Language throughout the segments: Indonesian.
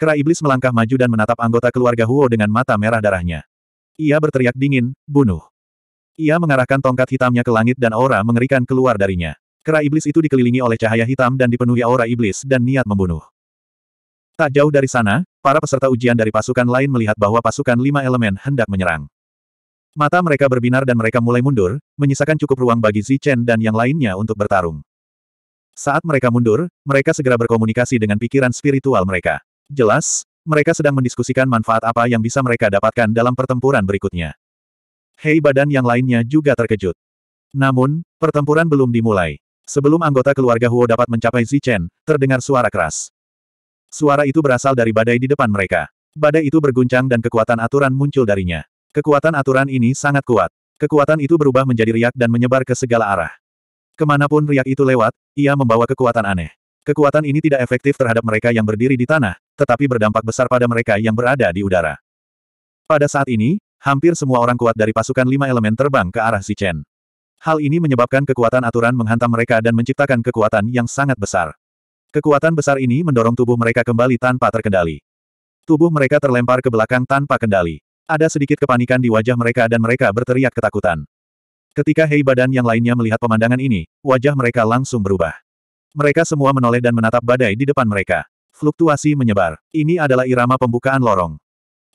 Kera iblis melangkah maju dan menatap anggota keluarga Huo dengan mata merah darahnya. Ia berteriak dingin, bunuh. Ia mengarahkan tongkat hitamnya ke langit dan aura mengerikan keluar darinya. Kera iblis itu dikelilingi oleh cahaya hitam dan dipenuhi aura iblis dan niat membunuh. Tak jauh dari sana, para peserta ujian dari pasukan lain melihat bahwa pasukan lima elemen hendak menyerang. Mata mereka berbinar dan mereka mulai mundur, menyisakan cukup ruang bagi Zichen dan yang lainnya untuk bertarung. Saat mereka mundur, mereka segera berkomunikasi dengan pikiran spiritual mereka. Jelas, mereka sedang mendiskusikan manfaat apa yang bisa mereka dapatkan dalam pertempuran berikutnya. Hei badan yang lainnya juga terkejut. Namun, pertempuran belum dimulai. Sebelum anggota keluarga Huo dapat mencapai Zichen, terdengar suara keras. Suara itu berasal dari badai di depan mereka. Badai itu berguncang dan kekuatan aturan muncul darinya. Kekuatan aturan ini sangat kuat. Kekuatan itu berubah menjadi riak dan menyebar ke segala arah. Kemanapun riak itu lewat, ia membawa kekuatan aneh. Kekuatan ini tidak efektif terhadap mereka yang berdiri di tanah, tetapi berdampak besar pada mereka yang berada di udara. Pada saat ini, hampir semua orang kuat dari pasukan lima elemen terbang ke arah Zichen. Hal ini menyebabkan kekuatan aturan menghantam mereka dan menciptakan kekuatan yang sangat besar. Kekuatan besar ini mendorong tubuh mereka kembali tanpa terkendali. Tubuh mereka terlempar ke belakang tanpa kendali. Ada sedikit kepanikan di wajah mereka dan mereka berteriak ketakutan. Ketika Hei Badan yang lainnya melihat pemandangan ini, wajah mereka langsung berubah. Mereka semua menoleh dan menatap badai di depan mereka fluktuasi menyebar. Ini adalah irama pembukaan lorong.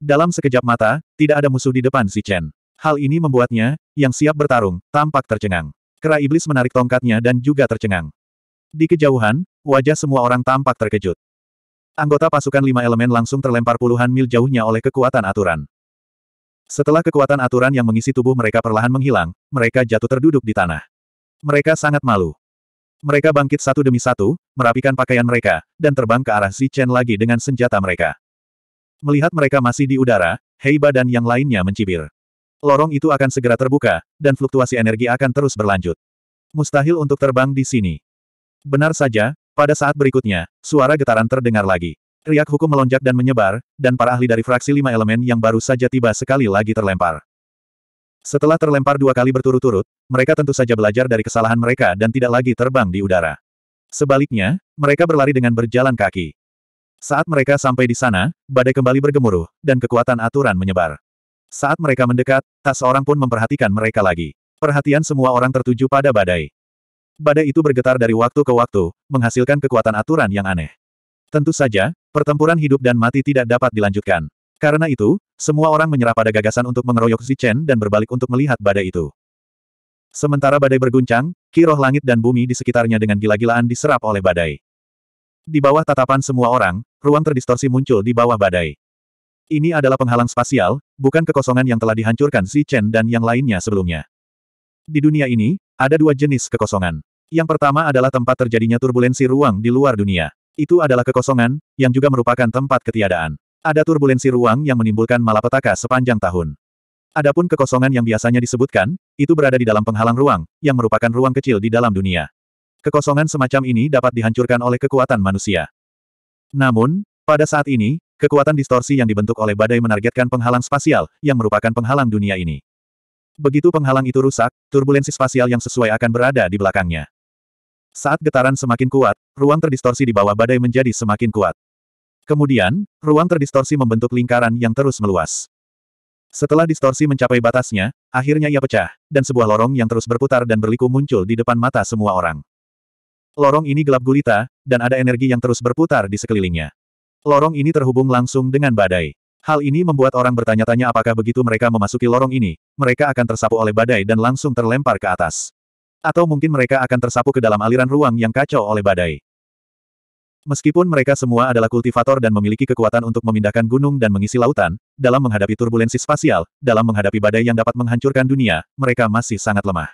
Dalam sekejap mata, tidak ada musuh di depan si Chen. Hal ini membuatnya, yang siap bertarung, tampak tercengang. Kera iblis menarik tongkatnya dan juga tercengang. Di kejauhan, wajah semua orang tampak terkejut. Anggota pasukan lima elemen langsung terlempar puluhan mil jauhnya oleh kekuatan aturan. Setelah kekuatan aturan yang mengisi tubuh mereka perlahan menghilang, mereka jatuh terduduk di tanah. Mereka sangat malu. Mereka bangkit satu demi satu, merapikan pakaian mereka, dan terbang ke arah Chen lagi dengan senjata mereka. Melihat mereka masih di udara, Heiba dan yang lainnya mencibir. Lorong itu akan segera terbuka, dan fluktuasi energi akan terus berlanjut. Mustahil untuk terbang di sini. Benar saja, pada saat berikutnya, suara getaran terdengar lagi. Riak hukum melonjak dan menyebar, dan para ahli dari fraksi lima elemen yang baru saja tiba sekali lagi terlempar. Setelah terlempar dua kali berturut-turut, mereka tentu saja belajar dari kesalahan mereka dan tidak lagi terbang di udara. Sebaliknya, mereka berlari dengan berjalan kaki. Saat mereka sampai di sana, badai kembali bergemuruh, dan kekuatan aturan menyebar. Saat mereka mendekat, tak seorang pun memperhatikan mereka lagi. Perhatian semua orang tertuju pada badai. Badai itu bergetar dari waktu ke waktu, menghasilkan kekuatan aturan yang aneh. Tentu saja, pertempuran hidup dan mati tidak dapat dilanjutkan. Karena itu, semua orang menyerah pada gagasan untuk mengeroyok Zichen dan berbalik untuk melihat badai itu. Sementara badai berguncang, kiroh langit dan bumi di sekitarnya dengan gila-gilaan diserap oleh badai. Di bawah tatapan semua orang, ruang terdistorsi muncul di bawah badai. Ini adalah penghalang spasial, bukan kekosongan yang telah dihancurkan Si Chen dan yang lainnya sebelumnya. Di dunia ini, ada dua jenis kekosongan. Yang pertama adalah tempat terjadinya turbulensi ruang di luar dunia. Itu adalah kekosongan, yang juga merupakan tempat ketiadaan. Ada turbulensi ruang yang menimbulkan malapetaka sepanjang tahun. Adapun kekosongan yang biasanya disebutkan, itu berada di dalam penghalang ruang, yang merupakan ruang kecil di dalam dunia. Kekosongan semacam ini dapat dihancurkan oleh kekuatan manusia. Namun, pada saat ini, kekuatan distorsi yang dibentuk oleh badai menargetkan penghalang spasial, yang merupakan penghalang dunia ini. Begitu penghalang itu rusak, turbulensi spasial yang sesuai akan berada di belakangnya. Saat getaran semakin kuat, ruang terdistorsi di bawah badai menjadi semakin kuat. Kemudian, ruang terdistorsi membentuk lingkaran yang terus meluas. Setelah distorsi mencapai batasnya, akhirnya ia pecah, dan sebuah lorong yang terus berputar dan berliku muncul di depan mata semua orang. Lorong ini gelap gulita, dan ada energi yang terus berputar di sekelilingnya. Lorong ini terhubung langsung dengan badai. Hal ini membuat orang bertanya-tanya apakah begitu mereka memasuki lorong ini, mereka akan tersapu oleh badai dan langsung terlempar ke atas. Atau mungkin mereka akan tersapu ke dalam aliran ruang yang kacau oleh badai. Meskipun mereka semua adalah kultivator dan memiliki kekuatan untuk memindahkan gunung dan mengisi lautan, dalam menghadapi turbulensi spasial, dalam menghadapi badai yang dapat menghancurkan dunia, mereka masih sangat lemah.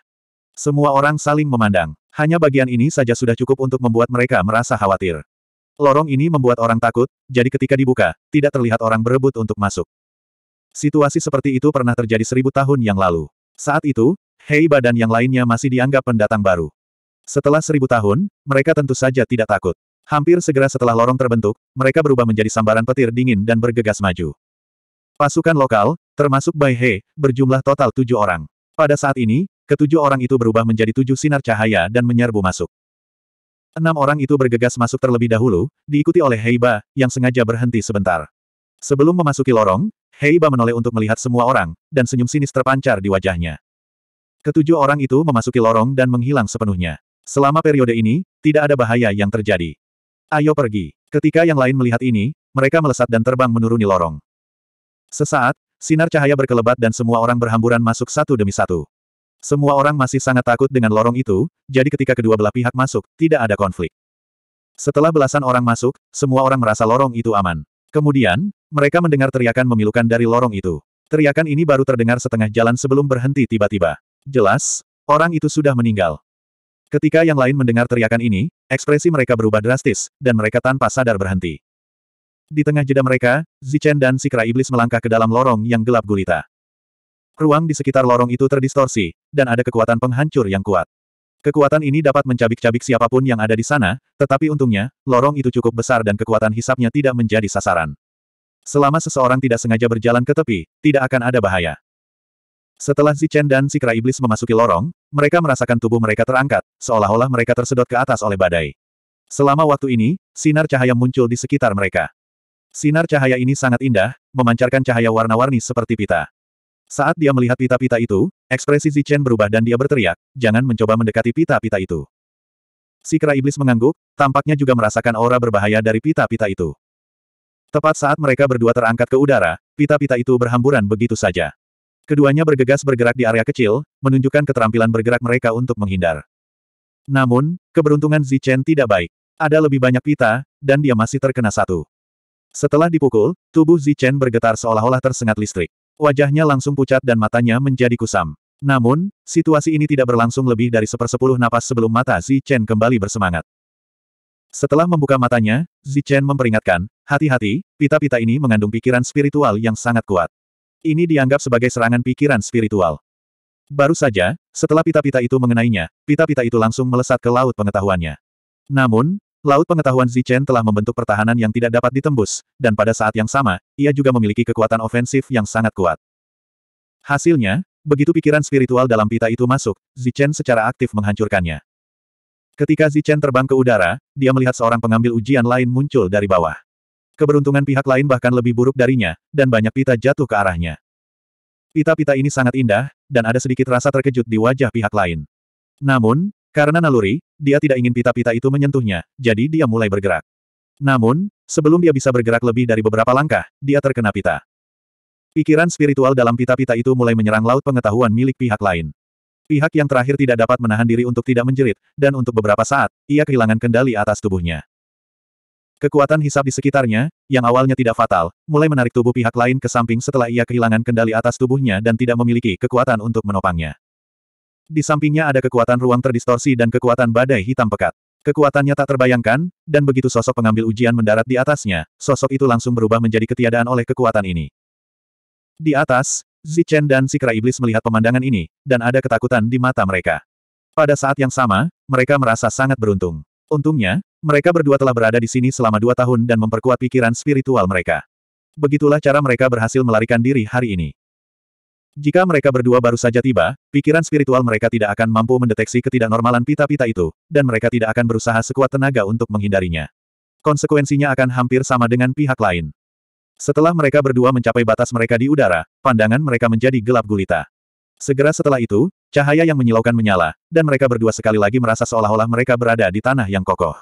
Semua orang saling memandang. Hanya bagian ini saja sudah cukup untuk membuat mereka merasa khawatir. Lorong ini membuat orang takut, jadi ketika dibuka, tidak terlihat orang berebut untuk masuk. Situasi seperti itu pernah terjadi seribu tahun yang lalu. Saat itu, Hei badan yang lainnya masih dianggap pendatang baru. Setelah seribu tahun, mereka tentu saja tidak takut. Hampir segera setelah lorong terbentuk, mereka berubah menjadi sambaran petir dingin dan bergegas maju. Pasukan lokal, termasuk Bai He, berjumlah total tujuh orang. Pada saat ini, ketujuh orang itu berubah menjadi tujuh sinar cahaya dan menyerbu masuk. Enam orang itu bergegas masuk terlebih dahulu, diikuti oleh Heiba, yang sengaja berhenti sebentar. Sebelum memasuki lorong, Heiba menoleh untuk melihat semua orang, dan senyum sinis terpancar di wajahnya. Ketujuh orang itu memasuki lorong dan menghilang sepenuhnya. Selama periode ini, tidak ada bahaya yang terjadi. Ayo pergi. Ketika yang lain melihat ini, mereka melesat dan terbang menuruni lorong. Sesaat, sinar cahaya berkelebat dan semua orang berhamburan masuk satu demi satu. Semua orang masih sangat takut dengan lorong itu, jadi ketika kedua belah pihak masuk, tidak ada konflik. Setelah belasan orang masuk, semua orang merasa lorong itu aman. Kemudian, mereka mendengar teriakan memilukan dari lorong itu. Teriakan ini baru terdengar setengah jalan sebelum berhenti tiba-tiba. Jelas, orang itu sudah meninggal. Ketika yang lain mendengar teriakan ini, Ekspresi mereka berubah drastis, dan mereka tanpa sadar berhenti. Di tengah jeda mereka, Zichen dan si kera Iblis melangkah ke dalam lorong yang gelap gulita. Ruang di sekitar lorong itu terdistorsi, dan ada kekuatan penghancur yang kuat. Kekuatan ini dapat mencabik-cabik siapapun yang ada di sana, tetapi untungnya, lorong itu cukup besar dan kekuatan hisapnya tidak menjadi sasaran. Selama seseorang tidak sengaja berjalan ke tepi, tidak akan ada bahaya. Setelah Chen dan si kera iblis memasuki lorong, mereka merasakan tubuh mereka terangkat, seolah-olah mereka tersedot ke atas oleh badai. Selama waktu ini, sinar cahaya muncul di sekitar mereka. Sinar cahaya ini sangat indah, memancarkan cahaya warna-warni seperti pita. Saat dia melihat pita-pita itu, ekspresi Chen berubah dan dia berteriak, jangan mencoba mendekati pita-pita itu. Si kera iblis mengangguk, tampaknya juga merasakan aura berbahaya dari pita-pita itu. Tepat saat mereka berdua terangkat ke udara, pita-pita itu berhamburan begitu saja. Keduanya bergegas bergerak di area kecil, menunjukkan keterampilan bergerak mereka untuk menghindar. Namun, keberuntungan Zichen tidak baik. Ada lebih banyak pita, dan dia masih terkena satu. Setelah dipukul, tubuh Zichen bergetar seolah-olah tersengat listrik. Wajahnya langsung pucat dan matanya menjadi kusam. Namun, situasi ini tidak berlangsung lebih dari sepersepuluh napas sebelum mata Zichen kembali bersemangat. Setelah membuka matanya, Zichen memperingatkan, hati-hati, pita-pita ini mengandung pikiran spiritual yang sangat kuat. Ini dianggap sebagai serangan pikiran spiritual. Baru saja, setelah pita-pita itu mengenainya, pita-pita itu langsung melesat ke laut pengetahuannya. Namun, laut pengetahuan Zichen telah membentuk pertahanan yang tidak dapat ditembus, dan pada saat yang sama, ia juga memiliki kekuatan ofensif yang sangat kuat. Hasilnya, begitu pikiran spiritual dalam pita itu masuk, Zichen secara aktif menghancurkannya. Ketika Zichen terbang ke udara, dia melihat seorang pengambil ujian lain muncul dari bawah. Keberuntungan pihak lain bahkan lebih buruk darinya, dan banyak pita jatuh ke arahnya. Pita-pita ini sangat indah, dan ada sedikit rasa terkejut di wajah pihak lain. Namun, karena naluri, dia tidak ingin pita-pita itu menyentuhnya, jadi dia mulai bergerak. Namun, sebelum dia bisa bergerak lebih dari beberapa langkah, dia terkena pita. Pikiran spiritual dalam pita-pita itu mulai menyerang laut pengetahuan milik pihak lain. Pihak yang terakhir tidak dapat menahan diri untuk tidak menjerit, dan untuk beberapa saat, ia kehilangan kendali atas tubuhnya. Kekuatan hisap di sekitarnya, yang awalnya tidak fatal, mulai menarik tubuh pihak lain ke samping setelah ia kehilangan kendali atas tubuhnya dan tidak memiliki kekuatan untuk menopangnya. Di sampingnya ada kekuatan ruang terdistorsi dan kekuatan badai hitam pekat. Kekuatannya tak terbayangkan, dan begitu sosok pengambil ujian mendarat di atasnya, sosok itu langsung berubah menjadi ketiadaan oleh kekuatan ini. Di atas, Zichen dan Sikra Iblis melihat pemandangan ini, dan ada ketakutan di mata mereka. Pada saat yang sama, mereka merasa sangat beruntung. Untungnya, mereka berdua telah berada di sini selama dua tahun dan memperkuat pikiran spiritual mereka. Begitulah cara mereka berhasil melarikan diri hari ini. Jika mereka berdua baru saja tiba, pikiran spiritual mereka tidak akan mampu mendeteksi ketidaknormalan pita-pita itu, dan mereka tidak akan berusaha sekuat tenaga untuk menghindarinya. Konsekuensinya akan hampir sama dengan pihak lain. Setelah mereka berdua mencapai batas mereka di udara, pandangan mereka menjadi gelap gulita. Segera setelah itu, cahaya yang menyilaukan menyala, dan mereka berdua sekali lagi merasa seolah-olah mereka berada di tanah yang kokoh.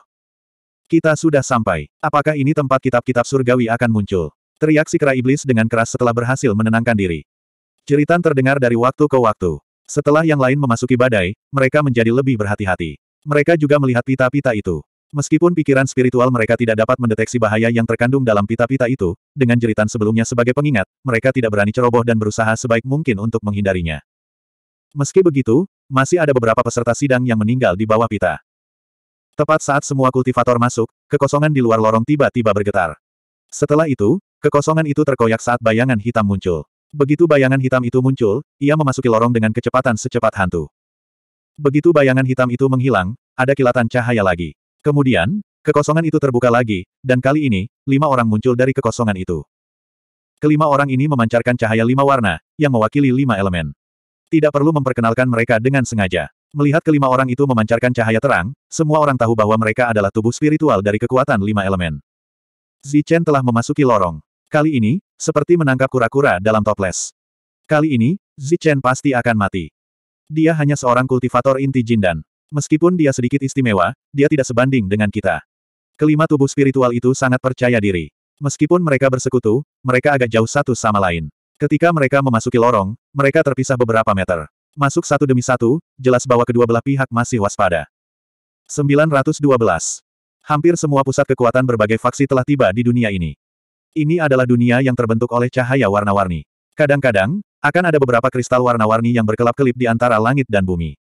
Kita sudah sampai. Apakah ini tempat kitab-kitab surgawi akan muncul? Teriak si kera iblis dengan keras setelah berhasil menenangkan diri. Jeritan terdengar dari waktu ke waktu. Setelah yang lain memasuki badai, mereka menjadi lebih berhati-hati. Mereka juga melihat pita-pita itu. Meskipun pikiran spiritual mereka tidak dapat mendeteksi bahaya yang terkandung dalam pita-pita itu, dengan jeritan sebelumnya sebagai pengingat, mereka tidak berani ceroboh dan berusaha sebaik mungkin untuk menghindarinya. Meski begitu, masih ada beberapa peserta sidang yang meninggal di bawah pita. Tepat saat semua kultivator masuk, kekosongan di luar lorong tiba-tiba bergetar. Setelah itu, kekosongan itu terkoyak saat bayangan hitam muncul. Begitu bayangan hitam itu muncul, ia memasuki lorong dengan kecepatan secepat hantu. Begitu bayangan hitam itu menghilang, ada kilatan cahaya lagi. Kemudian, kekosongan itu terbuka lagi, dan kali ini, lima orang muncul dari kekosongan itu. Kelima orang ini memancarkan cahaya lima warna, yang mewakili lima elemen. Tidak perlu memperkenalkan mereka dengan sengaja. Melihat kelima orang itu memancarkan cahaya terang, semua orang tahu bahwa mereka adalah tubuh spiritual dari kekuatan lima elemen. Zichen telah memasuki lorong. Kali ini, seperti menangkap kura-kura dalam toples. Kali ini, Zichen pasti akan mati. Dia hanya seorang kultivator inti jindan. Meskipun dia sedikit istimewa, dia tidak sebanding dengan kita. Kelima tubuh spiritual itu sangat percaya diri. Meskipun mereka bersekutu, mereka agak jauh satu sama lain. Ketika mereka memasuki lorong, mereka terpisah beberapa meter. Masuk satu demi satu, jelas bahwa kedua belah pihak masih waspada. 912. Hampir semua pusat kekuatan berbagai faksi telah tiba di dunia ini. Ini adalah dunia yang terbentuk oleh cahaya warna-warni. Kadang-kadang, akan ada beberapa kristal warna-warni yang berkelap-kelip di antara langit dan bumi.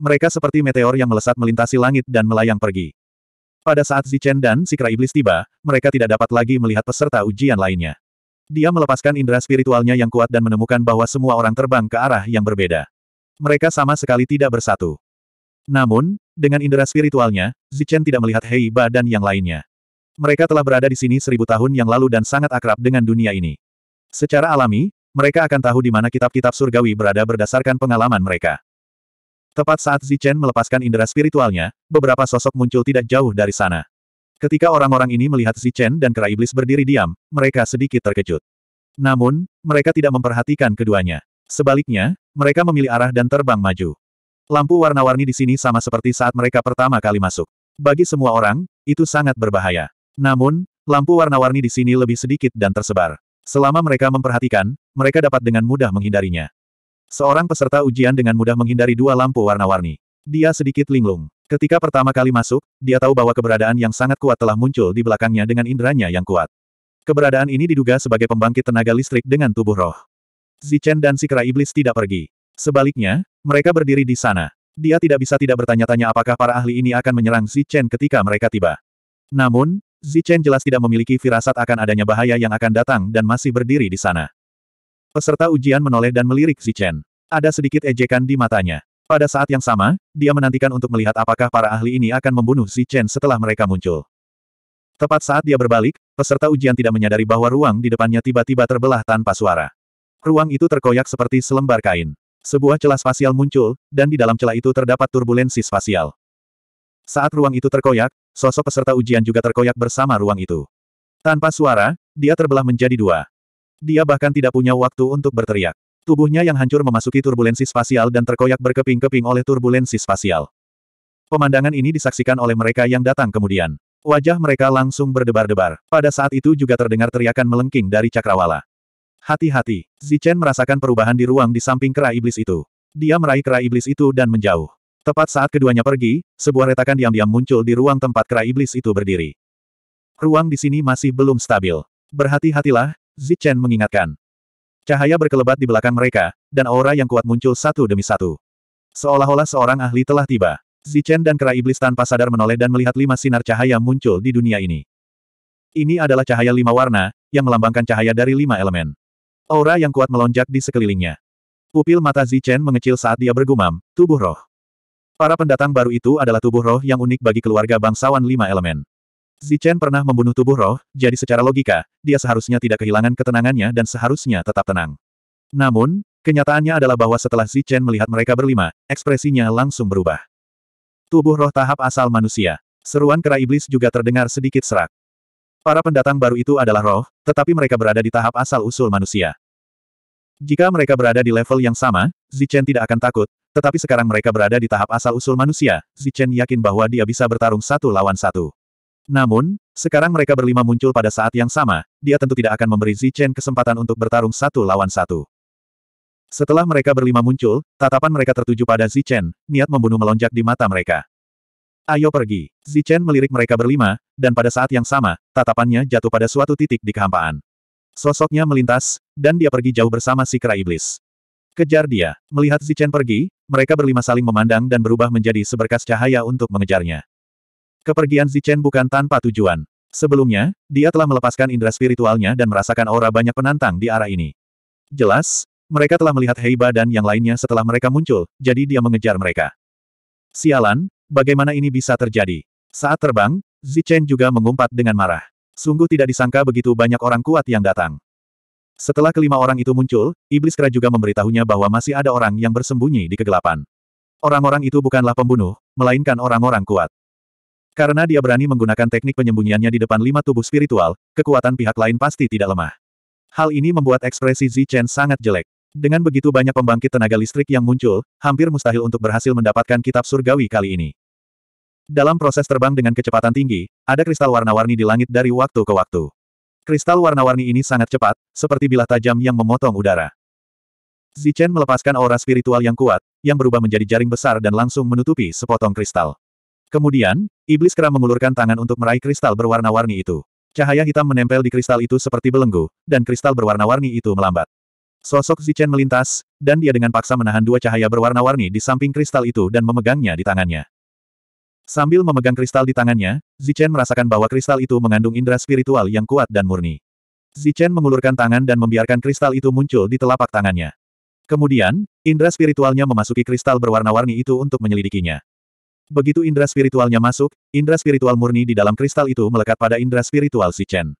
Mereka seperti meteor yang melesat melintasi langit dan melayang pergi. Pada saat Zichen dan Sikra Iblis tiba, mereka tidak dapat lagi melihat peserta ujian lainnya. Dia melepaskan indera spiritualnya yang kuat dan menemukan bahwa semua orang terbang ke arah yang berbeda. Mereka sama sekali tidak bersatu. Namun, dengan indera spiritualnya, Zichen tidak melihat Hei Ba dan yang lainnya. Mereka telah berada di sini seribu tahun yang lalu dan sangat akrab dengan dunia ini. Secara alami, mereka akan tahu di mana kitab-kitab surgawi berada berdasarkan pengalaman mereka. Tepat saat Zichen melepaskan indera spiritualnya, beberapa sosok muncul tidak jauh dari sana. Ketika orang-orang ini melihat Chen dan Kera Iblis berdiri diam, mereka sedikit terkejut. Namun, mereka tidak memperhatikan keduanya. Sebaliknya, mereka memilih arah dan terbang maju. Lampu warna-warni di sini sama seperti saat mereka pertama kali masuk. Bagi semua orang, itu sangat berbahaya. Namun, lampu warna-warni di sini lebih sedikit dan tersebar. Selama mereka memperhatikan, mereka dapat dengan mudah menghindarinya. Seorang peserta ujian dengan mudah menghindari dua lampu warna-warni. Dia sedikit linglung. Ketika pertama kali masuk, dia tahu bahwa keberadaan yang sangat kuat telah muncul di belakangnya dengan inderanya yang kuat. Keberadaan ini diduga sebagai pembangkit tenaga listrik dengan tubuh roh. Zichen dan si kera Iblis tidak pergi. Sebaliknya, mereka berdiri di sana. Dia tidak bisa tidak bertanya-tanya apakah para ahli ini akan menyerang Zichen ketika mereka tiba. Namun, Zichen jelas tidak memiliki firasat akan adanya bahaya yang akan datang dan masih berdiri di sana. Peserta ujian menoleh dan melirik Zichen. Ada sedikit ejekan di matanya. Pada saat yang sama, dia menantikan untuk melihat apakah para ahli ini akan membunuh Xi Chen setelah mereka muncul. Tepat saat dia berbalik, peserta ujian tidak menyadari bahwa ruang di depannya tiba-tiba terbelah tanpa suara. Ruang itu terkoyak seperti selembar kain. Sebuah celah spasial muncul, dan di dalam celah itu terdapat turbulensi spasial. Saat ruang itu terkoyak, sosok peserta ujian juga terkoyak bersama ruang itu. Tanpa suara, dia terbelah menjadi dua. Dia bahkan tidak punya waktu untuk berteriak. Tubuhnya yang hancur memasuki turbulensi spasial dan terkoyak berkeping-keping oleh turbulensi spasial. Pemandangan ini disaksikan oleh mereka yang datang kemudian. Wajah mereka langsung berdebar-debar. Pada saat itu juga terdengar teriakan melengking dari cakrawala. Hati-hati, Zichen merasakan perubahan di ruang di samping kera iblis itu. Dia meraih kera iblis itu dan menjauh. Tepat saat keduanya pergi, sebuah retakan diam-diam muncul di ruang tempat kera iblis itu berdiri. Ruang di sini masih belum stabil. Berhati-hatilah, Zichen mengingatkan. Cahaya berkelebat di belakang mereka, dan aura yang kuat muncul satu demi satu. Seolah-olah seorang ahli telah tiba. Zichen dan kera iblis tanpa sadar menoleh dan melihat lima sinar cahaya muncul di dunia ini. Ini adalah cahaya lima warna, yang melambangkan cahaya dari lima elemen. Aura yang kuat melonjak di sekelilingnya. Pupil mata Zichen mengecil saat dia bergumam, tubuh roh. Para pendatang baru itu adalah tubuh roh yang unik bagi keluarga bangsawan lima elemen. Zichen pernah membunuh tubuh roh, jadi secara logika, dia seharusnya tidak kehilangan ketenangannya dan seharusnya tetap tenang. Namun, kenyataannya adalah bahwa setelah Zichen melihat mereka berlima, ekspresinya langsung berubah. Tubuh roh tahap asal manusia. Seruan kera iblis juga terdengar sedikit serak. Para pendatang baru itu adalah roh, tetapi mereka berada di tahap asal-usul manusia. Jika mereka berada di level yang sama, Zichen tidak akan takut, tetapi sekarang mereka berada di tahap asal-usul manusia, Zichen yakin bahwa dia bisa bertarung satu lawan satu. Namun, sekarang mereka berlima muncul pada saat yang sama, dia tentu tidak akan memberi Zichen kesempatan untuk bertarung satu lawan satu. Setelah mereka berlima muncul, tatapan mereka tertuju pada Zichen, niat membunuh melonjak di mata mereka. Ayo pergi. Zichen melirik mereka berlima, dan pada saat yang sama, tatapannya jatuh pada suatu titik di kehampaan. Sosoknya melintas, dan dia pergi jauh bersama si kera iblis. Kejar dia. Melihat Zichen pergi, mereka berlima saling memandang dan berubah menjadi seberkas cahaya untuk mengejarnya. Kepergian Zichen bukan tanpa tujuan. Sebelumnya, dia telah melepaskan indera spiritualnya dan merasakan aura banyak penantang di arah ini. Jelas, mereka telah melihat Heiba dan yang lainnya setelah mereka muncul, jadi dia mengejar mereka. Sialan, bagaimana ini bisa terjadi? Saat terbang, Zichen juga mengumpat dengan marah. Sungguh tidak disangka begitu banyak orang kuat yang datang. Setelah kelima orang itu muncul, Iblis Kera juga memberitahunya bahwa masih ada orang yang bersembunyi di kegelapan. Orang-orang itu bukanlah pembunuh, melainkan orang-orang kuat. Karena dia berani menggunakan teknik penyembunyiannya di depan lima tubuh spiritual, kekuatan pihak lain pasti tidak lemah. Hal ini membuat ekspresi Zi Chen sangat jelek. Dengan begitu banyak pembangkit tenaga listrik yang muncul, hampir mustahil untuk berhasil mendapatkan kitab surgawi kali ini. Dalam proses terbang dengan kecepatan tinggi, ada kristal warna-warni di langit dari waktu ke waktu. Kristal warna-warni ini sangat cepat, seperti bilah tajam yang memotong udara. Zichen melepaskan aura spiritual yang kuat, yang berubah menjadi jaring besar dan langsung menutupi sepotong kristal. Kemudian, iblis kera mengulurkan tangan untuk meraih kristal berwarna-warni itu. Cahaya hitam menempel di kristal itu seperti belenggu, dan kristal berwarna-warni itu melambat. Sosok Zichen melintas, dan dia dengan paksa menahan dua cahaya berwarna-warni di samping kristal itu dan memegangnya di tangannya. Sambil memegang kristal di tangannya, Zichen merasakan bahwa kristal itu mengandung indera spiritual yang kuat dan murni. Zichen mengulurkan tangan dan membiarkan kristal itu muncul di telapak tangannya. Kemudian, indera spiritualnya memasuki kristal berwarna-warni itu untuk menyelidikinya. Begitu indra spiritualnya masuk, indra spiritual murni di dalam kristal itu melekat pada indra spiritual Zichen. Chen.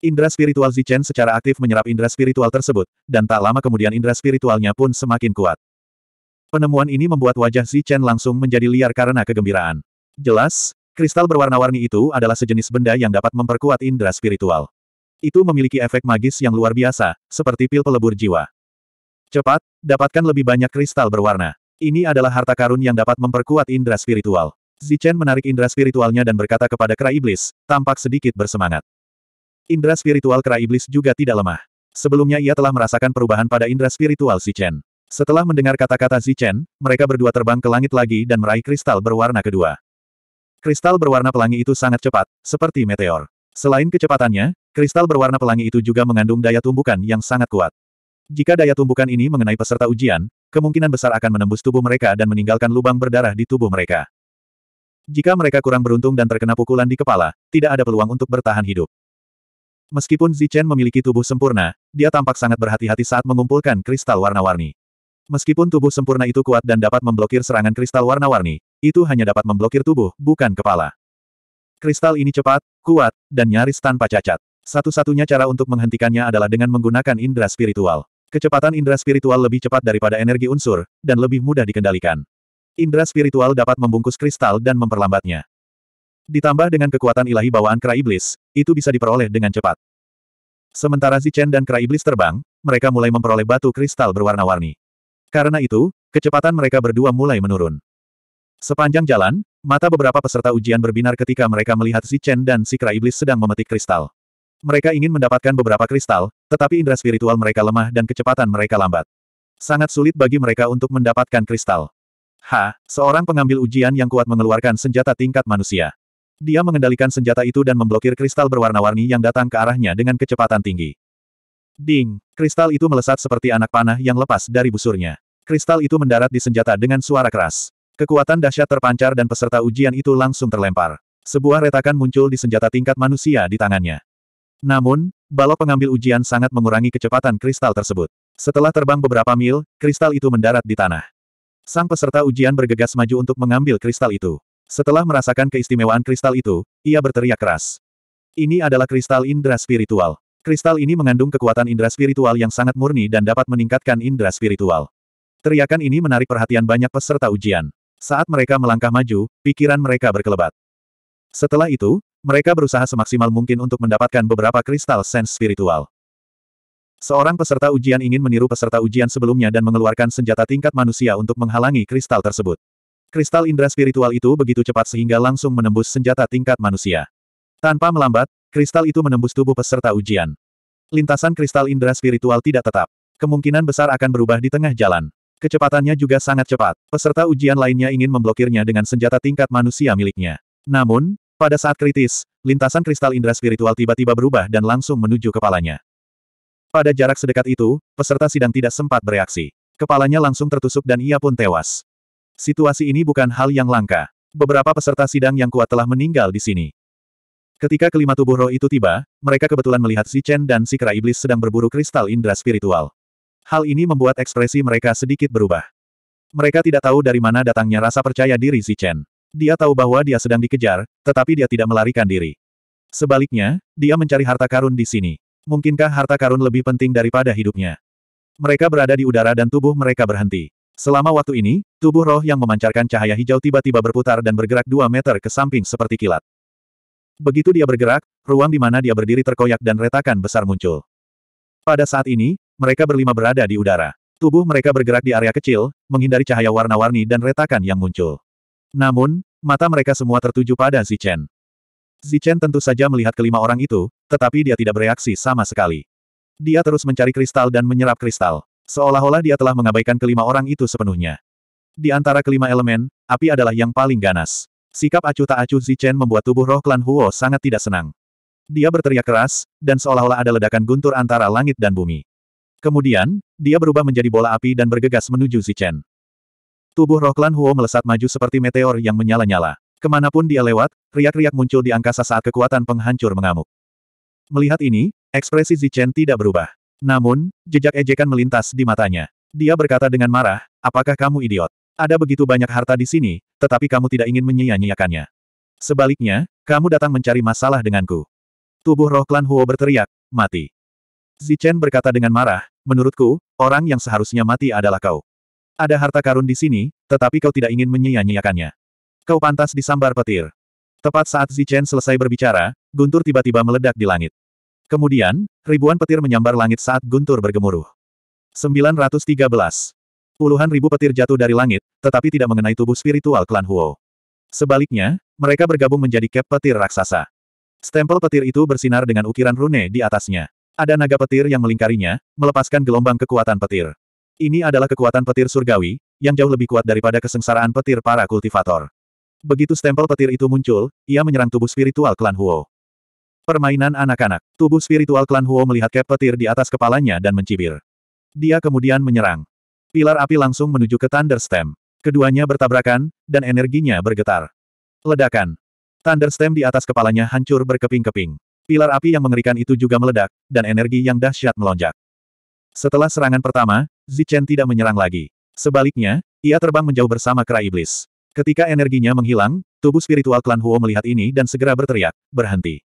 Indera spiritual Zichen secara aktif menyerap indra spiritual tersebut, dan tak lama kemudian indra spiritualnya pun semakin kuat. Penemuan ini membuat wajah Zichen langsung menjadi liar karena kegembiraan. Jelas, kristal berwarna-warni itu adalah sejenis benda yang dapat memperkuat indra spiritual. Itu memiliki efek magis yang luar biasa, seperti pil pelebur jiwa. Cepat, dapatkan lebih banyak kristal berwarna. Ini adalah harta karun yang dapat memperkuat indera spiritual. Zichen menarik indera spiritualnya dan berkata kepada kera iblis, tampak sedikit bersemangat. Indera spiritual kera iblis juga tidak lemah. Sebelumnya ia telah merasakan perubahan pada indera spiritual Zichen. Setelah mendengar kata-kata Zichen, mereka berdua terbang ke langit lagi dan meraih kristal berwarna kedua. Kristal berwarna pelangi itu sangat cepat, seperti meteor. Selain kecepatannya, kristal berwarna pelangi itu juga mengandung daya tumbukan yang sangat kuat. Jika daya tumbukan ini mengenai peserta ujian, kemungkinan besar akan menembus tubuh mereka dan meninggalkan lubang berdarah di tubuh mereka. Jika mereka kurang beruntung dan terkena pukulan di kepala, tidak ada peluang untuk bertahan hidup. Meskipun Zichen memiliki tubuh sempurna, dia tampak sangat berhati-hati saat mengumpulkan kristal warna-warni. Meskipun tubuh sempurna itu kuat dan dapat memblokir serangan kristal warna-warni, itu hanya dapat memblokir tubuh, bukan kepala. Kristal ini cepat, kuat, dan nyaris tanpa cacat. Satu-satunya cara untuk menghentikannya adalah dengan menggunakan indera spiritual. Kecepatan indera spiritual lebih cepat daripada energi unsur, dan lebih mudah dikendalikan. Indra spiritual dapat membungkus kristal dan memperlambatnya. Ditambah dengan kekuatan ilahi bawaan kera iblis, itu bisa diperoleh dengan cepat. Sementara Zichen dan kera iblis terbang, mereka mulai memperoleh batu kristal berwarna-warni. Karena itu, kecepatan mereka berdua mulai menurun. Sepanjang jalan, mata beberapa peserta ujian berbinar ketika mereka melihat Zichen dan si kera iblis sedang memetik kristal. Mereka ingin mendapatkan beberapa kristal, tetapi indera spiritual mereka lemah dan kecepatan mereka lambat. Sangat sulit bagi mereka untuk mendapatkan kristal. Ha, Seorang pengambil ujian yang kuat mengeluarkan senjata tingkat manusia. Dia mengendalikan senjata itu dan memblokir kristal berwarna-warni yang datang ke arahnya dengan kecepatan tinggi. Ding! Kristal itu melesat seperti anak panah yang lepas dari busurnya. Kristal itu mendarat di senjata dengan suara keras. Kekuatan dahsyat terpancar dan peserta ujian itu langsung terlempar. Sebuah retakan muncul di senjata tingkat manusia di tangannya. Namun, balok pengambil ujian sangat mengurangi kecepatan kristal tersebut. Setelah terbang beberapa mil, kristal itu mendarat di tanah. Sang peserta ujian bergegas maju untuk mengambil kristal itu. Setelah merasakan keistimewaan kristal itu, ia berteriak keras. Ini adalah kristal indera spiritual. Kristal ini mengandung kekuatan indera spiritual yang sangat murni dan dapat meningkatkan indera spiritual. Teriakan ini menarik perhatian banyak peserta ujian. Saat mereka melangkah maju, pikiran mereka berkelebat. Setelah itu, mereka berusaha semaksimal mungkin untuk mendapatkan beberapa kristal sense spiritual. Seorang peserta ujian ingin meniru peserta ujian sebelumnya dan mengeluarkan senjata tingkat manusia untuk menghalangi kristal tersebut. Kristal indera spiritual itu begitu cepat sehingga langsung menembus senjata tingkat manusia. Tanpa melambat, kristal itu menembus tubuh peserta ujian. Lintasan kristal indera spiritual tidak tetap. Kemungkinan besar akan berubah di tengah jalan. Kecepatannya juga sangat cepat. Peserta ujian lainnya ingin memblokirnya dengan senjata tingkat manusia miliknya. Namun, pada saat kritis, lintasan kristal indera spiritual tiba-tiba berubah dan langsung menuju kepalanya. Pada jarak sedekat itu, peserta sidang tidak sempat bereaksi. Kepalanya langsung tertusuk dan ia pun tewas. Situasi ini bukan hal yang langka. Beberapa peserta sidang yang kuat telah meninggal di sini. Ketika kelima tubuh roh itu tiba, mereka kebetulan melihat si Chen dan si Kera Iblis sedang berburu kristal indera spiritual. Hal ini membuat ekspresi mereka sedikit berubah. Mereka tidak tahu dari mana datangnya rasa percaya diri si Chen. Dia tahu bahwa dia sedang dikejar, tetapi dia tidak melarikan diri. Sebaliknya, dia mencari harta karun di sini. Mungkinkah harta karun lebih penting daripada hidupnya? Mereka berada di udara dan tubuh mereka berhenti. Selama waktu ini, tubuh roh yang memancarkan cahaya hijau tiba-tiba berputar dan bergerak dua meter ke samping seperti kilat. Begitu dia bergerak, ruang di mana dia berdiri terkoyak dan retakan besar muncul. Pada saat ini, mereka berlima berada di udara. Tubuh mereka bergerak di area kecil, menghindari cahaya warna-warni dan retakan yang muncul. Namun, mata mereka semua tertuju pada Zichen. Zichen tentu saja melihat kelima orang itu, tetapi dia tidak bereaksi sama sekali. Dia terus mencari kristal dan menyerap kristal. Seolah-olah dia telah mengabaikan kelima orang itu sepenuhnya. Di antara kelima elemen, api adalah yang paling ganas. Sikap acuh tak acuh Zichen membuat tubuh roh klan Huo sangat tidak senang. Dia berteriak keras, dan seolah-olah ada ledakan guntur antara langit dan bumi. Kemudian, dia berubah menjadi bola api dan bergegas menuju Zichen. Tubuh roh klan Huo melesat maju seperti meteor yang menyala-nyala. Kemanapun dia lewat, riak-riak muncul di angkasa saat kekuatan penghancur mengamuk. Melihat ini, ekspresi Zichen tidak berubah. Namun, jejak ejekan melintas di matanya. Dia berkata dengan marah, apakah kamu idiot? Ada begitu banyak harta di sini, tetapi kamu tidak ingin menyia-nyiakannya. Sebaliknya, kamu datang mencari masalah denganku. Tubuh roh klan Huo berteriak, mati. Zichen berkata dengan marah, menurutku, orang yang seharusnya mati adalah kau. Ada harta karun di sini, tetapi kau tidak ingin menyia-nyiakannya. Kau pantas disambar petir. Tepat saat Zichen selesai berbicara, guntur tiba-tiba meledak di langit. Kemudian, ribuan petir menyambar langit saat guntur bergemuruh. 913. Puluhan ribu petir jatuh dari langit, tetapi tidak mengenai tubuh spiritual klan Huo. Sebaliknya, mereka bergabung menjadi kep petir raksasa. Stempel petir itu bersinar dengan ukiran rune di atasnya. Ada naga petir yang melingkarinya, melepaskan gelombang kekuatan petir. Ini adalah kekuatan petir surgawi, yang jauh lebih kuat daripada kesengsaraan petir para kultivator. Begitu stempel petir itu muncul, ia menyerang tubuh spiritual klan Huo. Permainan anak-anak. Tubuh spiritual klan Huo melihat cap petir di atas kepalanya dan mencibir. Dia kemudian menyerang. Pilar api langsung menuju ke Thunder Stem. Keduanya bertabrakan, dan energinya bergetar. Ledakan. Thunder Stem di atas kepalanya hancur berkeping-keping. Pilar api yang mengerikan itu juga meledak, dan energi yang dahsyat melonjak. Setelah serangan pertama, Zichen tidak menyerang lagi. Sebaliknya, ia terbang menjauh bersama kera iblis. Ketika energinya menghilang, tubuh spiritual klan Huo melihat ini dan segera berteriak, berhenti.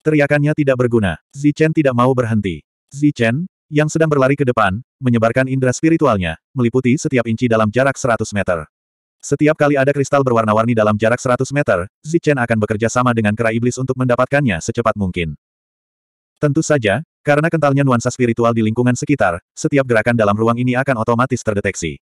Teriakannya tidak berguna, Zichen tidak mau berhenti. Zichen, yang sedang berlari ke depan, menyebarkan indera spiritualnya, meliputi setiap inci dalam jarak 100 meter. Setiap kali ada kristal berwarna-warni dalam jarak 100 meter, Zichen akan bekerja sama dengan kera iblis untuk mendapatkannya secepat mungkin. Tentu saja, karena kentalnya nuansa spiritual di lingkungan sekitar, setiap gerakan dalam ruang ini akan otomatis terdeteksi.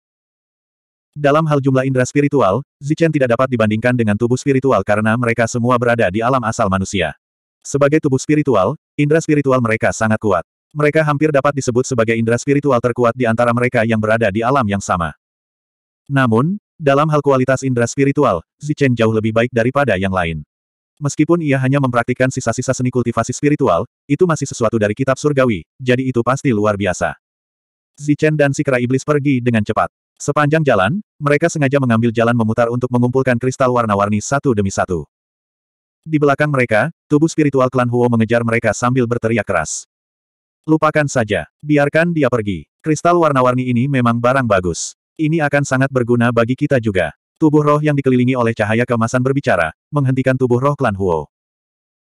Dalam hal jumlah indera spiritual, Zichen tidak dapat dibandingkan dengan tubuh spiritual karena mereka semua berada di alam asal manusia. Sebagai tubuh spiritual, indera spiritual mereka sangat kuat. Mereka hampir dapat disebut sebagai indera spiritual terkuat di antara mereka yang berada di alam yang sama. Namun, dalam hal kualitas indera spiritual, Zichen jauh lebih baik daripada yang lain. Meskipun ia hanya mempraktikkan sisa-sisa seni kultivasi spiritual, itu masih sesuatu dari kitab surgawi, jadi itu pasti luar biasa. Zichen dan si kera iblis pergi dengan cepat. Sepanjang jalan, mereka sengaja mengambil jalan memutar untuk mengumpulkan kristal warna-warni satu demi satu. Di belakang mereka, tubuh spiritual klan Huo mengejar mereka sambil berteriak keras. Lupakan saja, biarkan dia pergi. Kristal warna-warni ini memang barang bagus. Ini akan sangat berguna bagi kita juga. Tubuh roh yang dikelilingi oleh cahaya kemasan berbicara, menghentikan tubuh roh klan Huo.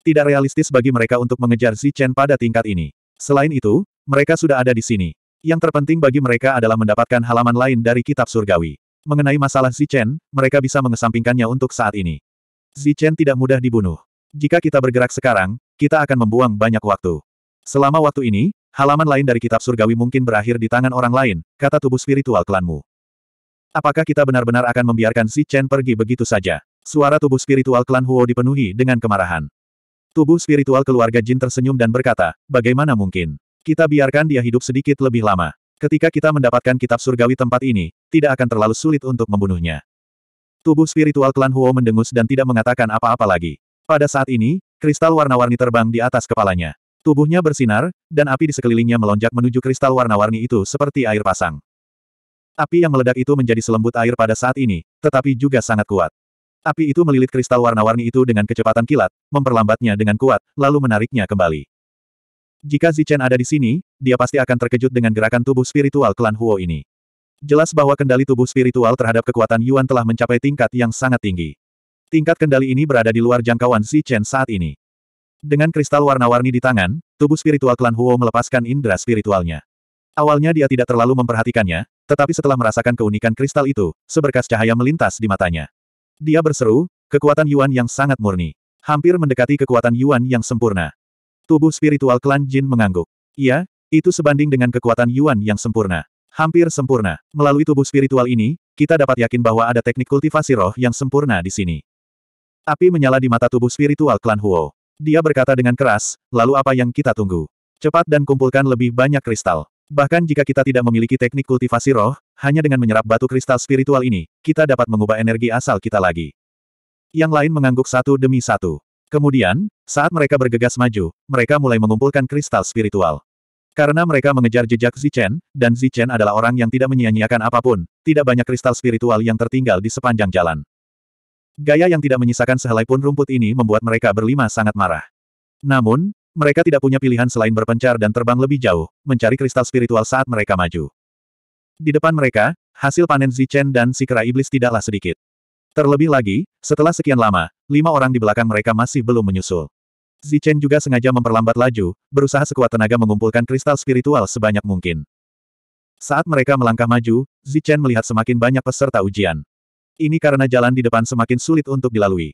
Tidak realistis bagi mereka untuk mengejar Zi Chen pada tingkat ini. Selain itu, mereka sudah ada di sini. Yang terpenting bagi mereka adalah mendapatkan halaman lain dari kitab surgawi. Mengenai masalah Zi Chen, mereka bisa mengesampingkannya untuk saat ini. Zi Chen tidak mudah dibunuh. Jika kita bergerak sekarang, kita akan membuang banyak waktu. Selama waktu ini, halaman lain dari kitab surgawi mungkin berakhir di tangan orang lain, kata tubuh spiritual klanmu. Apakah kita benar-benar akan membiarkan si Chen pergi begitu saja? Suara tubuh spiritual klan Huo dipenuhi dengan kemarahan. Tubuh spiritual keluarga Jin tersenyum dan berkata, bagaimana mungkin? Kita biarkan dia hidup sedikit lebih lama. Ketika kita mendapatkan kitab surgawi tempat ini, tidak akan terlalu sulit untuk membunuhnya. Tubuh spiritual klan Huo mendengus dan tidak mengatakan apa-apa lagi. Pada saat ini, kristal warna-warni terbang di atas kepalanya. Tubuhnya bersinar, dan api di sekelilingnya melonjak menuju kristal warna-warni itu seperti air pasang. Api yang meledak itu menjadi selembut air pada saat ini, tetapi juga sangat kuat. Api itu melilit kristal warna-warni itu dengan kecepatan kilat, memperlambatnya dengan kuat, lalu menariknya kembali. Jika Zichen ada di sini, dia pasti akan terkejut dengan gerakan tubuh spiritual klan Huo ini. Jelas bahwa kendali tubuh spiritual terhadap kekuatan Yuan telah mencapai tingkat yang sangat tinggi. Tingkat kendali ini berada di luar jangkauan Zichen saat ini. Dengan kristal warna-warni di tangan, tubuh spiritual klan Huo melepaskan indera spiritualnya. Awalnya dia tidak terlalu memperhatikannya, tetapi setelah merasakan keunikan kristal itu, seberkas cahaya melintas di matanya. Dia berseru, kekuatan Yuan yang sangat murni. Hampir mendekati kekuatan Yuan yang sempurna. Tubuh spiritual klan Jin mengangguk. Iya, itu sebanding dengan kekuatan Yuan yang sempurna. Hampir sempurna. Melalui tubuh spiritual ini, kita dapat yakin bahwa ada teknik kultivasi roh yang sempurna di sini. Api menyala di mata tubuh spiritual klan Huo. Dia berkata dengan keras, lalu apa yang kita tunggu? Cepat dan kumpulkan lebih banyak kristal. Bahkan jika kita tidak memiliki teknik kultivasi roh, hanya dengan menyerap batu kristal spiritual ini, kita dapat mengubah energi asal kita lagi. Yang lain mengangguk satu demi satu. Kemudian, saat mereka bergegas maju, mereka mulai mengumpulkan kristal spiritual. Karena mereka mengejar jejak Zichen, dan Zichen adalah orang yang tidak menyia-nyiakan apapun, tidak banyak kristal spiritual yang tertinggal di sepanjang jalan. Gaya yang tidak menyisakan sehelai pun rumput ini membuat mereka berlima sangat marah. Namun, mereka tidak punya pilihan selain berpencar dan terbang lebih jauh, mencari kristal spiritual saat mereka maju. Di depan mereka, hasil panen Zichen dan si kera iblis tidaklah sedikit. Terlebih lagi, setelah sekian lama, lima orang di belakang mereka masih belum menyusul. Zichen juga sengaja memperlambat laju, berusaha sekuat tenaga mengumpulkan kristal spiritual sebanyak mungkin. Saat mereka melangkah maju, Zichen melihat semakin banyak peserta ujian. Ini karena jalan di depan semakin sulit untuk dilalui.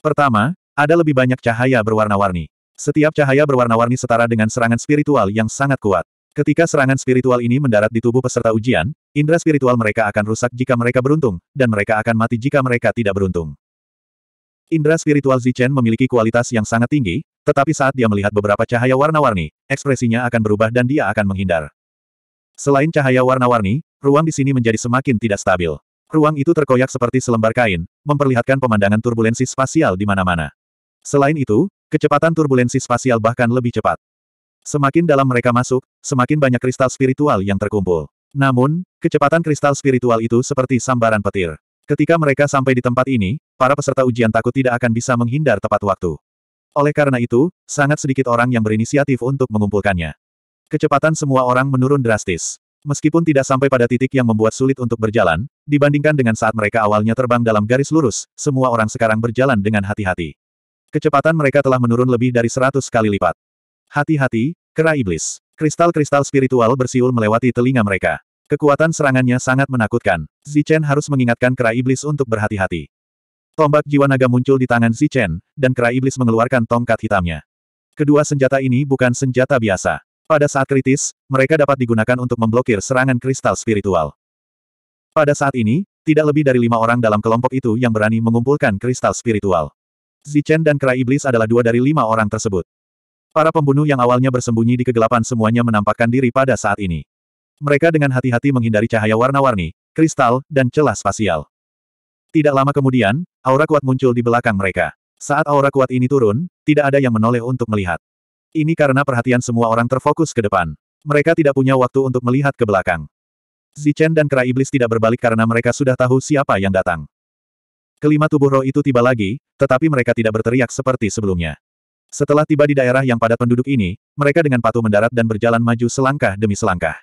Pertama, ada lebih banyak cahaya berwarna-warni. Setiap cahaya berwarna-warni setara dengan serangan spiritual yang sangat kuat. Ketika serangan spiritual ini mendarat di tubuh peserta ujian, indera spiritual mereka akan rusak jika mereka beruntung, dan mereka akan mati jika mereka tidak beruntung. Indra spiritual Zichen memiliki kualitas yang sangat tinggi, tetapi saat dia melihat beberapa cahaya warna-warni, ekspresinya akan berubah dan dia akan menghindar. Selain cahaya warna-warni, ruang di sini menjadi semakin tidak stabil. Ruang itu terkoyak seperti selembar kain, memperlihatkan pemandangan turbulensi spasial di mana-mana. Selain itu, Kecepatan turbulensi spasial bahkan lebih cepat. Semakin dalam mereka masuk, semakin banyak kristal spiritual yang terkumpul. Namun, kecepatan kristal spiritual itu seperti sambaran petir. Ketika mereka sampai di tempat ini, para peserta ujian takut tidak akan bisa menghindar tepat waktu. Oleh karena itu, sangat sedikit orang yang berinisiatif untuk mengumpulkannya. Kecepatan semua orang menurun drastis. Meskipun tidak sampai pada titik yang membuat sulit untuk berjalan, dibandingkan dengan saat mereka awalnya terbang dalam garis lurus, semua orang sekarang berjalan dengan hati-hati. Kecepatan mereka telah menurun lebih dari seratus kali lipat. Hati-hati, kera iblis. Kristal-kristal spiritual bersiul melewati telinga mereka. Kekuatan serangannya sangat menakutkan. Zichen harus mengingatkan kera iblis untuk berhati-hati. Tombak jiwa naga muncul di tangan Zichen, dan kera iblis mengeluarkan tongkat hitamnya. Kedua senjata ini bukan senjata biasa. Pada saat kritis, mereka dapat digunakan untuk memblokir serangan kristal spiritual. Pada saat ini, tidak lebih dari lima orang dalam kelompok itu yang berani mengumpulkan kristal spiritual. Zichen dan Kera Iblis adalah dua dari lima orang tersebut. Para pembunuh yang awalnya bersembunyi di kegelapan semuanya menampakkan diri pada saat ini. Mereka dengan hati-hati menghindari cahaya warna-warni, kristal, dan celah spasial. Tidak lama kemudian, aura kuat muncul di belakang mereka. Saat aura kuat ini turun, tidak ada yang menoleh untuk melihat. Ini karena perhatian semua orang terfokus ke depan. Mereka tidak punya waktu untuk melihat ke belakang. Zichen dan Kera Iblis tidak berbalik karena mereka sudah tahu siapa yang datang. Kelima tubuh roh itu tiba lagi, tetapi mereka tidak berteriak seperti sebelumnya. Setelah tiba di daerah yang padat penduduk ini, mereka dengan patuh mendarat dan berjalan maju selangkah demi selangkah.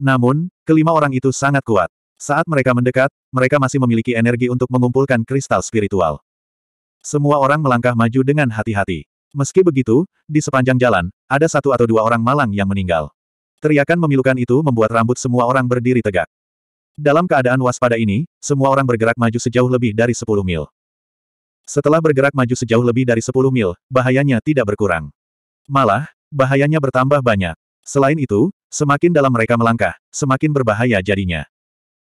Namun, kelima orang itu sangat kuat. Saat mereka mendekat, mereka masih memiliki energi untuk mengumpulkan kristal spiritual. Semua orang melangkah maju dengan hati-hati. Meski begitu, di sepanjang jalan, ada satu atau dua orang malang yang meninggal. Teriakan memilukan itu membuat rambut semua orang berdiri tegak. Dalam keadaan waspada ini, semua orang bergerak maju sejauh lebih dari 10 mil. Setelah bergerak maju sejauh lebih dari 10 mil, bahayanya tidak berkurang. Malah, bahayanya bertambah banyak. Selain itu, semakin dalam mereka melangkah, semakin berbahaya jadinya.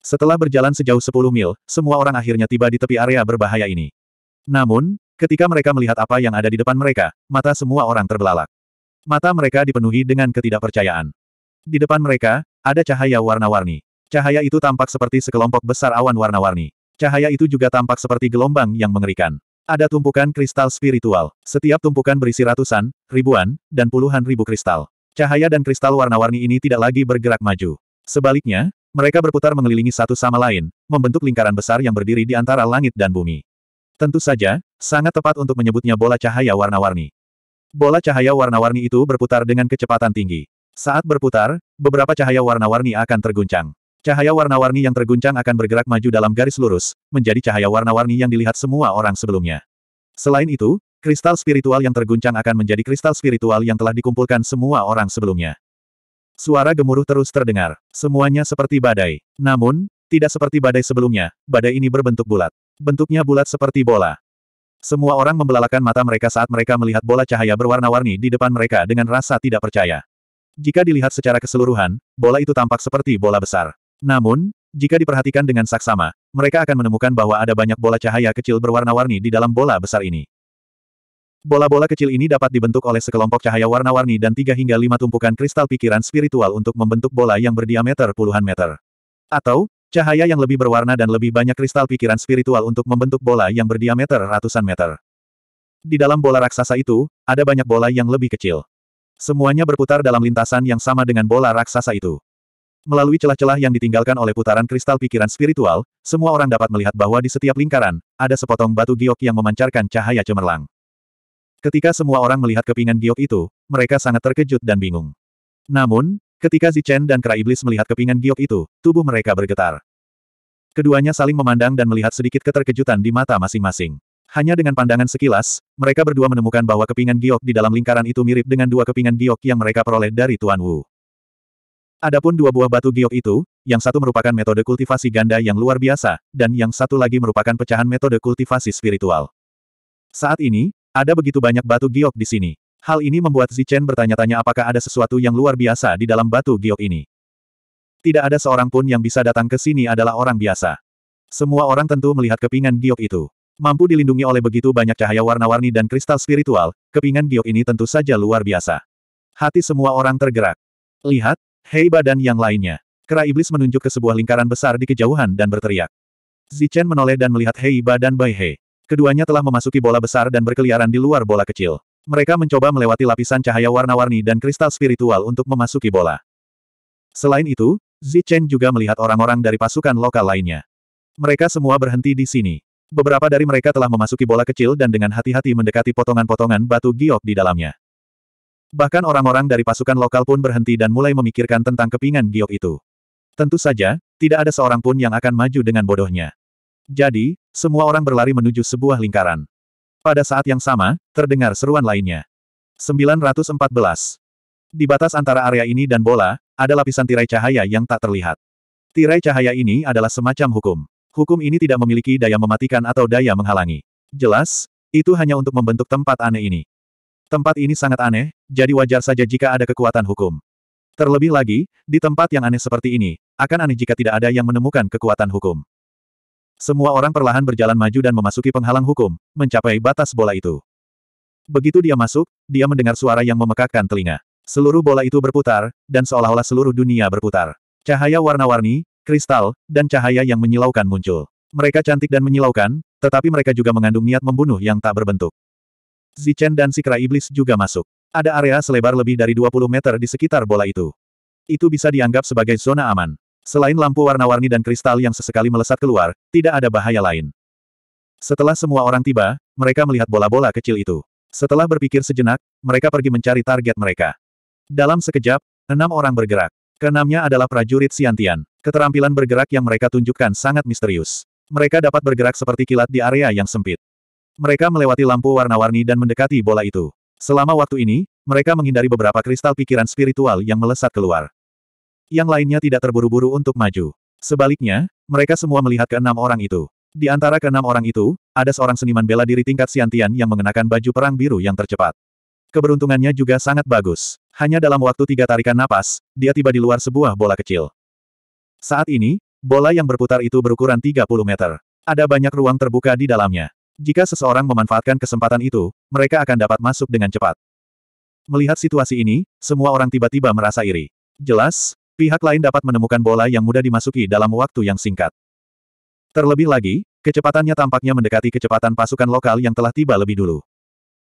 Setelah berjalan sejauh 10 mil, semua orang akhirnya tiba di tepi area berbahaya ini. Namun, ketika mereka melihat apa yang ada di depan mereka, mata semua orang terbelalak. Mata mereka dipenuhi dengan ketidakpercayaan. Di depan mereka, ada cahaya warna-warni. Cahaya itu tampak seperti sekelompok besar awan warna-warni. Cahaya itu juga tampak seperti gelombang yang mengerikan. Ada tumpukan kristal spiritual. Setiap tumpukan berisi ratusan, ribuan, dan puluhan ribu kristal. Cahaya dan kristal warna-warni ini tidak lagi bergerak maju. Sebaliknya, mereka berputar mengelilingi satu sama lain, membentuk lingkaran besar yang berdiri di antara langit dan bumi. Tentu saja, sangat tepat untuk menyebutnya bola cahaya warna-warni. Bola cahaya warna-warni itu berputar dengan kecepatan tinggi. Saat berputar, beberapa cahaya warna-warni akan terguncang. Cahaya warna-warni yang terguncang akan bergerak maju dalam garis lurus, menjadi cahaya warna-warni yang dilihat semua orang sebelumnya. Selain itu, kristal spiritual yang terguncang akan menjadi kristal spiritual yang telah dikumpulkan semua orang sebelumnya. Suara gemuruh terus terdengar, semuanya seperti badai. Namun, tidak seperti badai sebelumnya, badai ini berbentuk bulat. Bentuknya bulat seperti bola. Semua orang membelalakan mata mereka saat mereka melihat bola cahaya berwarna-warni di depan mereka dengan rasa tidak percaya. Jika dilihat secara keseluruhan, bola itu tampak seperti bola besar. Namun, jika diperhatikan dengan saksama, mereka akan menemukan bahwa ada banyak bola cahaya kecil berwarna-warni di dalam bola besar ini. Bola-bola kecil ini dapat dibentuk oleh sekelompok cahaya warna-warni dan tiga hingga lima tumpukan kristal pikiran spiritual untuk membentuk bola yang berdiameter puluhan meter. Atau, cahaya yang lebih berwarna dan lebih banyak kristal pikiran spiritual untuk membentuk bola yang berdiameter ratusan meter. Di dalam bola raksasa itu, ada banyak bola yang lebih kecil. Semuanya berputar dalam lintasan yang sama dengan bola raksasa itu. Melalui celah-celah yang ditinggalkan oleh putaran kristal pikiran spiritual, semua orang dapat melihat bahwa di setiap lingkaran, ada sepotong batu giok yang memancarkan cahaya cemerlang. Ketika semua orang melihat kepingan giok itu, mereka sangat terkejut dan bingung. Namun, ketika Zichen dan Kera Iblis melihat kepingan giok itu, tubuh mereka bergetar. Keduanya saling memandang dan melihat sedikit keterkejutan di mata masing-masing. Hanya dengan pandangan sekilas, mereka berdua menemukan bahwa kepingan giok di dalam lingkaran itu mirip dengan dua kepingan giok yang mereka peroleh dari Tuan Wu. Adapun dua buah batu giok itu, yang satu merupakan metode kultivasi ganda yang luar biasa, dan yang satu lagi merupakan pecahan metode kultivasi spiritual. Saat ini, ada begitu banyak batu giok di sini. Hal ini membuat Zichen bertanya-tanya apakah ada sesuatu yang luar biasa di dalam batu giok ini. Tidak ada seorang pun yang bisa datang ke sini adalah orang biasa. Semua orang tentu melihat kepingan giok itu. Mampu dilindungi oleh begitu banyak cahaya warna-warni dan kristal spiritual, kepingan giok ini tentu saja luar biasa. Hati semua orang tergerak. Lihat, Heiba dan yang lainnya. Kera iblis menunjuk ke sebuah lingkaran besar di kejauhan dan berteriak. Zichen menoleh dan melihat Heiba dan Bai He. Keduanya telah memasuki bola besar dan berkeliaran di luar bola kecil. Mereka mencoba melewati lapisan cahaya warna-warni dan kristal spiritual untuk memasuki bola. Selain itu, Zichen juga melihat orang-orang dari pasukan lokal lainnya. Mereka semua berhenti di sini. Beberapa dari mereka telah memasuki bola kecil dan dengan hati-hati mendekati potongan-potongan batu giok di dalamnya. Bahkan orang-orang dari pasukan lokal pun berhenti dan mulai memikirkan tentang kepingan giok itu. Tentu saja, tidak ada seorang pun yang akan maju dengan bodohnya. Jadi, semua orang berlari menuju sebuah lingkaran. Pada saat yang sama, terdengar seruan lainnya. 914. Di batas antara area ini dan bola, ada lapisan tirai cahaya yang tak terlihat. Tirai cahaya ini adalah semacam hukum. Hukum ini tidak memiliki daya mematikan atau daya menghalangi. Jelas, itu hanya untuk membentuk tempat aneh ini. Tempat ini sangat aneh, jadi wajar saja jika ada kekuatan hukum. Terlebih lagi, di tempat yang aneh seperti ini, akan aneh jika tidak ada yang menemukan kekuatan hukum. Semua orang perlahan berjalan maju dan memasuki penghalang hukum, mencapai batas bola itu. Begitu dia masuk, dia mendengar suara yang memekakkan telinga. Seluruh bola itu berputar, dan seolah-olah seluruh dunia berputar. Cahaya warna-warni, kristal, dan cahaya yang menyilaukan muncul. Mereka cantik dan menyilaukan, tetapi mereka juga mengandung niat membunuh yang tak berbentuk. Zichen dan Sikra Iblis juga masuk. Ada area selebar lebih dari 20 meter di sekitar bola itu. Itu bisa dianggap sebagai zona aman. Selain lampu warna-warni dan kristal yang sesekali melesat keluar, tidak ada bahaya lain. Setelah semua orang tiba, mereka melihat bola-bola kecil itu. Setelah berpikir sejenak, mereka pergi mencari target mereka. Dalam sekejap, enam orang bergerak. Keenamnya adalah prajurit Siantian. Keterampilan bergerak yang mereka tunjukkan sangat misterius. Mereka dapat bergerak seperti kilat di area yang sempit. Mereka melewati lampu warna-warni dan mendekati bola itu. Selama waktu ini, mereka menghindari beberapa kristal pikiran spiritual yang melesat keluar. Yang lainnya tidak terburu-buru untuk maju. Sebaliknya, mereka semua melihat keenam orang itu. Di antara keenam orang itu, ada seorang seniman bela diri tingkat Siantian yang mengenakan baju perang biru yang tercepat. Keberuntungannya juga sangat bagus. Hanya dalam waktu tiga tarikan napas, dia tiba di luar sebuah bola kecil. Saat ini, bola yang berputar itu berukuran 30 meter. Ada banyak ruang terbuka di dalamnya. Jika seseorang memanfaatkan kesempatan itu, mereka akan dapat masuk dengan cepat. Melihat situasi ini, semua orang tiba-tiba merasa iri. Jelas, pihak lain dapat menemukan bola yang mudah dimasuki dalam waktu yang singkat. Terlebih lagi, kecepatannya tampaknya mendekati kecepatan pasukan lokal yang telah tiba lebih dulu.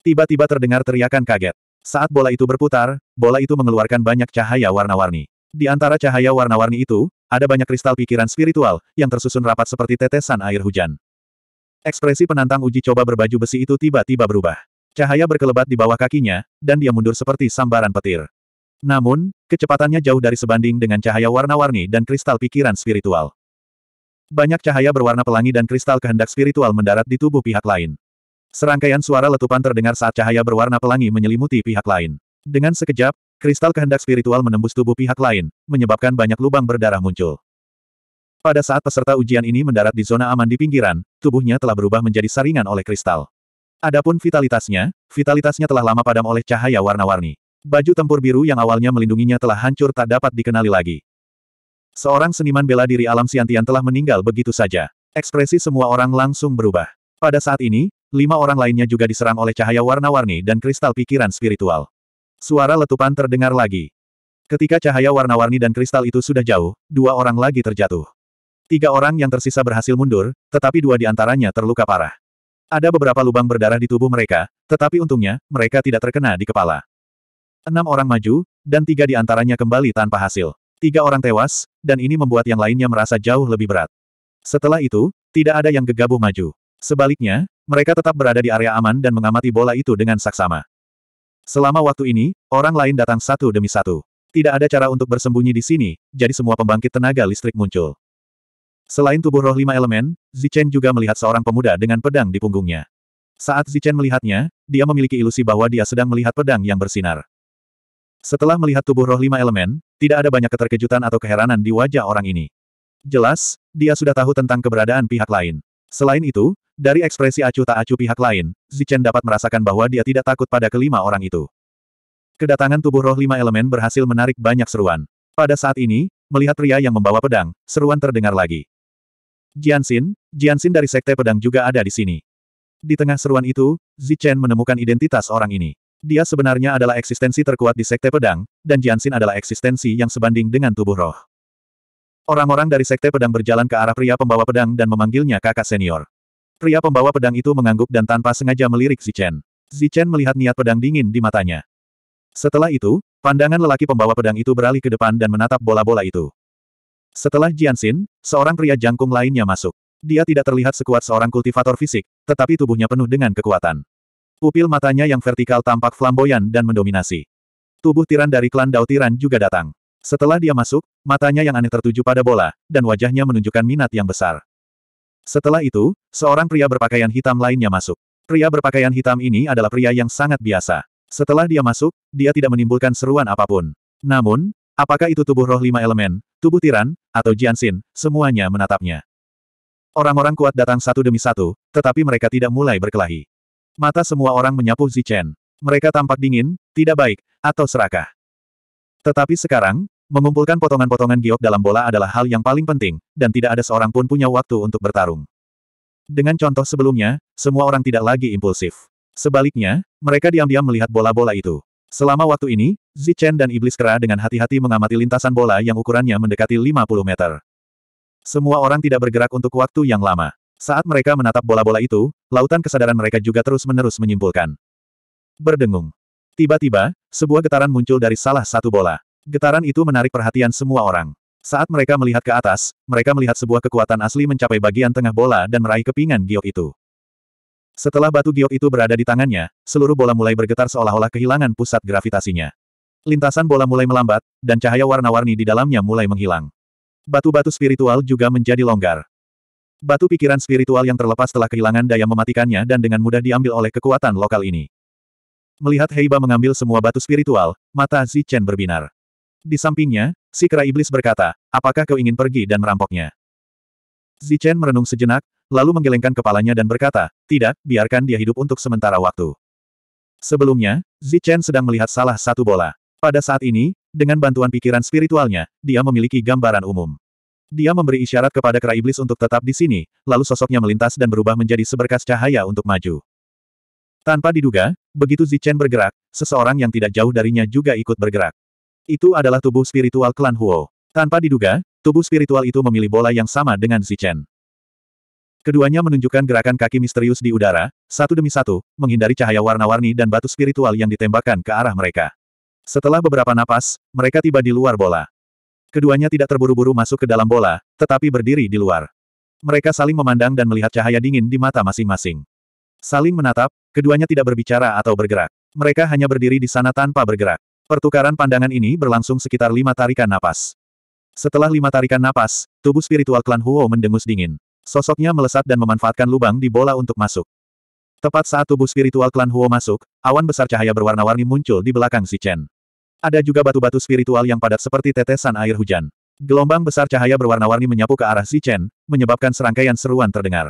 Tiba-tiba terdengar teriakan kaget. Saat bola itu berputar, bola itu mengeluarkan banyak cahaya warna-warni. Di antara cahaya warna-warni itu, ada banyak kristal pikiran spiritual, yang tersusun rapat seperti tetesan air hujan. Ekspresi penantang uji coba berbaju besi itu tiba-tiba berubah. Cahaya berkelebat di bawah kakinya, dan dia mundur seperti sambaran petir. Namun, kecepatannya jauh dari sebanding dengan cahaya warna-warni dan kristal pikiran spiritual. Banyak cahaya berwarna pelangi dan kristal kehendak spiritual mendarat di tubuh pihak lain. Serangkaian suara letupan terdengar saat cahaya berwarna pelangi menyelimuti pihak lain. Dengan sekejap, kristal kehendak spiritual menembus tubuh pihak lain, menyebabkan banyak lubang berdarah muncul. Pada saat peserta ujian ini mendarat di zona aman di pinggiran, tubuhnya telah berubah menjadi saringan oleh kristal. Adapun vitalitasnya, vitalitasnya telah lama padam oleh cahaya warna-warni. Baju tempur biru yang awalnya melindunginya telah hancur tak dapat dikenali lagi. Seorang seniman bela diri alam Siantian telah meninggal begitu saja. Ekspresi semua orang langsung berubah. Pada saat ini, lima orang lainnya juga diserang oleh cahaya warna-warni dan kristal pikiran spiritual. Suara letupan terdengar lagi. Ketika cahaya warna-warni dan kristal itu sudah jauh, dua orang lagi terjatuh. Tiga orang yang tersisa berhasil mundur, tetapi dua di antaranya terluka parah. Ada beberapa lubang berdarah di tubuh mereka, tetapi untungnya, mereka tidak terkena di kepala. Enam orang maju, dan tiga di antaranya kembali tanpa hasil. Tiga orang tewas, dan ini membuat yang lainnya merasa jauh lebih berat. Setelah itu, tidak ada yang gegabah maju. Sebaliknya, mereka tetap berada di area aman dan mengamati bola itu dengan saksama. Selama waktu ini, orang lain datang satu demi satu. Tidak ada cara untuk bersembunyi di sini, jadi semua pembangkit tenaga listrik muncul. Selain tubuh roh lima elemen, Zichen juga melihat seorang pemuda dengan pedang di punggungnya. Saat Zichen melihatnya, dia memiliki ilusi bahwa dia sedang melihat pedang yang bersinar. Setelah melihat tubuh roh lima elemen, tidak ada banyak keterkejutan atau keheranan di wajah orang ini. Jelas, dia sudah tahu tentang keberadaan pihak lain. Selain itu, dari ekspresi acuh tak acuh pihak lain, Zichen dapat merasakan bahwa dia tidak takut pada kelima orang itu. Kedatangan tubuh roh lima elemen berhasil menarik banyak seruan. Pada saat ini, melihat pria yang membawa pedang, seruan terdengar lagi. Jianxin, Jianxin dari Sekte Pedang juga ada di sini. Di tengah seruan itu, Zichen menemukan identitas orang ini. Dia sebenarnya adalah eksistensi terkuat di Sekte Pedang, dan Jianxin adalah eksistensi yang sebanding dengan tubuh roh. Orang-orang dari Sekte Pedang berjalan ke arah pria pembawa pedang dan memanggilnya kakak senior. Pria pembawa pedang itu mengangguk dan tanpa sengaja melirik Zichen. Zichen melihat niat pedang dingin di matanya. Setelah itu, pandangan lelaki pembawa pedang itu beralih ke depan dan menatap bola-bola itu. Setelah Jianxin, seorang pria jangkung lainnya masuk. Dia tidak terlihat sekuat seorang kultivator fisik, tetapi tubuhnya penuh dengan kekuatan. Pupil matanya yang vertikal tampak flamboyan dan mendominasi. Tubuh tiran dari klan Dao Tiran juga datang. Setelah dia masuk, matanya yang aneh tertuju pada bola, dan wajahnya menunjukkan minat yang besar. Setelah itu, seorang pria berpakaian hitam lainnya masuk. Pria berpakaian hitam ini adalah pria yang sangat biasa. Setelah dia masuk, dia tidak menimbulkan seruan apapun. Namun, apakah itu tubuh roh lima elemen, tubuh Tiran, atau Jiansin semuanya menatapnya. Orang-orang kuat datang satu demi satu, tetapi mereka tidak mulai berkelahi. Mata semua orang menyapu Zichen. Mereka tampak dingin, tidak baik, atau serakah. Tetapi sekarang, mengumpulkan potongan-potongan giok dalam bola adalah hal yang paling penting, dan tidak ada seorang pun punya waktu untuk bertarung. Dengan contoh sebelumnya, semua orang tidak lagi impulsif. Sebaliknya, mereka diam-diam melihat bola-bola itu. Selama waktu ini, Zichen dan Iblis Kera dengan hati-hati mengamati lintasan bola yang ukurannya mendekati 50 meter. Semua orang tidak bergerak untuk waktu yang lama. Saat mereka menatap bola-bola itu, lautan kesadaran mereka juga terus-menerus menyimpulkan. Berdengung. Tiba-tiba, sebuah getaran muncul dari salah satu bola. Getaran itu menarik perhatian semua orang. Saat mereka melihat ke atas, mereka melihat sebuah kekuatan asli mencapai bagian tengah bola dan meraih kepingan giok itu. Setelah batu giok itu berada di tangannya, seluruh bola mulai bergetar seolah-olah kehilangan pusat gravitasinya. Lintasan bola mulai melambat, dan cahaya warna-warni di dalamnya mulai menghilang. Batu-batu spiritual juga menjadi longgar. Batu pikiran spiritual yang terlepas telah kehilangan daya mematikannya dan dengan mudah diambil oleh kekuatan lokal ini. Melihat Heiba mengambil semua batu spiritual, mata Zichen berbinar. Di sampingnya, si kera iblis berkata, apakah kau ingin pergi dan merampoknya? Zichen merenung sejenak, lalu menggelengkan kepalanya dan berkata, tidak, biarkan dia hidup untuk sementara waktu. Sebelumnya, Zichen sedang melihat salah satu bola. Pada saat ini, dengan bantuan pikiran spiritualnya, dia memiliki gambaran umum. Dia memberi isyarat kepada kera iblis untuk tetap di sini, lalu sosoknya melintas dan berubah menjadi seberkas cahaya untuk maju. Tanpa diduga, begitu Zichen bergerak, seseorang yang tidak jauh darinya juga ikut bergerak. Itu adalah tubuh spiritual klan Huo. Tanpa diduga, tubuh spiritual itu memilih bola yang sama dengan Zichen. Keduanya menunjukkan gerakan kaki misterius di udara, satu demi satu, menghindari cahaya warna-warni dan batu spiritual yang ditembakkan ke arah mereka. Setelah beberapa napas, mereka tiba di luar bola. Keduanya tidak terburu-buru masuk ke dalam bola, tetapi berdiri di luar. Mereka saling memandang dan melihat cahaya dingin di mata masing-masing. Saling menatap, keduanya tidak berbicara atau bergerak. Mereka hanya berdiri di sana tanpa bergerak. Pertukaran pandangan ini berlangsung sekitar lima tarikan napas. Setelah lima tarikan napas, tubuh spiritual klan Huo mendengus dingin. Sosoknya melesat dan memanfaatkan lubang di bola untuk masuk. Tepat saat tubuh spiritual klan Huo masuk, awan besar cahaya berwarna-warni muncul di belakang si Chen. Ada juga batu-batu spiritual yang padat seperti tetesan air hujan. Gelombang besar cahaya berwarna-warni menyapu ke arah Zichen, menyebabkan serangkaian seruan terdengar.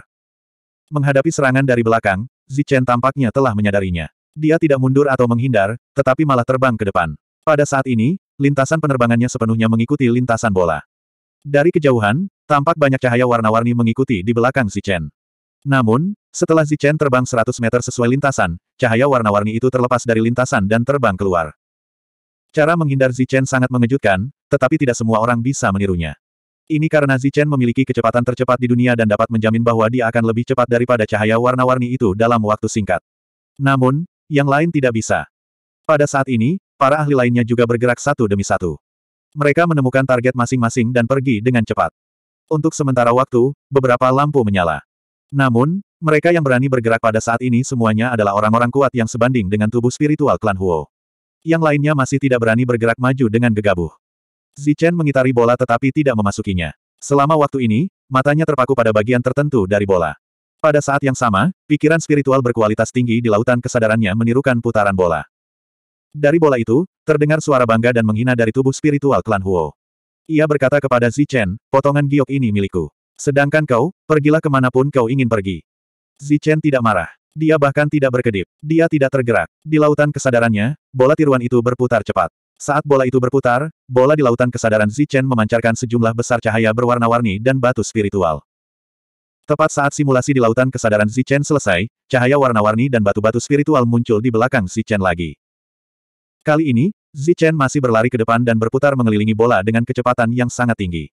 Menghadapi serangan dari belakang, Zichen tampaknya telah menyadarinya. Dia tidak mundur atau menghindar, tetapi malah terbang ke depan. Pada saat ini, lintasan penerbangannya sepenuhnya mengikuti lintasan bola. Dari kejauhan, tampak banyak cahaya warna-warni mengikuti di belakang Zichen. Namun, setelah Zichen terbang 100 meter sesuai lintasan, cahaya warna-warni itu terlepas dari lintasan dan terbang keluar. Cara menghindar Zichen sangat mengejutkan, tetapi tidak semua orang bisa menirunya. Ini karena Zichen memiliki kecepatan tercepat di dunia dan dapat menjamin bahwa dia akan lebih cepat daripada cahaya warna-warni itu dalam waktu singkat. Namun, yang lain tidak bisa. Pada saat ini, para ahli lainnya juga bergerak satu demi satu. Mereka menemukan target masing-masing dan pergi dengan cepat. Untuk sementara waktu, beberapa lampu menyala. Namun, mereka yang berani bergerak pada saat ini semuanya adalah orang-orang kuat yang sebanding dengan tubuh spiritual klan Huo. Yang lainnya masih tidak berani bergerak maju dengan gegabah. Zichen mengitari bola tetapi tidak memasukinya. Selama waktu ini, matanya terpaku pada bagian tertentu dari bola. Pada saat yang sama, pikiran spiritual berkualitas tinggi di lautan kesadarannya menirukan putaran bola. Dari bola itu, terdengar suara bangga dan menghina dari tubuh spiritual klan Huo. Ia berkata kepada Zichen, potongan giok ini milikku. Sedangkan kau, pergilah kemanapun kau ingin pergi. Zichen tidak marah. Dia bahkan tidak berkedip. Dia tidak tergerak. Di lautan kesadarannya, bola tiruan itu berputar cepat. Saat bola itu berputar, bola di lautan kesadaran Zichen memancarkan sejumlah besar cahaya berwarna-warni dan batu spiritual. Tepat saat simulasi di lautan kesadaran Zichen selesai, cahaya warna-warni dan batu-batu spiritual muncul di belakang Zichen lagi. Kali ini, Zichen masih berlari ke depan dan berputar mengelilingi bola dengan kecepatan yang sangat tinggi.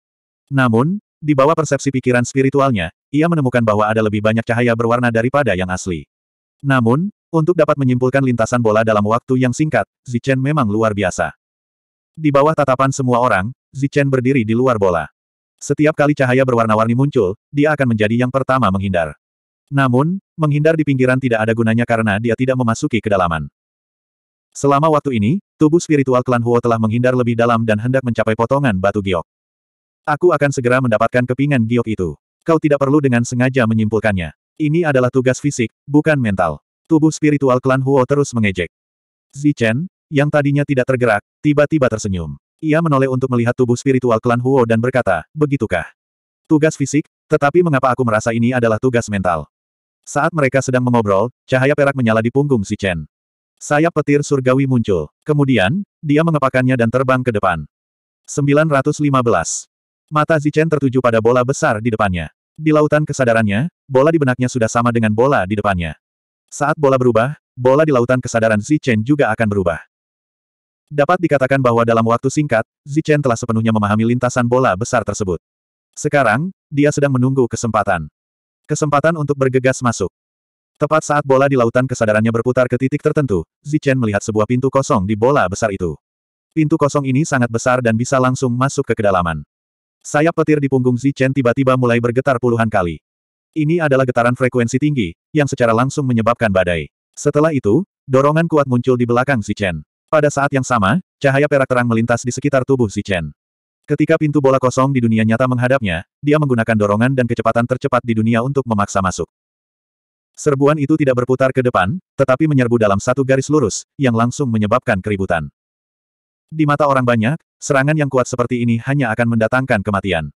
Namun, di bawah persepsi pikiran spiritualnya, ia menemukan bahwa ada lebih banyak cahaya berwarna daripada yang asli. Namun, untuk dapat menyimpulkan lintasan bola dalam waktu yang singkat, Zichen memang luar biasa. Di bawah tatapan semua orang, Zichen berdiri di luar bola. Setiap kali cahaya berwarna-warni muncul, dia akan menjadi yang pertama menghindar. Namun, menghindar di pinggiran tidak ada gunanya karena dia tidak memasuki kedalaman. Selama waktu ini, tubuh spiritual klan Huo telah menghindar lebih dalam dan hendak mencapai potongan batu giok. Aku akan segera mendapatkan kepingan giok itu. Kau tidak perlu dengan sengaja menyimpulkannya. Ini adalah tugas fisik, bukan mental. Tubuh spiritual klan Huo terus mengejek. Zichen, yang tadinya tidak tergerak, tiba-tiba tersenyum. Ia menoleh untuk melihat tubuh spiritual klan Huo dan berkata, begitukah? Tugas fisik, tetapi mengapa aku merasa ini adalah tugas mental? Saat mereka sedang mengobrol, cahaya perak menyala di punggung Zichen. Sayap petir surgawi muncul. Kemudian, dia mengepakannya dan terbang ke depan. 915. Mata Zichen tertuju pada bola besar di depannya. Di lautan kesadarannya, bola di benaknya sudah sama dengan bola di depannya. Saat bola berubah, bola di lautan kesadaran Zichen juga akan berubah. Dapat dikatakan bahwa dalam waktu singkat, Zichen telah sepenuhnya memahami lintasan bola besar tersebut. Sekarang, dia sedang menunggu kesempatan. Kesempatan untuk bergegas masuk. Tepat saat bola di lautan kesadarannya berputar ke titik tertentu, Zichen melihat sebuah pintu kosong di bola besar itu. Pintu kosong ini sangat besar dan bisa langsung masuk ke kedalaman. Sayap petir di punggung Zichen tiba-tiba mulai bergetar puluhan kali. Ini adalah getaran frekuensi tinggi, yang secara langsung menyebabkan badai. Setelah itu, dorongan kuat muncul di belakang Zichen. Pada saat yang sama, cahaya perak terang melintas di sekitar tubuh Zichen. Ketika pintu bola kosong di dunia nyata menghadapnya, dia menggunakan dorongan dan kecepatan tercepat di dunia untuk memaksa masuk. Serbuan itu tidak berputar ke depan, tetapi menyerbu dalam satu garis lurus, yang langsung menyebabkan keributan. Di mata orang banyak, serangan yang kuat seperti ini hanya akan mendatangkan kematian.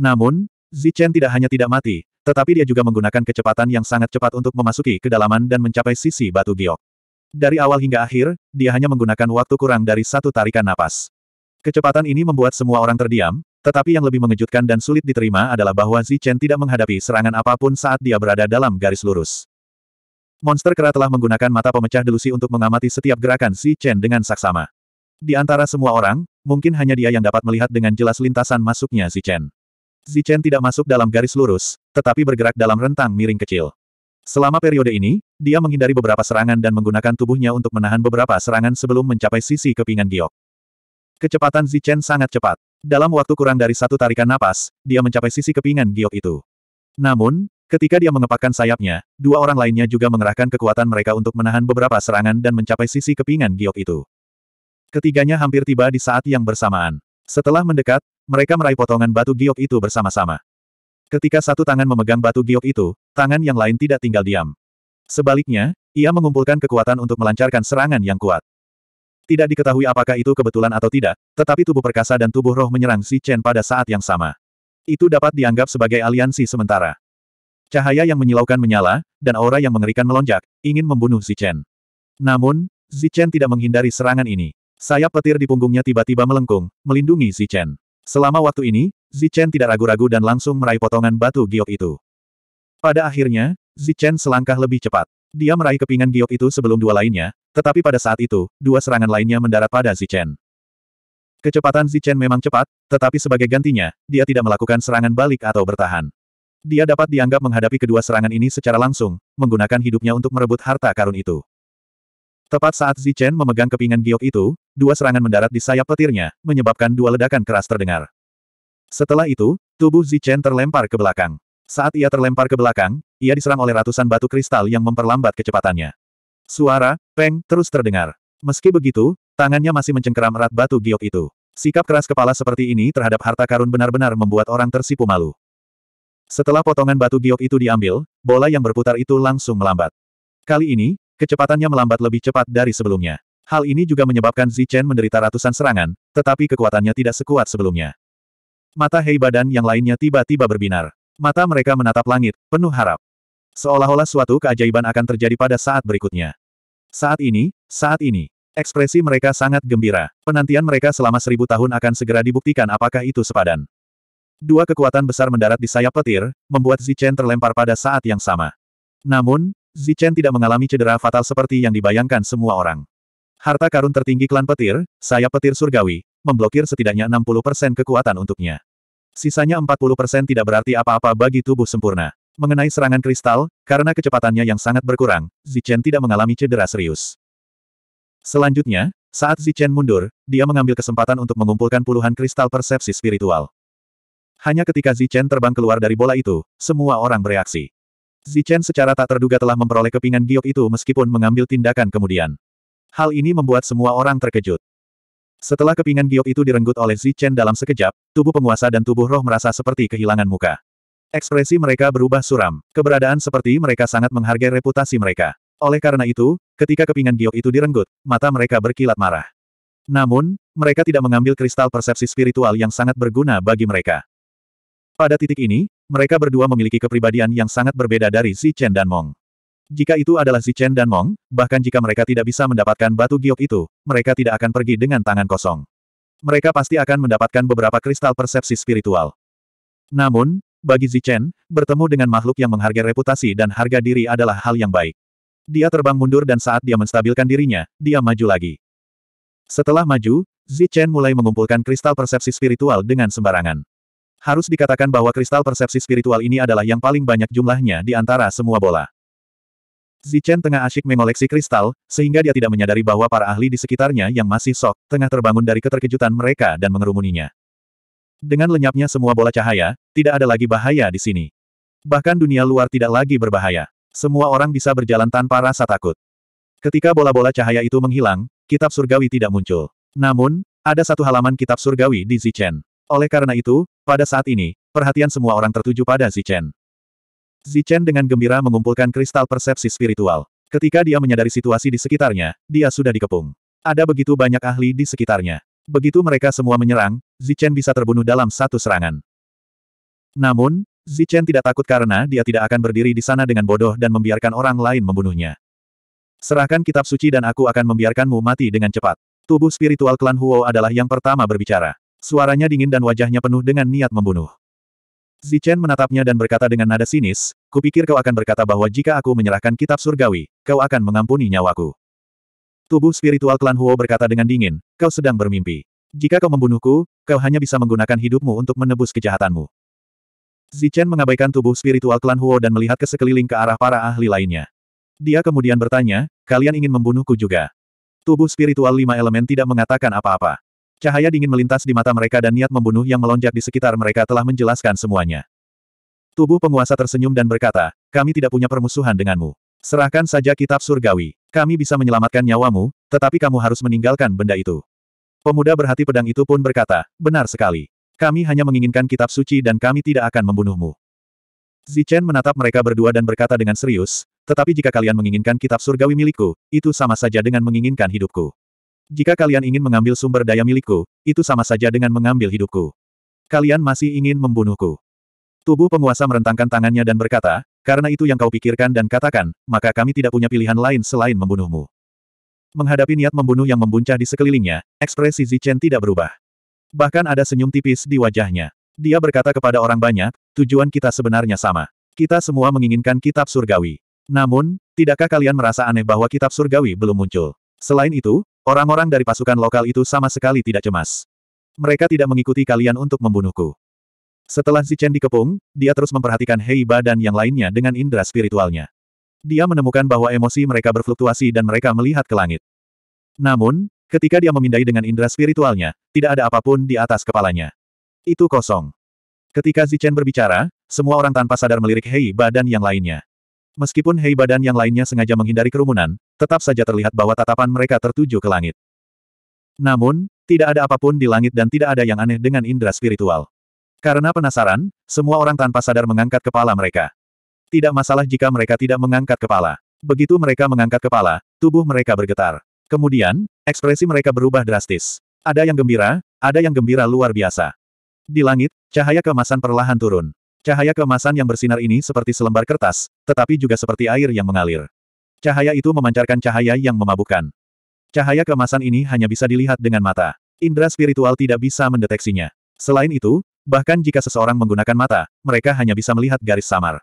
Namun, Zichen tidak hanya tidak mati, tetapi dia juga menggunakan kecepatan yang sangat cepat untuk memasuki kedalaman dan mencapai sisi batu giok. Dari awal hingga akhir, dia hanya menggunakan waktu kurang dari satu tarikan napas. Kecepatan ini membuat semua orang terdiam, tetapi yang lebih mengejutkan dan sulit diterima adalah bahwa Zichen tidak menghadapi serangan apapun saat dia berada dalam garis lurus. Monster kera telah menggunakan mata pemecah delusi untuk mengamati setiap gerakan Zichen dengan saksama. Di antara semua orang, mungkin hanya dia yang dapat melihat dengan jelas lintasan masuknya Zichen. Zichen tidak masuk dalam garis lurus, tetapi bergerak dalam rentang miring kecil. Selama periode ini, dia menghindari beberapa serangan dan menggunakan tubuhnya untuk menahan beberapa serangan sebelum mencapai sisi kepingan giok. Kecepatan Zichen sangat cepat. Dalam waktu kurang dari satu tarikan napas, dia mencapai sisi kepingan giok itu. Namun, ketika dia mengepakkan sayapnya, dua orang lainnya juga mengerahkan kekuatan mereka untuk menahan beberapa serangan dan mencapai sisi kepingan giok itu. Ketiganya hampir tiba di saat yang bersamaan. Setelah mendekat, mereka meraih potongan batu giok itu bersama-sama. Ketika satu tangan memegang batu giok itu, tangan yang lain tidak tinggal diam. Sebaliknya, ia mengumpulkan kekuatan untuk melancarkan serangan yang kuat. Tidak diketahui apakah itu kebetulan atau tidak, tetapi tubuh perkasa dan tubuh roh menyerang Si Chen pada saat yang sama. Itu dapat dianggap sebagai aliansi sementara. Cahaya yang menyilaukan menyala, dan aura yang mengerikan melonjak, ingin membunuh Si Chen. Namun, Si Chen tidak menghindari serangan ini. Sayap petir di punggungnya tiba-tiba melengkung, melindungi Zichen. Selama waktu ini, Zichen tidak ragu-ragu dan langsung meraih potongan batu giok itu. Pada akhirnya, Zichen selangkah lebih cepat. Dia meraih kepingan giok itu sebelum dua lainnya, tetapi pada saat itu, dua serangan lainnya mendarat pada Zichen. Kecepatan Zichen memang cepat, tetapi sebagai gantinya, dia tidak melakukan serangan balik atau bertahan. Dia dapat dianggap menghadapi kedua serangan ini secara langsung, menggunakan hidupnya untuk merebut harta karun itu. Tepat saat Zichen memegang kepingan giok itu, dua serangan mendarat di sayap petirnya, menyebabkan dua ledakan keras terdengar. Setelah itu, tubuh Zichen terlempar ke belakang. Saat ia terlempar ke belakang, ia diserang oleh ratusan batu kristal yang memperlambat kecepatannya. Suara, peng, terus terdengar. Meski begitu, tangannya masih mencengkeram erat batu giok itu. Sikap keras kepala seperti ini terhadap harta karun benar-benar membuat orang tersipu malu. Setelah potongan batu giok itu diambil, bola yang berputar itu langsung melambat. Kali ini, kecepatannya melambat lebih cepat dari sebelumnya. Hal ini juga menyebabkan Zichen menderita ratusan serangan, tetapi kekuatannya tidak sekuat sebelumnya. Mata Hei badan yang lainnya tiba-tiba berbinar. Mata mereka menatap langit, penuh harap. Seolah-olah suatu keajaiban akan terjadi pada saat berikutnya. Saat ini, saat ini. Ekspresi mereka sangat gembira. Penantian mereka selama seribu tahun akan segera dibuktikan apakah itu sepadan. Dua kekuatan besar mendarat di sayap petir, membuat Zichen terlempar pada saat yang sama. Namun, Zichen tidak mengalami cedera fatal seperti yang dibayangkan semua orang. Harta karun tertinggi klan petir, saya petir surgawi, memblokir setidaknya 60% kekuatan untuknya. Sisanya 40% tidak berarti apa-apa bagi tubuh sempurna. Mengenai serangan kristal, karena kecepatannya yang sangat berkurang, Zichen tidak mengalami cedera serius. Selanjutnya, saat Zichen mundur, dia mengambil kesempatan untuk mengumpulkan puluhan kristal persepsi spiritual. Hanya ketika Zichen terbang keluar dari bola itu, semua orang bereaksi. Zichen secara tak terduga telah memperoleh kepingan giok itu meskipun mengambil tindakan kemudian. Hal ini membuat semua orang terkejut. Setelah kepingan giok itu direnggut oleh Zichen dalam sekejap, tubuh penguasa dan tubuh roh merasa seperti kehilangan muka. Ekspresi mereka berubah suram. Keberadaan seperti mereka sangat menghargai reputasi mereka. Oleh karena itu, ketika kepingan giok itu direnggut, mata mereka berkilat marah. Namun, mereka tidak mengambil kristal persepsi spiritual yang sangat berguna bagi mereka. Pada titik ini, mereka berdua memiliki kepribadian yang sangat berbeda dari Zichen dan Mong. Jika itu adalah Zichen dan Mong, bahkan jika mereka tidak bisa mendapatkan batu giok itu, mereka tidak akan pergi dengan tangan kosong. Mereka pasti akan mendapatkan beberapa kristal persepsi spiritual. Namun, bagi Zichen, bertemu dengan makhluk yang menghargai reputasi dan harga diri adalah hal yang baik. Dia terbang mundur dan saat dia menstabilkan dirinya, dia maju lagi. Setelah maju, Zichen mulai mengumpulkan kristal persepsi spiritual dengan sembarangan. Harus dikatakan bahwa kristal persepsi spiritual ini adalah yang paling banyak jumlahnya di antara semua bola. Zichen tengah asyik mengoleksi kristal, sehingga dia tidak menyadari bahwa para ahli di sekitarnya yang masih sok, tengah terbangun dari keterkejutan mereka dan mengerumuninya. Dengan lenyapnya semua bola cahaya, tidak ada lagi bahaya di sini. Bahkan dunia luar tidak lagi berbahaya. Semua orang bisa berjalan tanpa rasa takut. Ketika bola-bola cahaya itu menghilang, kitab surgawi tidak muncul. Namun, ada satu halaman kitab surgawi di Zichen. Oleh karena itu, pada saat ini, perhatian semua orang tertuju pada Zichen. Zichen dengan gembira mengumpulkan kristal persepsi spiritual. Ketika dia menyadari situasi di sekitarnya, dia sudah dikepung. Ada begitu banyak ahli di sekitarnya. Begitu mereka semua menyerang, Zichen bisa terbunuh dalam satu serangan. Namun, Zichen tidak takut karena dia tidak akan berdiri di sana dengan bodoh dan membiarkan orang lain membunuhnya. Serahkan kitab suci dan aku akan membiarkanmu mati dengan cepat. Tubuh spiritual klan Huo adalah yang pertama berbicara. Suaranya dingin dan wajahnya penuh dengan niat membunuh. Zichen menatapnya dan berkata dengan nada sinis, kupikir kau akan berkata bahwa jika aku menyerahkan kitab surgawi, kau akan mengampuni nyawaku. Tubuh spiritual klan Huo berkata dengan dingin, kau sedang bermimpi. Jika kau membunuhku, kau hanya bisa menggunakan hidupmu untuk menebus kejahatanmu. Zichen mengabaikan tubuh spiritual klan Huo dan melihat ke sekeliling ke arah para ahli lainnya. Dia kemudian bertanya, kalian ingin membunuhku juga? Tubuh spiritual lima elemen tidak mengatakan apa-apa. Cahaya dingin melintas di mata mereka dan niat membunuh yang melonjak di sekitar mereka telah menjelaskan semuanya. Tubuh penguasa tersenyum dan berkata, kami tidak punya permusuhan denganmu. Serahkan saja kitab surgawi. Kami bisa menyelamatkan nyawamu, tetapi kamu harus meninggalkan benda itu. Pemuda berhati pedang itu pun berkata, benar sekali. Kami hanya menginginkan kitab suci dan kami tidak akan membunuhmu. Zichen menatap mereka berdua dan berkata dengan serius, tetapi jika kalian menginginkan kitab surgawi milikku, itu sama saja dengan menginginkan hidupku. Jika kalian ingin mengambil sumber daya milikku, itu sama saja dengan mengambil hidupku. Kalian masih ingin membunuhku. Tubuh penguasa merentangkan tangannya dan berkata, karena itu yang kau pikirkan dan katakan, maka kami tidak punya pilihan lain selain membunuhmu. Menghadapi niat membunuh yang membuncah di sekelilingnya, ekspresi Zichen tidak berubah. Bahkan ada senyum tipis di wajahnya. Dia berkata kepada orang banyak, tujuan kita sebenarnya sama. Kita semua menginginkan kitab surgawi. Namun, tidakkah kalian merasa aneh bahwa kitab surgawi belum muncul? Selain itu, Orang-orang dari pasukan lokal itu sama sekali tidak cemas. Mereka tidak mengikuti kalian untuk membunuhku. Setelah si Chen dikepung, dia terus memperhatikan Hei Ba dan yang lainnya dengan indera spiritualnya. Dia menemukan bahwa emosi mereka berfluktuasi dan mereka melihat ke langit. Namun, ketika dia memindai dengan indera spiritualnya, tidak ada apapun di atas kepalanya. Itu kosong. Ketika Zichen berbicara, semua orang tanpa sadar melirik Hei Ba dan yang lainnya. Meskipun Hei Badan yang lainnya sengaja menghindari kerumunan, tetap saja terlihat bahwa tatapan mereka tertuju ke langit. Namun, tidak ada apapun di langit dan tidak ada yang aneh dengan indera spiritual. Karena penasaran, semua orang tanpa sadar mengangkat kepala mereka. Tidak masalah jika mereka tidak mengangkat kepala. Begitu mereka mengangkat kepala, tubuh mereka bergetar. Kemudian, ekspresi mereka berubah drastis. Ada yang gembira, ada yang gembira luar biasa. Di langit, cahaya kemasan perlahan turun. Cahaya keemasan yang bersinar ini seperti selembar kertas, tetapi juga seperti air yang mengalir. Cahaya itu memancarkan cahaya yang memabukkan. Cahaya keemasan ini hanya bisa dilihat dengan mata. Indra spiritual tidak bisa mendeteksinya. Selain itu, bahkan jika seseorang menggunakan mata, mereka hanya bisa melihat garis samar.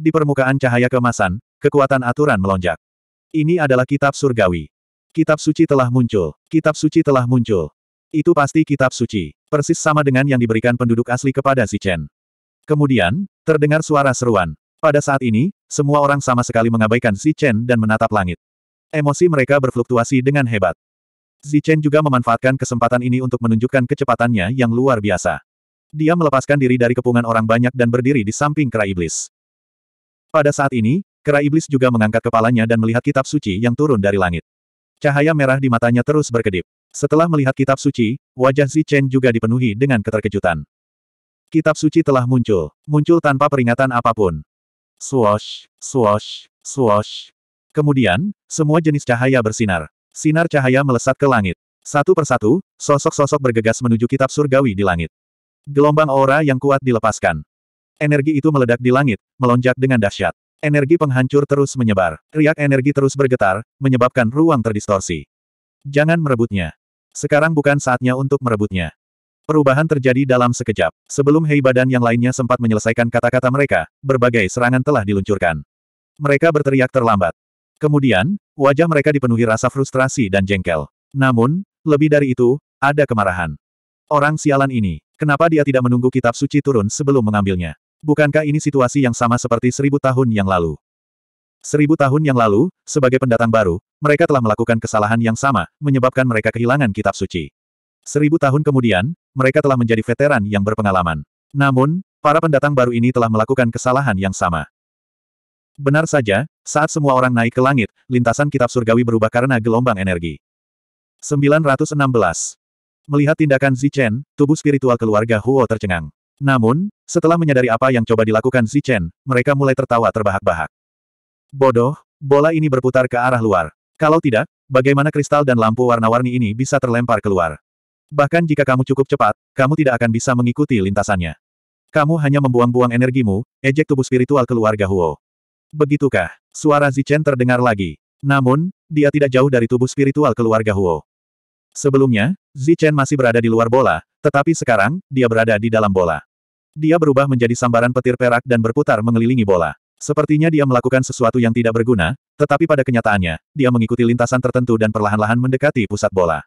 Di permukaan cahaya keemasan, kekuatan aturan melonjak. Ini adalah kitab surgawi. Kitab suci telah muncul. Kitab suci telah muncul. Itu pasti kitab suci. Persis sama dengan yang diberikan penduduk asli kepada si Chen. Kemudian, terdengar suara seruan. Pada saat ini, semua orang sama sekali mengabaikan Chen dan menatap langit. Emosi mereka berfluktuasi dengan hebat. Chen juga memanfaatkan kesempatan ini untuk menunjukkan kecepatannya yang luar biasa. Dia melepaskan diri dari kepungan orang banyak dan berdiri di samping kera iblis. Pada saat ini, kera iblis juga mengangkat kepalanya dan melihat kitab suci yang turun dari langit. Cahaya merah di matanya terus berkedip. Setelah melihat kitab suci, wajah Chen juga dipenuhi dengan keterkejutan. Kitab suci telah muncul, muncul tanpa peringatan apapun. Swash, swash, swash. Kemudian, semua jenis cahaya bersinar. Sinar cahaya melesat ke langit. Satu persatu, sosok-sosok bergegas menuju kitab surgawi di langit. Gelombang aura yang kuat dilepaskan. Energi itu meledak di langit, melonjak dengan dahsyat. Energi penghancur terus menyebar. Riak energi terus bergetar, menyebabkan ruang terdistorsi. Jangan merebutnya. Sekarang bukan saatnya untuk merebutnya. Perubahan terjadi dalam sekejap. Sebelum Hei badan yang lainnya sempat menyelesaikan kata-kata mereka, berbagai serangan telah diluncurkan. Mereka berteriak terlambat. Kemudian, wajah mereka dipenuhi rasa frustrasi dan jengkel. Namun, lebih dari itu, ada kemarahan. Orang sialan ini, kenapa dia tidak menunggu kitab suci turun sebelum mengambilnya? Bukankah ini situasi yang sama seperti seribu tahun yang lalu? Seribu tahun yang lalu, sebagai pendatang baru, mereka telah melakukan kesalahan yang sama, menyebabkan mereka kehilangan kitab suci. Seribu tahun kemudian, mereka telah menjadi veteran yang berpengalaman. Namun, para pendatang baru ini telah melakukan kesalahan yang sama. Benar saja, saat semua orang naik ke langit, lintasan kitab surgawi berubah karena gelombang energi. 916. Melihat tindakan Zichen, tubuh spiritual keluarga Huo tercengang. Namun, setelah menyadari apa yang coba dilakukan Zichen, mereka mulai tertawa terbahak-bahak. Bodoh, bola ini berputar ke arah luar. Kalau tidak, bagaimana kristal dan lampu warna-warni ini bisa terlempar keluar? Bahkan jika kamu cukup cepat, kamu tidak akan bisa mengikuti lintasannya. Kamu hanya membuang-buang energimu, ejek tubuh spiritual keluarga Huo. Begitukah? Suara Zichen terdengar lagi. Namun, dia tidak jauh dari tubuh spiritual keluarga Huo. Sebelumnya, Zichen masih berada di luar bola, tetapi sekarang, dia berada di dalam bola. Dia berubah menjadi sambaran petir perak dan berputar mengelilingi bola. Sepertinya dia melakukan sesuatu yang tidak berguna, tetapi pada kenyataannya, dia mengikuti lintasan tertentu dan perlahan-lahan mendekati pusat bola.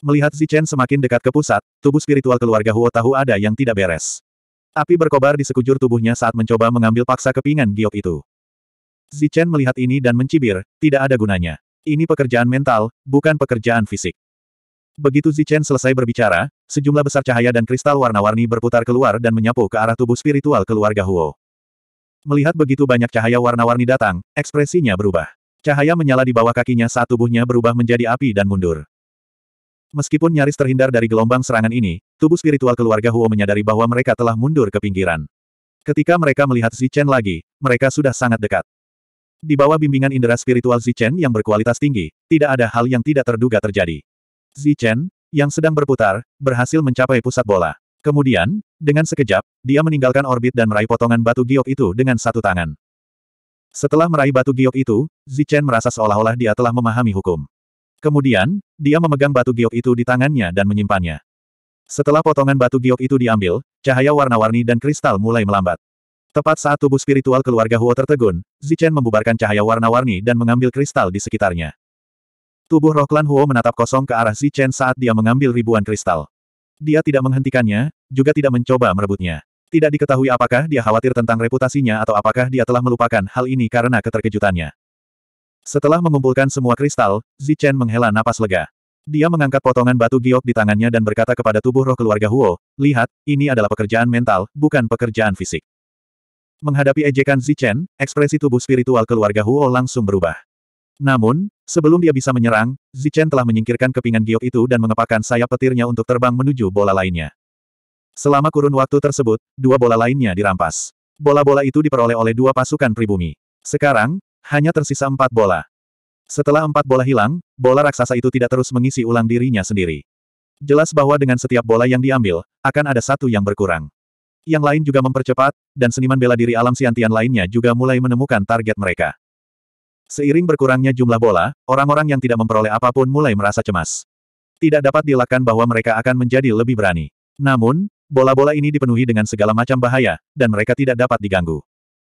Melihat Zichen semakin dekat ke pusat, tubuh spiritual keluarga Huo Tahu ada yang tidak beres. Api berkobar di sekujur tubuhnya saat mencoba mengambil paksa kepingan giok itu. Zichen melihat ini dan mencibir, tidak ada gunanya. Ini pekerjaan mental, bukan pekerjaan fisik. Begitu Zichen selesai berbicara, sejumlah besar cahaya dan kristal warna-warni berputar keluar dan menyapu ke arah tubuh spiritual keluarga Huo. Melihat begitu banyak cahaya warna-warni datang, ekspresinya berubah. Cahaya menyala di bawah kakinya saat tubuhnya berubah menjadi api dan mundur. Meskipun nyaris terhindar dari gelombang serangan ini, tubuh spiritual keluarga Huo menyadari bahwa mereka telah mundur ke pinggiran. Ketika mereka melihat Zichen lagi, mereka sudah sangat dekat. Di bawah bimbingan indera spiritual Zichen yang berkualitas tinggi, tidak ada hal yang tidak terduga terjadi. Zichen, yang sedang berputar, berhasil mencapai pusat bola. Kemudian, dengan sekejap, dia meninggalkan orbit dan meraih potongan batu giok itu dengan satu tangan. Setelah meraih batu giok itu, Zichen merasa seolah-olah dia telah memahami hukum. Kemudian, dia memegang batu giok itu di tangannya dan menyimpannya. Setelah potongan batu giok itu diambil, cahaya warna-warni dan kristal mulai melambat. Tepat saat tubuh spiritual keluarga Huo tertegun, Zichen membubarkan cahaya warna-warni dan mengambil kristal di sekitarnya. Tubuh roh klan Huo menatap kosong ke arah Zichen saat dia mengambil ribuan kristal. Dia tidak menghentikannya, juga tidak mencoba merebutnya. Tidak diketahui apakah dia khawatir tentang reputasinya atau apakah dia telah melupakan hal ini karena keterkejutannya. Setelah mengumpulkan semua kristal, Zichen menghela napas lega. Dia mengangkat potongan batu giok di tangannya dan berkata kepada tubuh roh keluarga Huo, lihat, ini adalah pekerjaan mental, bukan pekerjaan fisik. Menghadapi ejekan Zichen, ekspresi tubuh spiritual keluarga Huo langsung berubah. Namun, sebelum dia bisa menyerang, Zichen telah menyingkirkan kepingan giok itu dan mengepakkan sayap petirnya untuk terbang menuju bola lainnya. Selama kurun waktu tersebut, dua bola lainnya dirampas. Bola-bola itu diperoleh oleh dua pasukan pribumi. Sekarang, hanya tersisa empat bola. Setelah empat bola hilang, bola raksasa itu tidak terus mengisi ulang dirinya sendiri. Jelas bahwa dengan setiap bola yang diambil, akan ada satu yang berkurang. Yang lain juga mempercepat, dan seniman bela diri alam siantian lainnya juga mulai menemukan target mereka. Seiring berkurangnya jumlah bola, orang-orang yang tidak memperoleh apapun mulai merasa cemas. Tidak dapat dilakukan bahwa mereka akan menjadi lebih berani. Namun, bola-bola ini dipenuhi dengan segala macam bahaya, dan mereka tidak dapat diganggu.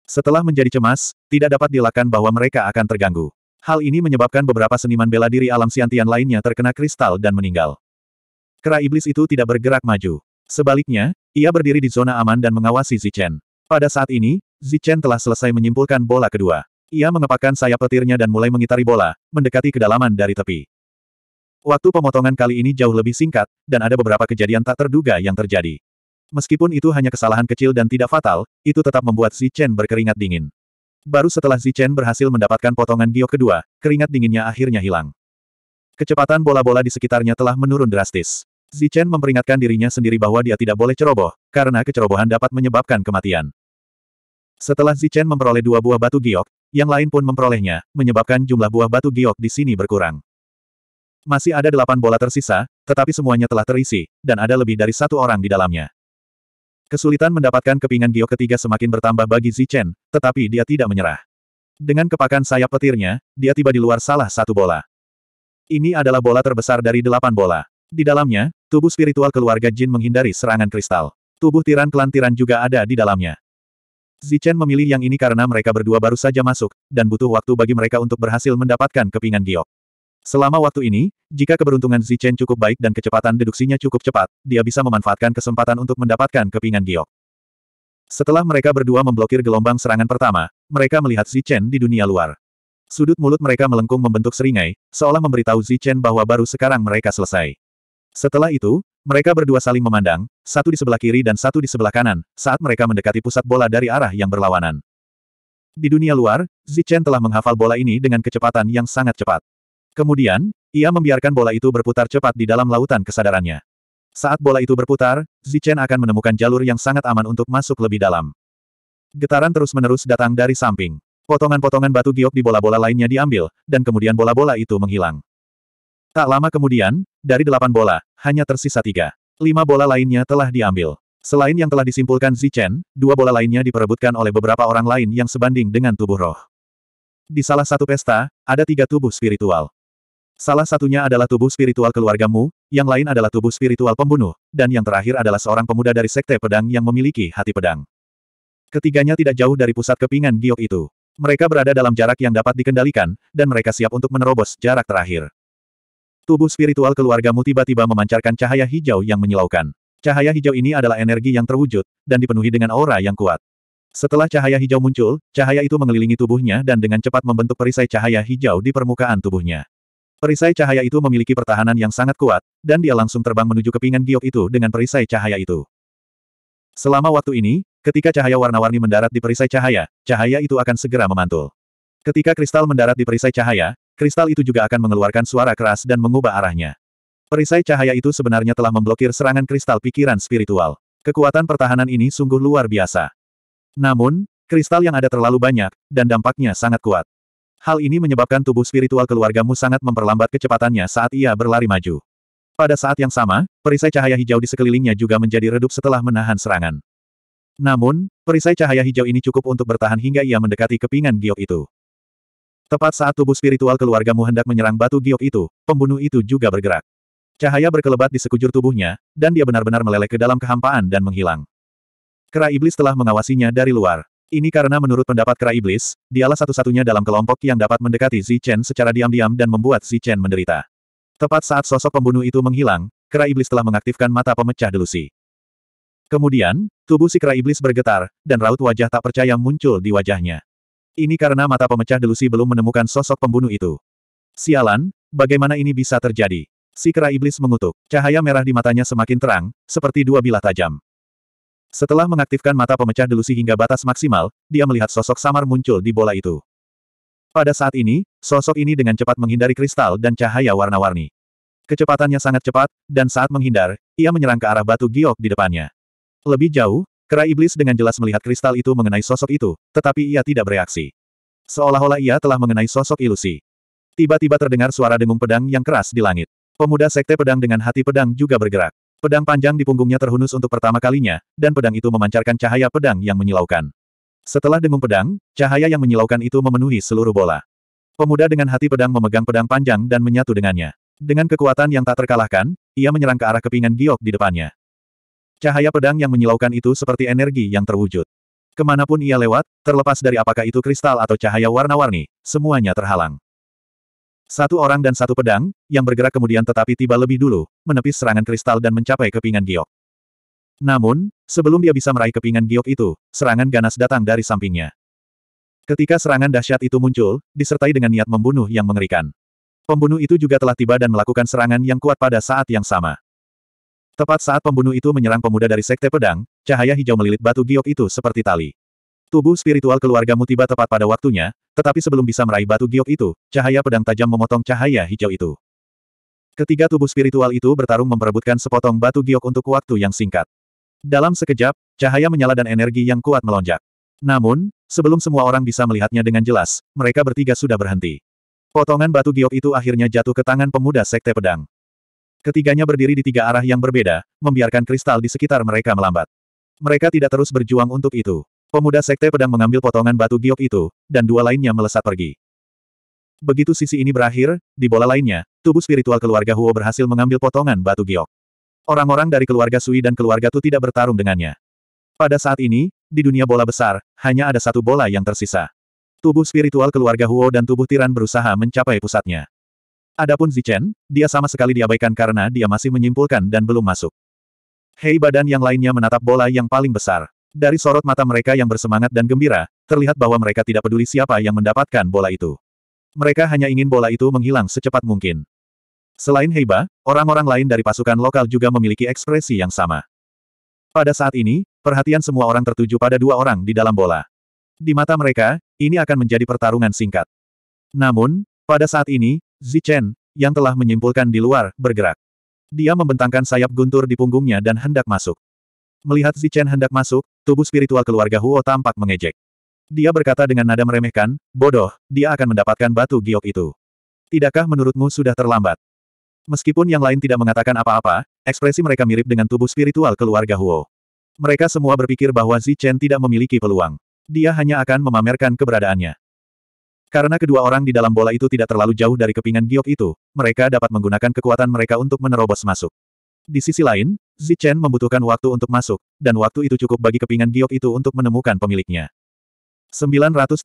Setelah menjadi cemas, tidak dapat dilakukan bahwa mereka akan terganggu. Hal ini menyebabkan beberapa seniman bela diri alam siantian lainnya terkena kristal dan meninggal. Kera iblis itu tidak bergerak maju. Sebaliknya, ia berdiri di zona aman dan mengawasi Zichen. Pada saat ini, Zichen telah selesai menyimpulkan bola kedua. Ia mengepakkan sayap petirnya dan mulai mengitari bola, mendekati kedalaman dari tepi. Waktu pemotongan kali ini jauh lebih singkat, dan ada beberapa kejadian tak terduga yang terjadi. Meskipun itu hanya kesalahan kecil dan tidak fatal, itu tetap membuat Chen berkeringat dingin. Baru setelah Chen berhasil mendapatkan potongan giok kedua, keringat dinginnya akhirnya hilang. Kecepatan bola-bola di sekitarnya telah menurun drastis. Chen memperingatkan dirinya sendiri bahwa dia tidak boleh ceroboh, karena kecerobohan dapat menyebabkan kematian. Setelah Chen memperoleh dua buah batu giok, yang lain pun memperolehnya, menyebabkan jumlah buah batu giok di sini berkurang. Masih ada delapan bola tersisa, tetapi semuanya telah terisi, dan ada lebih dari satu orang di dalamnya. Kesulitan mendapatkan kepingan giok ketiga semakin bertambah bagi Zichen, tetapi dia tidak menyerah. Dengan kepakan sayap petirnya, dia tiba di luar salah satu bola. Ini adalah bola terbesar dari delapan bola. Di dalamnya, tubuh spiritual keluarga Jin menghindari serangan kristal. Tubuh tiran klan tiran juga ada di dalamnya. Zichen memilih yang ini karena mereka berdua baru saja masuk, dan butuh waktu bagi mereka untuk berhasil mendapatkan kepingan giok. Selama waktu ini, jika keberuntungan Zichen cukup baik dan kecepatan deduksinya cukup cepat, dia bisa memanfaatkan kesempatan untuk mendapatkan kepingan giok. Setelah mereka berdua memblokir gelombang serangan pertama, mereka melihat Zichen di dunia luar. Sudut mulut mereka melengkung membentuk seringai, seolah memberitahu Zichen bahwa baru sekarang mereka selesai. Setelah itu, mereka berdua saling memandang, satu di sebelah kiri dan satu di sebelah kanan, saat mereka mendekati pusat bola dari arah yang berlawanan. Di dunia luar, Zichen telah menghafal bola ini dengan kecepatan yang sangat cepat. Kemudian, ia membiarkan bola itu berputar cepat di dalam lautan kesadarannya. Saat bola itu berputar, Zichen akan menemukan jalur yang sangat aman untuk masuk lebih dalam. Getaran terus-menerus datang dari samping. Potongan-potongan batu giok di bola-bola lainnya diambil, dan kemudian bola-bola itu menghilang. Tak lama kemudian, dari delapan bola, hanya tersisa tiga. Lima bola lainnya telah diambil. Selain yang telah disimpulkan Zichen, dua bola lainnya diperebutkan oleh beberapa orang lain yang sebanding dengan tubuh roh. Di salah satu pesta, ada tiga tubuh spiritual. Salah satunya adalah tubuh spiritual keluargamu, yang lain adalah tubuh spiritual pembunuh, dan yang terakhir adalah seorang pemuda dari sekte pedang yang memiliki hati pedang. Ketiganya tidak jauh dari pusat kepingan giok itu. Mereka berada dalam jarak yang dapat dikendalikan, dan mereka siap untuk menerobos jarak terakhir. Tubuh spiritual keluargamu tiba-tiba memancarkan cahaya hijau yang menyilaukan. Cahaya hijau ini adalah energi yang terwujud, dan dipenuhi dengan aura yang kuat. Setelah cahaya hijau muncul, cahaya itu mengelilingi tubuhnya dan dengan cepat membentuk perisai cahaya hijau di permukaan tubuhnya. Perisai cahaya itu memiliki pertahanan yang sangat kuat, dan dia langsung terbang menuju kepingan giok itu dengan perisai cahaya itu. Selama waktu ini, ketika cahaya warna-warni mendarat di perisai cahaya, cahaya itu akan segera memantul. Ketika kristal mendarat di perisai cahaya, kristal itu juga akan mengeluarkan suara keras dan mengubah arahnya. Perisai cahaya itu sebenarnya telah memblokir serangan kristal pikiran spiritual. Kekuatan pertahanan ini sungguh luar biasa. Namun, kristal yang ada terlalu banyak, dan dampaknya sangat kuat. Hal ini menyebabkan tubuh spiritual keluargamu sangat memperlambat kecepatannya saat ia berlari maju. Pada saat yang sama, perisai cahaya hijau di sekelilingnya juga menjadi redup setelah menahan serangan. Namun, perisai cahaya hijau ini cukup untuk bertahan hingga ia mendekati kepingan giok itu. Tepat saat tubuh spiritual keluargamu hendak menyerang batu giok itu, pembunuh itu juga bergerak. Cahaya berkelebat di sekujur tubuhnya, dan dia benar-benar meleleh ke dalam kehampaan dan menghilang. Kera iblis telah mengawasinya dari luar. Ini karena menurut pendapat kera iblis, dialah satu-satunya dalam kelompok yang dapat mendekati Zichen secara diam-diam dan membuat Zichen menderita. Tepat saat sosok pembunuh itu menghilang, kera iblis telah mengaktifkan mata pemecah delusi. Kemudian, tubuh si kera iblis bergetar, dan raut wajah tak percaya muncul di wajahnya. Ini karena mata pemecah delusi belum menemukan sosok pembunuh itu. Sialan, bagaimana ini bisa terjadi? Si kera iblis mengutuk, cahaya merah di matanya semakin terang, seperti dua bilah tajam. Setelah mengaktifkan mata pemecah delusi hingga batas maksimal, dia melihat sosok samar muncul di bola itu. Pada saat ini, sosok ini dengan cepat menghindari kristal dan cahaya warna-warni. Kecepatannya sangat cepat, dan saat menghindar, ia menyerang ke arah batu giok di depannya. Lebih jauh, kera iblis dengan jelas melihat kristal itu mengenai sosok itu, tetapi ia tidak bereaksi. Seolah-olah ia telah mengenai sosok ilusi. Tiba-tiba terdengar suara dengung pedang yang keras di langit. Pemuda sekte pedang dengan hati pedang juga bergerak. Pedang panjang di punggungnya terhunus untuk pertama kalinya, dan pedang itu memancarkan cahaya pedang yang menyilaukan. Setelah dengung pedang, cahaya yang menyilaukan itu memenuhi seluruh bola. Pemuda dengan hati pedang memegang pedang panjang dan menyatu dengannya. Dengan kekuatan yang tak terkalahkan, ia menyerang ke arah kepingan giok di depannya. Cahaya pedang yang menyilaukan itu seperti energi yang terwujud. Kemanapun ia lewat, terlepas dari apakah itu kristal atau cahaya warna-warni, semuanya terhalang. Satu orang dan satu pedang, yang bergerak kemudian tetapi tiba lebih dulu, menepis serangan kristal dan mencapai kepingan giok. Namun, sebelum dia bisa meraih kepingan giok itu, serangan ganas datang dari sampingnya. Ketika serangan dahsyat itu muncul, disertai dengan niat membunuh yang mengerikan. Pembunuh itu juga telah tiba dan melakukan serangan yang kuat pada saat yang sama. Tepat saat pembunuh itu menyerang pemuda dari Sekte Pedang, cahaya hijau melilit batu giok itu seperti tali. Tubuh spiritual keluargamu tiba tepat pada waktunya, tetapi sebelum bisa meraih batu giok itu, cahaya pedang tajam memotong cahaya hijau itu. Ketiga tubuh spiritual itu bertarung memperebutkan sepotong batu giok untuk waktu yang singkat. Dalam sekejap, cahaya menyala dan energi yang kuat melonjak. Namun, sebelum semua orang bisa melihatnya dengan jelas, mereka bertiga sudah berhenti. Potongan batu giok itu akhirnya jatuh ke tangan pemuda sekte pedang. Ketiganya berdiri di tiga arah yang berbeda, membiarkan kristal di sekitar mereka melambat. Mereka tidak terus berjuang untuk itu. Pemuda Sekte Pedang mengambil potongan batu giok itu, dan dua lainnya melesat pergi. Begitu sisi ini berakhir, di bola lainnya, tubuh spiritual keluarga Huo berhasil mengambil potongan batu giok. Orang-orang dari keluarga Sui dan keluarga Tu tidak bertarung dengannya. Pada saat ini, di dunia bola besar, hanya ada satu bola yang tersisa. Tubuh spiritual keluarga Huo dan tubuh Tiran berusaha mencapai pusatnya. Adapun Zichen, dia sama sekali diabaikan karena dia masih menyimpulkan dan belum masuk. Hei badan yang lainnya menatap bola yang paling besar. Dari sorot mata mereka yang bersemangat dan gembira, terlihat bahwa mereka tidak peduli siapa yang mendapatkan bola itu. Mereka hanya ingin bola itu menghilang secepat mungkin. Selain Heiba, orang-orang lain dari pasukan lokal juga memiliki ekspresi yang sama. Pada saat ini, perhatian semua orang tertuju pada dua orang di dalam bola. Di mata mereka, ini akan menjadi pertarungan singkat. Namun, pada saat ini, Zichen, yang telah menyimpulkan di luar, bergerak. Dia membentangkan sayap guntur di punggungnya dan hendak masuk. Melihat Zichen hendak masuk, tubuh spiritual keluarga Huo tampak mengejek. Dia berkata dengan nada meremehkan, bodoh, dia akan mendapatkan batu giok itu. Tidakkah menurutmu sudah terlambat? Meskipun yang lain tidak mengatakan apa-apa, ekspresi mereka mirip dengan tubuh spiritual keluarga Huo. Mereka semua berpikir bahwa Zichen tidak memiliki peluang. Dia hanya akan memamerkan keberadaannya. Karena kedua orang di dalam bola itu tidak terlalu jauh dari kepingan giok itu, mereka dapat menggunakan kekuatan mereka untuk menerobos masuk. Di sisi lain, Zichen membutuhkan waktu untuk masuk, dan waktu itu cukup bagi kepingan giok itu untuk menemukan pemiliknya. 917.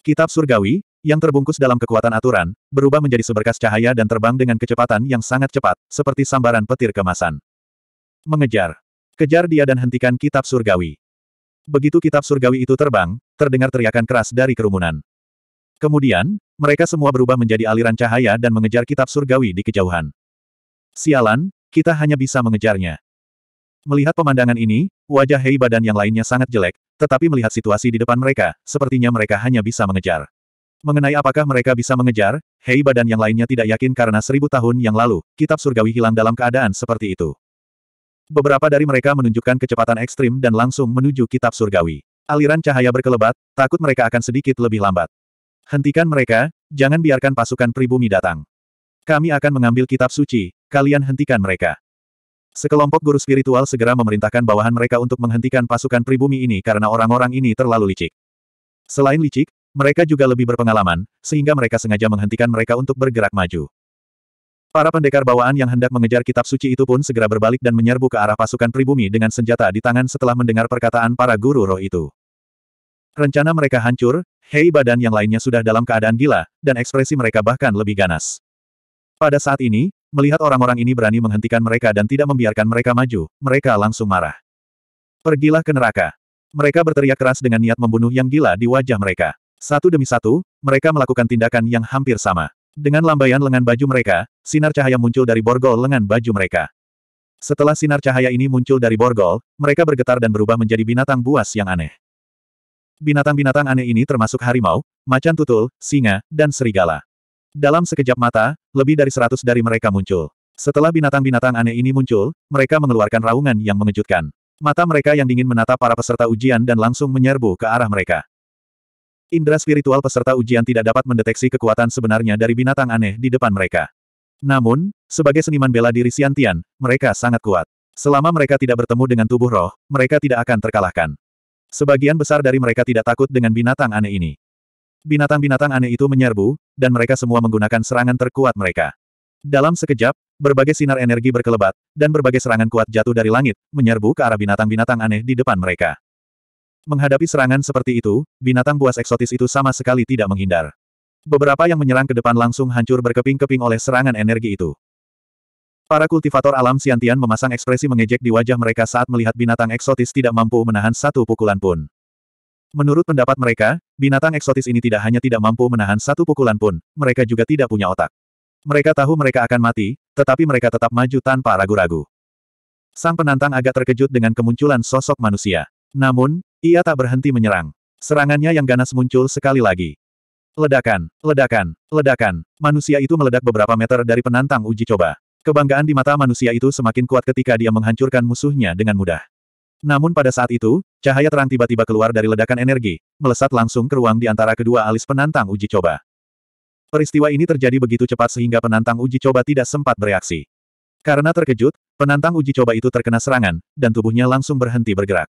Kitab Surgawi, yang terbungkus dalam kekuatan aturan, berubah menjadi seberkas cahaya dan terbang dengan kecepatan yang sangat cepat, seperti sambaran petir kemasan. Mengejar. Kejar dia dan hentikan kitab surgawi. Begitu kitab surgawi itu terbang, terdengar teriakan keras dari kerumunan. Kemudian, mereka semua berubah menjadi aliran cahaya dan mengejar kitab surgawi di kejauhan. Sialan, kita hanya bisa mengejarnya. Melihat pemandangan ini, wajah Hei Badan yang lainnya sangat jelek, tetapi melihat situasi di depan mereka, sepertinya mereka hanya bisa mengejar. Mengenai apakah mereka bisa mengejar, Hei Badan yang lainnya tidak yakin karena seribu tahun yang lalu, kitab surgawi hilang dalam keadaan seperti itu. Beberapa dari mereka menunjukkan kecepatan ekstrim dan langsung menuju kitab surgawi. Aliran cahaya berkelebat, takut mereka akan sedikit lebih lambat. Hentikan mereka, jangan biarkan pasukan pribumi datang. Kami akan mengambil kitab suci, Kalian hentikan mereka. Sekelompok guru spiritual segera memerintahkan bawahan mereka untuk menghentikan pasukan pribumi ini karena orang-orang ini terlalu licik. Selain licik, mereka juga lebih berpengalaman, sehingga mereka sengaja menghentikan mereka untuk bergerak maju. Para pendekar bawaan yang hendak mengejar kitab suci itu pun segera berbalik dan menyerbu ke arah pasukan pribumi dengan senjata di tangan setelah mendengar perkataan para guru roh itu. Rencana mereka hancur, Hei badan yang lainnya sudah dalam keadaan gila, dan ekspresi mereka bahkan lebih ganas. Pada saat ini, Melihat orang-orang ini berani menghentikan mereka dan tidak membiarkan mereka maju, mereka langsung marah. Pergilah ke neraka. Mereka berteriak keras dengan niat membunuh yang gila di wajah mereka. Satu demi satu, mereka melakukan tindakan yang hampir sama. Dengan lambaian lengan baju mereka, sinar cahaya muncul dari borgol lengan baju mereka. Setelah sinar cahaya ini muncul dari borgol, mereka bergetar dan berubah menjadi binatang buas yang aneh. Binatang-binatang aneh ini termasuk harimau, macan tutul, singa, dan serigala. Dalam sekejap mata, lebih dari seratus dari mereka muncul. Setelah binatang-binatang aneh ini muncul, mereka mengeluarkan raungan yang mengejutkan. Mata mereka yang dingin menata para peserta ujian dan langsung menyerbu ke arah mereka. Indra spiritual peserta ujian tidak dapat mendeteksi kekuatan sebenarnya dari binatang aneh di depan mereka. Namun, sebagai seniman bela diri siantian, mereka sangat kuat. Selama mereka tidak bertemu dengan tubuh roh, mereka tidak akan terkalahkan. Sebagian besar dari mereka tidak takut dengan binatang aneh ini. Binatang-binatang aneh itu menyerbu, dan mereka semua menggunakan serangan terkuat mereka. Dalam sekejap, berbagai sinar energi berkelebat, dan berbagai serangan kuat jatuh dari langit, menyerbu ke arah binatang-binatang aneh di depan mereka. Menghadapi serangan seperti itu, binatang buas eksotis itu sama sekali tidak menghindar. Beberapa yang menyerang ke depan langsung hancur berkeping-keping oleh serangan energi itu. Para kultivator alam siantian memasang ekspresi mengejek di wajah mereka saat melihat binatang eksotis tidak mampu menahan satu pukulan pun. Menurut pendapat mereka, Binatang eksotis ini tidak hanya tidak mampu menahan satu pukulan pun, mereka juga tidak punya otak. Mereka tahu mereka akan mati, tetapi mereka tetap maju tanpa ragu-ragu. Sang penantang agak terkejut dengan kemunculan sosok manusia. Namun, ia tak berhenti menyerang. Serangannya yang ganas muncul sekali lagi. Ledakan, ledakan, ledakan. Manusia itu meledak beberapa meter dari penantang uji coba. Kebanggaan di mata manusia itu semakin kuat ketika dia menghancurkan musuhnya dengan mudah. Namun pada saat itu, cahaya terang tiba-tiba keluar dari ledakan energi, melesat langsung ke ruang di antara kedua alis penantang uji coba. Peristiwa ini terjadi begitu cepat sehingga penantang uji coba tidak sempat bereaksi. Karena terkejut, penantang uji coba itu terkena serangan, dan tubuhnya langsung berhenti bergerak.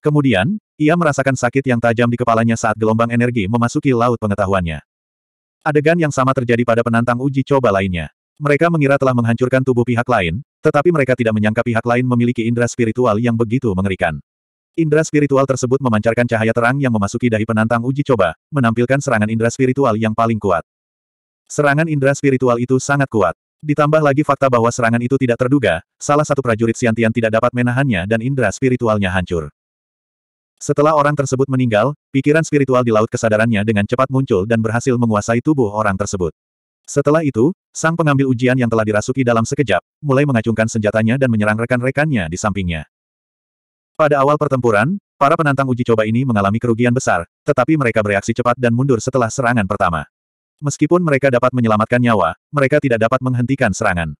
Kemudian, ia merasakan sakit yang tajam di kepalanya saat gelombang energi memasuki laut pengetahuannya. Adegan yang sama terjadi pada penantang uji coba lainnya. Mereka mengira telah menghancurkan tubuh pihak lain, tetapi mereka tidak menyangka pihak lain memiliki indera spiritual yang begitu mengerikan. Indra spiritual tersebut memancarkan cahaya terang yang memasuki dahi penantang uji coba, menampilkan serangan indra spiritual yang paling kuat. Serangan indra spiritual itu sangat kuat. Ditambah lagi fakta bahwa serangan itu tidak terduga, salah satu prajurit Siantian tidak dapat menahannya dan indra spiritualnya hancur. Setelah orang tersebut meninggal, pikiran spiritual di laut kesadarannya dengan cepat muncul dan berhasil menguasai tubuh orang tersebut. Setelah itu, sang pengambil ujian yang telah dirasuki dalam sekejap, mulai mengacungkan senjatanya dan menyerang rekan-rekannya di sampingnya. Pada awal pertempuran, para penantang uji coba ini mengalami kerugian besar, tetapi mereka bereaksi cepat dan mundur setelah serangan pertama. Meskipun mereka dapat menyelamatkan nyawa, mereka tidak dapat menghentikan serangan.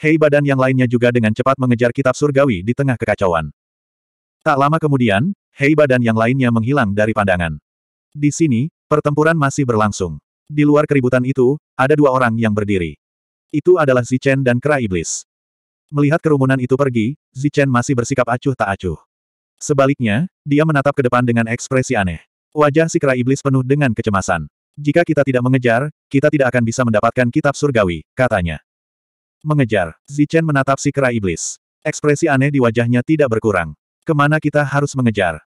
Hei badan yang lainnya juga dengan cepat mengejar kitab surgawi di tengah kekacauan. Tak lama kemudian, Hei badan yang lainnya menghilang dari pandangan. Di sini, pertempuran masih berlangsung. Di luar keributan itu, ada dua orang yang berdiri. Itu adalah Zichen dan Kera Iblis. Melihat kerumunan itu pergi, Zichen masih bersikap acuh tak acuh. Sebaliknya, dia menatap ke depan dengan ekspresi aneh. Wajah si Kera Iblis penuh dengan kecemasan. Jika kita tidak mengejar, kita tidak akan bisa mendapatkan kitab surgawi, katanya. Mengejar, Zichen menatap si Kera Iblis. Ekspresi aneh di wajahnya tidak berkurang. Kemana kita harus mengejar?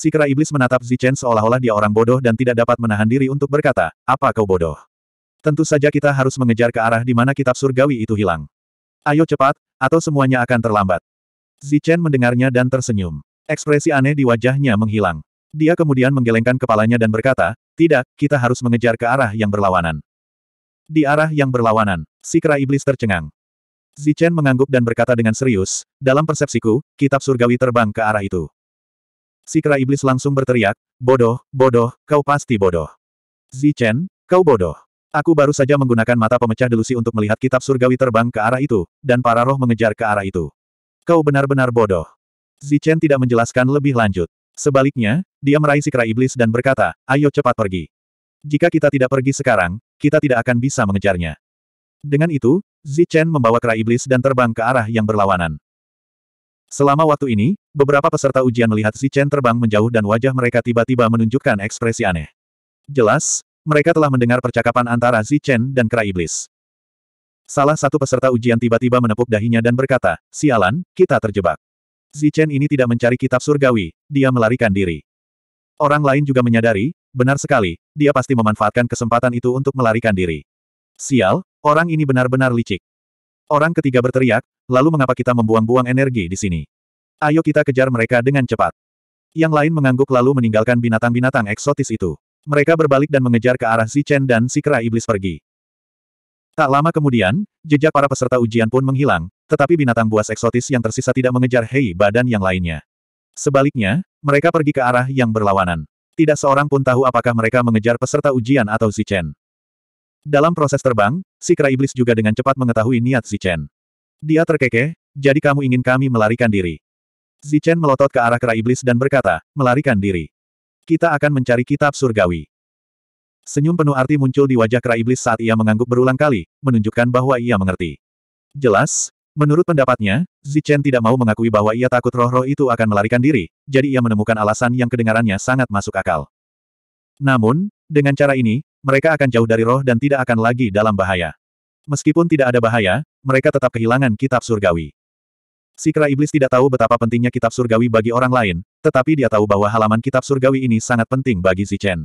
Si kera iblis menatap Zichen seolah-olah dia orang bodoh dan tidak dapat menahan diri untuk berkata, apa kau bodoh? Tentu saja kita harus mengejar ke arah di mana kitab surgawi itu hilang. Ayo cepat, atau semuanya akan terlambat. Zichen mendengarnya dan tersenyum. Ekspresi aneh di wajahnya menghilang. Dia kemudian menggelengkan kepalanya dan berkata, tidak, kita harus mengejar ke arah yang berlawanan. Di arah yang berlawanan, si kera iblis tercengang. Zichen mengangguk dan berkata dengan serius, dalam persepsiku, kitab surgawi terbang ke arah itu si kera iblis langsung berteriak, bodoh, bodoh, kau pasti bodoh. Zichen, kau bodoh. Aku baru saja menggunakan mata pemecah delusi untuk melihat kitab surgawi terbang ke arah itu, dan para roh mengejar ke arah itu. Kau benar-benar bodoh. Zichen tidak menjelaskan lebih lanjut. Sebaliknya, dia meraih si kera iblis dan berkata, ayo cepat pergi. Jika kita tidak pergi sekarang, kita tidak akan bisa mengejarnya. Dengan itu, Zichen membawa kera iblis dan terbang ke arah yang berlawanan. Selama waktu ini, beberapa peserta ujian melihat Chen terbang menjauh dan wajah mereka tiba-tiba menunjukkan ekspresi aneh. Jelas, mereka telah mendengar percakapan antara Chen dan Kera Iblis. Salah satu peserta ujian tiba-tiba menepuk dahinya dan berkata, Sialan, kita terjebak. Zichen ini tidak mencari kitab surgawi, dia melarikan diri. Orang lain juga menyadari, benar sekali, dia pasti memanfaatkan kesempatan itu untuk melarikan diri. Sial, orang ini benar-benar licik. Orang ketiga berteriak, lalu mengapa kita membuang-buang energi di sini? Ayo kita kejar mereka dengan cepat. Yang lain mengangguk lalu meninggalkan binatang-binatang eksotis itu. Mereka berbalik dan mengejar ke arah si Chen dan si kera iblis pergi. Tak lama kemudian, jejak para peserta ujian pun menghilang, tetapi binatang buas eksotis yang tersisa tidak mengejar Hei badan yang lainnya. Sebaliknya, mereka pergi ke arah yang berlawanan. Tidak seorang pun tahu apakah mereka mengejar peserta ujian atau si Chen. Dalam proses terbang, si kera iblis juga dengan cepat mengetahui niat Zichen. Dia terkekeh, jadi kamu ingin kami melarikan diri. Zichen melotot ke arah kera iblis dan berkata, melarikan diri. Kita akan mencari kitab surgawi. Senyum penuh arti muncul di wajah kera iblis saat ia mengangguk berulang kali, menunjukkan bahwa ia mengerti. Jelas, Menurut pendapatnya, Zichen tidak mau mengakui bahwa ia takut roh-roh itu akan melarikan diri, jadi ia menemukan alasan yang kedengarannya sangat masuk akal. Namun, dengan cara ini, mereka akan jauh dari roh dan tidak akan lagi dalam bahaya. Meskipun tidak ada bahaya, mereka tetap kehilangan kitab surgawi. Sikra Iblis tidak tahu betapa pentingnya kitab surgawi bagi orang lain, tetapi dia tahu bahwa halaman kitab surgawi ini sangat penting bagi Zichen.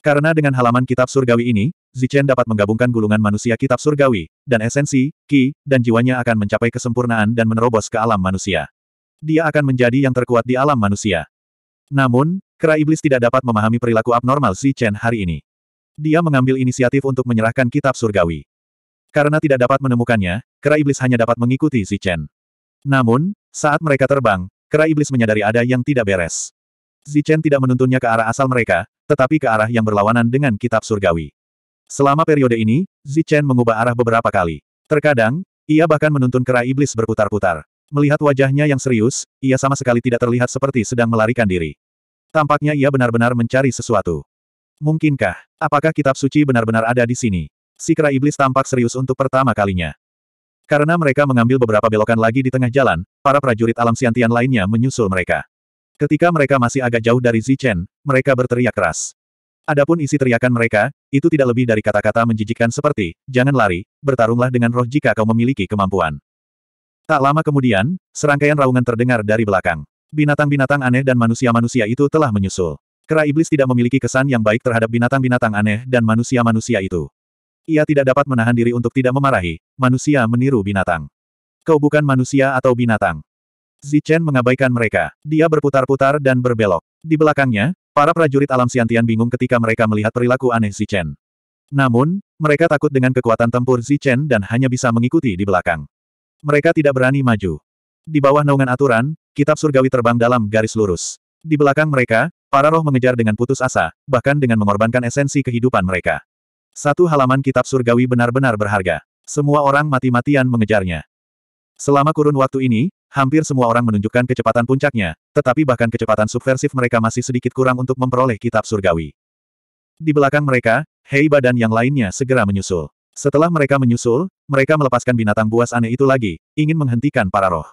Karena dengan halaman kitab surgawi ini, Zichen dapat menggabungkan gulungan manusia kitab surgawi, dan esensi, ki, dan jiwanya akan mencapai kesempurnaan dan menerobos ke alam manusia. Dia akan menjadi yang terkuat di alam manusia. Namun, Kera Iblis tidak dapat memahami perilaku abnormal Zichen hari ini. Dia mengambil inisiatif untuk menyerahkan kitab surgawi. Karena tidak dapat menemukannya, kera iblis hanya dapat mengikuti Zichen. Namun, saat mereka terbang, kera iblis menyadari ada yang tidak beres. Zichen tidak menuntunnya ke arah asal mereka, tetapi ke arah yang berlawanan dengan kitab surgawi. Selama periode ini, Zichen mengubah arah beberapa kali. Terkadang, ia bahkan menuntun kera iblis berputar-putar. Melihat wajahnya yang serius, ia sama sekali tidak terlihat seperti sedang melarikan diri. Tampaknya ia benar-benar mencari sesuatu. Mungkinkah? Apakah kitab suci benar-benar ada di sini? Si kera iblis tampak serius untuk pertama kalinya. Karena mereka mengambil beberapa belokan lagi di tengah jalan, para prajurit alam siantian lainnya menyusul mereka. Ketika mereka masih agak jauh dari Zichen, mereka berteriak keras. Adapun isi teriakan mereka, itu tidak lebih dari kata-kata menjijikkan seperti, jangan lari, bertarunglah dengan roh jika kau memiliki kemampuan. Tak lama kemudian, serangkaian raungan terdengar dari belakang. Binatang-binatang aneh dan manusia-manusia itu telah menyusul. Kera iblis tidak memiliki kesan yang baik terhadap binatang-binatang aneh dan manusia-manusia itu. Ia tidak dapat menahan diri untuk tidak memarahi, manusia meniru binatang. Kau bukan manusia atau binatang. Zichen mengabaikan mereka. Dia berputar-putar dan berbelok. Di belakangnya, para prajurit alam siantian bingung ketika mereka melihat perilaku aneh Zichen. Namun, mereka takut dengan kekuatan tempur Zichen dan hanya bisa mengikuti di belakang. Mereka tidak berani maju. Di bawah naungan aturan, kitab surgawi terbang dalam garis lurus. Di belakang mereka, Para roh mengejar dengan putus asa, bahkan dengan mengorbankan esensi kehidupan mereka. Satu halaman kitab surgawi benar-benar berharga. Semua orang mati-matian mengejarnya. Selama kurun waktu ini, hampir semua orang menunjukkan kecepatan puncaknya, tetapi bahkan kecepatan subversif mereka masih sedikit kurang untuk memperoleh kitab surgawi. Di belakang mereka, Hei dan yang lainnya segera menyusul. Setelah mereka menyusul, mereka melepaskan binatang buas aneh itu lagi, ingin menghentikan para roh.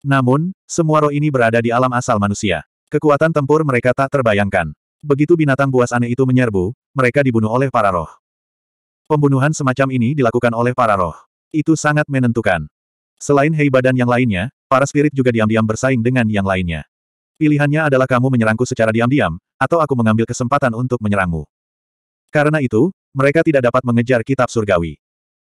Namun, semua roh ini berada di alam asal manusia. Kekuatan tempur mereka tak terbayangkan. Begitu binatang buas aneh itu menyerbu, mereka dibunuh oleh para roh. Pembunuhan semacam ini dilakukan oleh para roh. Itu sangat menentukan. Selain hei dan yang lainnya, para spirit juga diam-diam bersaing dengan yang lainnya. Pilihannya adalah kamu menyerangku secara diam-diam, atau aku mengambil kesempatan untuk menyerangmu. Karena itu, mereka tidak dapat mengejar kitab surgawi.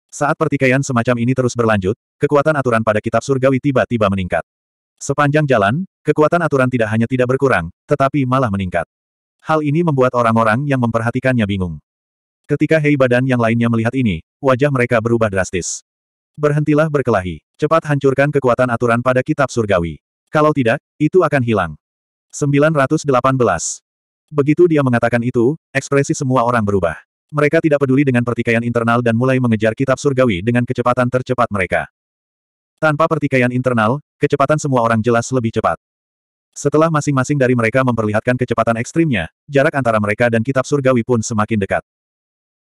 Saat pertikaian semacam ini terus berlanjut, kekuatan aturan pada kitab surgawi tiba-tiba meningkat. Sepanjang jalan, Kekuatan aturan tidak hanya tidak berkurang, tetapi malah meningkat. Hal ini membuat orang-orang yang memperhatikannya bingung. Ketika Hei Badan yang lainnya melihat ini, wajah mereka berubah drastis. Berhentilah berkelahi. Cepat hancurkan kekuatan aturan pada kitab surgawi. Kalau tidak, itu akan hilang. 918. Begitu dia mengatakan itu, ekspresi semua orang berubah. Mereka tidak peduli dengan pertikaian internal dan mulai mengejar kitab surgawi dengan kecepatan tercepat mereka. Tanpa pertikaian internal, kecepatan semua orang jelas lebih cepat. Setelah masing-masing dari mereka memperlihatkan kecepatan ekstrimnya, jarak antara mereka dan kitab surgawi pun semakin dekat.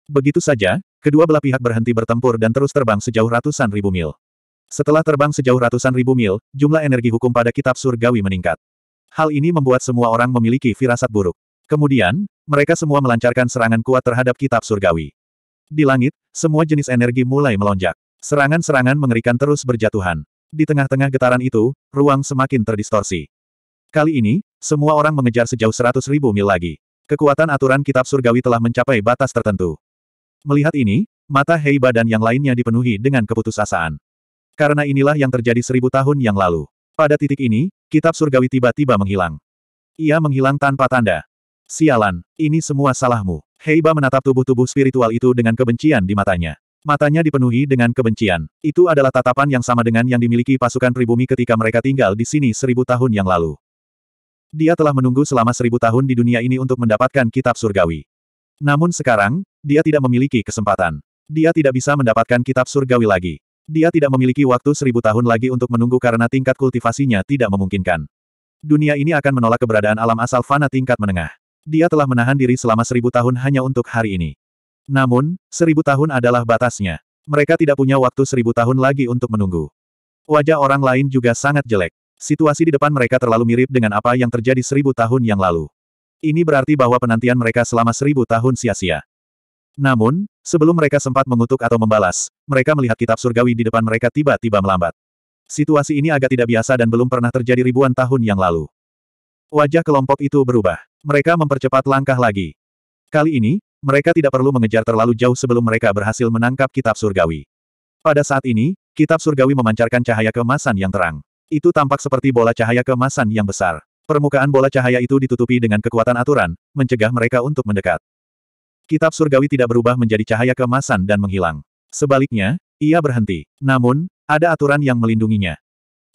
Begitu saja, kedua belah pihak berhenti bertempur dan terus terbang sejauh ratusan ribu mil. Setelah terbang sejauh ratusan ribu mil, jumlah energi hukum pada kitab surgawi meningkat. Hal ini membuat semua orang memiliki firasat buruk. Kemudian, mereka semua melancarkan serangan kuat terhadap kitab surgawi. Di langit, semua jenis energi mulai melonjak. Serangan-serangan mengerikan terus berjatuhan. Di tengah-tengah getaran itu, ruang semakin terdistorsi. Kali ini, semua orang mengejar sejauh seratus ribu mil lagi. Kekuatan aturan kitab surgawi telah mencapai batas tertentu. Melihat ini, mata Heiba dan yang lainnya dipenuhi dengan keputusasaan. Karena inilah yang terjadi seribu tahun yang lalu. Pada titik ini, kitab surgawi tiba-tiba menghilang. Ia menghilang tanpa tanda. Sialan, ini semua salahmu. Heiba menatap tubuh-tubuh spiritual itu dengan kebencian di matanya. Matanya dipenuhi dengan kebencian. Itu adalah tatapan yang sama dengan yang dimiliki pasukan pribumi ketika mereka tinggal di sini seribu tahun yang lalu. Dia telah menunggu selama seribu tahun di dunia ini untuk mendapatkan kitab surgawi. Namun sekarang, dia tidak memiliki kesempatan. Dia tidak bisa mendapatkan kitab surgawi lagi. Dia tidak memiliki waktu seribu tahun lagi untuk menunggu karena tingkat kultivasinya tidak memungkinkan. Dunia ini akan menolak keberadaan alam asal fana tingkat menengah. Dia telah menahan diri selama seribu tahun hanya untuk hari ini. Namun, seribu tahun adalah batasnya. Mereka tidak punya waktu seribu tahun lagi untuk menunggu. Wajah orang lain juga sangat jelek. Situasi di depan mereka terlalu mirip dengan apa yang terjadi seribu tahun yang lalu. Ini berarti bahwa penantian mereka selama seribu tahun sia-sia. Namun, sebelum mereka sempat mengutuk atau membalas, mereka melihat kitab surgawi di depan mereka tiba-tiba melambat. Situasi ini agak tidak biasa dan belum pernah terjadi ribuan tahun yang lalu. Wajah kelompok itu berubah. Mereka mempercepat langkah lagi. Kali ini, mereka tidak perlu mengejar terlalu jauh sebelum mereka berhasil menangkap kitab surgawi. Pada saat ini, kitab surgawi memancarkan cahaya kemasan yang terang. Itu tampak seperti bola cahaya kemasan yang besar. Permukaan bola cahaya itu ditutupi dengan kekuatan aturan, mencegah mereka untuk mendekat. Kitab surgawi tidak berubah menjadi cahaya kemasan dan menghilang. Sebaliknya, ia berhenti. Namun, ada aturan yang melindunginya.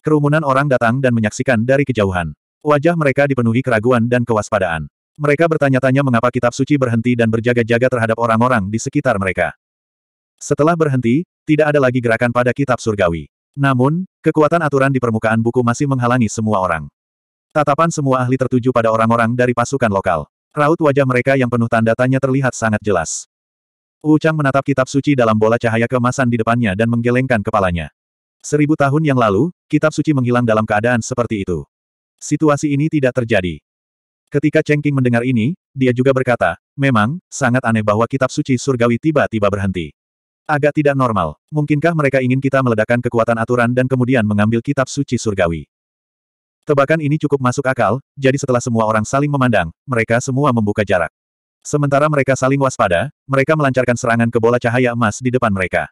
Kerumunan orang datang dan menyaksikan dari kejauhan. Wajah mereka dipenuhi keraguan dan kewaspadaan. Mereka bertanya-tanya mengapa kitab suci berhenti dan berjaga-jaga terhadap orang-orang di sekitar mereka. Setelah berhenti, tidak ada lagi gerakan pada kitab surgawi. Namun, kekuatan aturan di permukaan buku masih menghalangi semua orang. Tatapan semua ahli tertuju pada orang-orang dari pasukan lokal. Raut wajah mereka yang penuh tanda tanya terlihat sangat jelas. Wu menatap kitab suci dalam bola cahaya kemasan di depannya dan menggelengkan kepalanya. Seribu tahun yang lalu, kitab suci menghilang dalam keadaan seperti itu. Situasi ini tidak terjadi. Ketika Cheng King mendengar ini, dia juga berkata, memang, sangat aneh bahwa kitab suci surgawi tiba-tiba berhenti. Agak tidak normal. Mungkinkah mereka ingin kita meledakkan kekuatan aturan dan kemudian mengambil kitab suci surgawi? Tebakan ini cukup masuk akal, jadi setelah semua orang saling memandang, mereka semua membuka jarak. Sementara mereka saling waspada, mereka melancarkan serangan ke bola cahaya emas di depan mereka.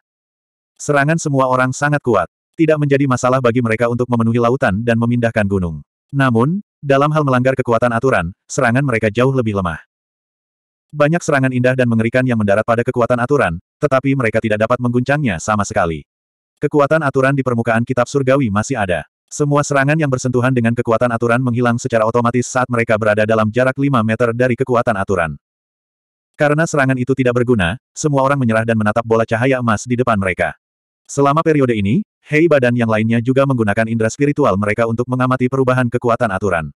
Serangan semua orang sangat kuat. Tidak menjadi masalah bagi mereka untuk memenuhi lautan dan memindahkan gunung. Namun, dalam hal melanggar kekuatan aturan, serangan mereka jauh lebih lemah. Banyak serangan indah dan mengerikan yang mendarat pada kekuatan aturan, tetapi mereka tidak dapat mengguncangnya sama sekali. Kekuatan aturan di permukaan kitab surgawi masih ada. Semua serangan yang bersentuhan dengan kekuatan aturan menghilang secara otomatis saat mereka berada dalam jarak 5 meter dari kekuatan aturan. Karena serangan itu tidak berguna, semua orang menyerah dan menatap bola cahaya emas di depan mereka. Selama periode ini, Hei Badan yang lainnya juga menggunakan indera spiritual mereka untuk mengamati perubahan kekuatan aturan.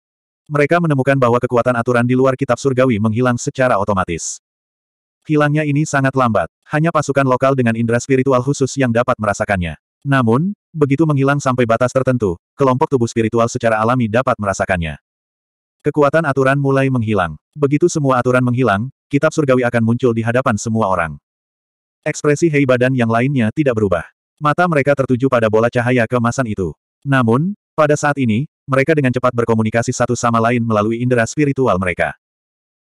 Mereka menemukan bahwa kekuatan aturan di luar kitab surgawi menghilang secara otomatis. Hilangnya ini sangat lambat, hanya pasukan lokal dengan indera spiritual khusus yang dapat merasakannya. Namun, begitu menghilang sampai batas tertentu, kelompok tubuh spiritual secara alami dapat merasakannya. Kekuatan aturan mulai menghilang. Begitu semua aturan menghilang, kitab surgawi akan muncul di hadapan semua orang. Ekspresi Hei badan yang lainnya tidak berubah. Mata mereka tertuju pada bola cahaya kemasan itu. Namun, pada saat ini, mereka dengan cepat berkomunikasi satu sama lain melalui indera spiritual mereka.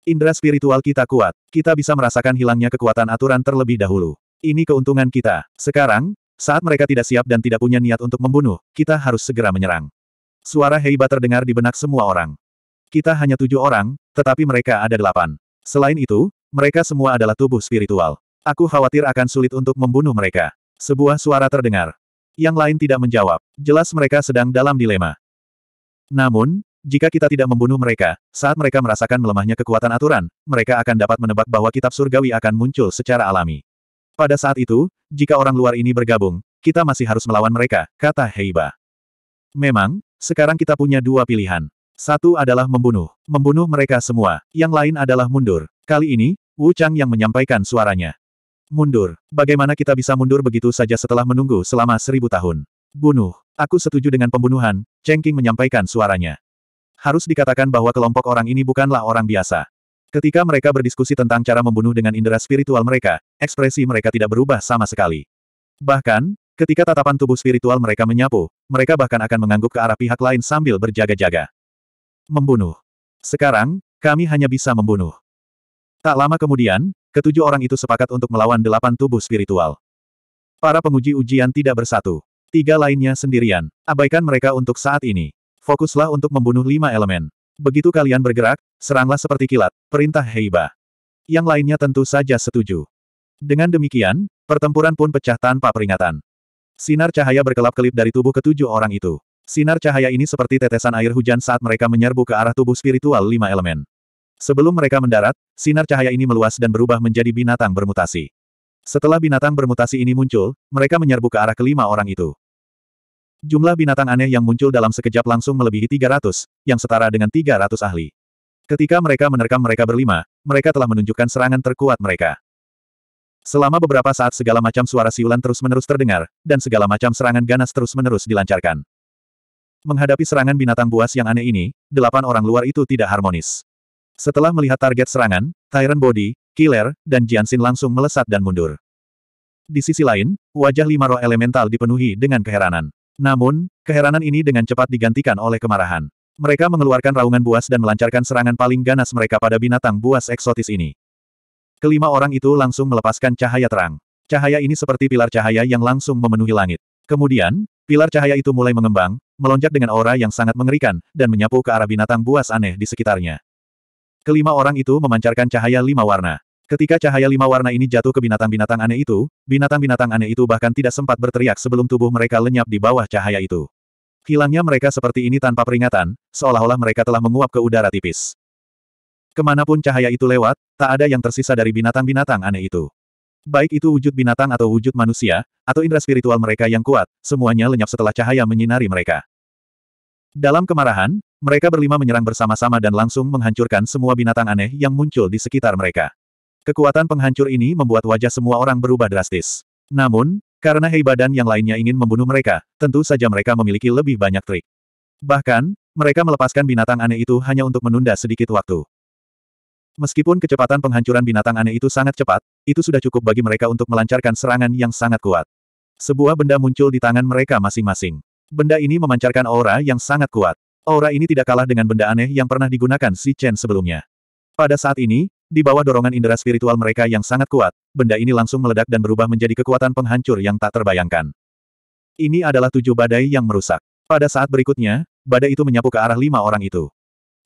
Indra spiritual kita kuat. Kita bisa merasakan hilangnya kekuatan aturan terlebih dahulu. Ini keuntungan kita. Sekarang, saat mereka tidak siap dan tidak punya niat untuk membunuh, kita harus segera menyerang. Suara Heiba terdengar di benak semua orang. Kita hanya tujuh orang, tetapi mereka ada delapan. Selain itu, mereka semua adalah tubuh spiritual. Aku khawatir akan sulit untuk membunuh mereka. Sebuah suara terdengar. Yang lain tidak menjawab. Jelas mereka sedang dalam dilema. Namun, jika kita tidak membunuh mereka, saat mereka merasakan melemahnya kekuatan aturan, mereka akan dapat menebak bahwa kitab surgawi akan muncul secara alami. Pada saat itu, jika orang luar ini bergabung, kita masih harus melawan mereka, kata Heiba. Memang, sekarang kita punya dua pilihan. Satu adalah membunuh, membunuh mereka semua, yang lain adalah mundur. Kali ini, Wu Chang yang menyampaikan suaranya. Mundur, bagaimana kita bisa mundur begitu saja setelah menunggu selama seribu tahun? Bunuh, aku setuju dengan pembunuhan, Cheng King menyampaikan suaranya. Harus dikatakan bahwa kelompok orang ini bukanlah orang biasa. Ketika mereka berdiskusi tentang cara membunuh dengan indera spiritual mereka, ekspresi mereka tidak berubah sama sekali. Bahkan, ketika tatapan tubuh spiritual mereka menyapu, mereka bahkan akan mengangguk ke arah pihak lain sambil berjaga-jaga. Membunuh. Sekarang, kami hanya bisa membunuh. Tak lama kemudian, ketujuh orang itu sepakat untuk melawan delapan tubuh spiritual. Para penguji ujian tidak bersatu. Tiga lainnya sendirian. Abaikan mereka untuk saat ini. Fokuslah untuk membunuh lima elemen. Begitu kalian bergerak, seranglah seperti kilat, perintah Heiba. Yang lainnya tentu saja setuju. Dengan demikian, pertempuran pun pecah tanpa peringatan. Sinar cahaya berkelap-kelip dari tubuh ketujuh orang itu. Sinar cahaya ini seperti tetesan air hujan saat mereka menyerbu ke arah tubuh spiritual lima elemen. Sebelum mereka mendarat, sinar cahaya ini meluas dan berubah menjadi binatang bermutasi. Setelah binatang bermutasi ini muncul, mereka menyerbu ke arah kelima orang itu. Jumlah binatang aneh yang muncul dalam sekejap langsung melebihi 300, yang setara dengan 300 ahli. Ketika mereka menerkam mereka berlima, mereka telah menunjukkan serangan terkuat mereka. Selama beberapa saat segala macam suara siulan terus-menerus terdengar, dan segala macam serangan ganas terus-menerus dilancarkan. Menghadapi serangan binatang buas yang aneh ini, delapan orang luar itu tidak harmonis. Setelah melihat target serangan, Tyrant Body, Killer, dan Jianxin langsung melesat dan mundur. Di sisi lain, wajah lima roh elemental dipenuhi dengan keheranan. Namun, keheranan ini dengan cepat digantikan oleh kemarahan. Mereka mengeluarkan raungan buas dan melancarkan serangan paling ganas mereka pada binatang buas eksotis ini. Kelima orang itu langsung melepaskan cahaya terang. Cahaya ini seperti pilar cahaya yang langsung memenuhi langit. Kemudian, pilar cahaya itu mulai mengembang, melonjak dengan aura yang sangat mengerikan, dan menyapu ke arah binatang buas aneh di sekitarnya. Kelima orang itu memancarkan cahaya lima warna. Ketika cahaya lima warna ini jatuh ke binatang-binatang aneh itu, binatang-binatang aneh itu bahkan tidak sempat berteriak sebelum tubuh mereka lenyap di bawah cahaya itu. Hilangnya mereka seperti ini tanpa peringatan, seolah-olah mereka telah menguap ke udara tipis. Kemanapun cahaya itu lewat, tak ada yang tersisa dari binatang-binatang aneh itu. Baik itu wujud binatang atau wujud manusia, atau indera spiritual mereka yang kuat, semuanya lenyap setelah cahaya menyinari mereka. Dalam kemarahan, mereka berlima menyerang bersama-sama dan langsung menghancurkan semua binatang aneh yang muncul di sekitar mereka. Kekuatan penghancur ini membuat wajah semua orang berubah drastis. Namun, karena Hei Badan yang lainnya ingin membunuh mereka, tentu saja mereka memiliki lebih banyak trik. Bahkan, mereka melepaskan binatang aneh itu hanya untuk menunda sedikit waktu. Meskipun kecepatan penghancuran binatang aneh itu sangat cepat, itu sudah cukup bagi mereka untuk melancarkan serangan yang sangat kuat. Sebuah benda muncul di tangan mereka masing-masing. Benda ini memancarkan aura yang sangat kuat. Aura ini tidak kalah dengan benda aneh yang pernah digunakan si Chen sebelumnya. Pada saat ini, di bawah dorongan indera spiritual mereka yang sangat kuat, benda ini langsung meledak dan berubah menjadi kekuatan penghancur yang tak terbayangkan. Ini adalah tujuh badai yang merusak. Pada saat berikutnya, badai itu menyapu ke arah lima orang itu.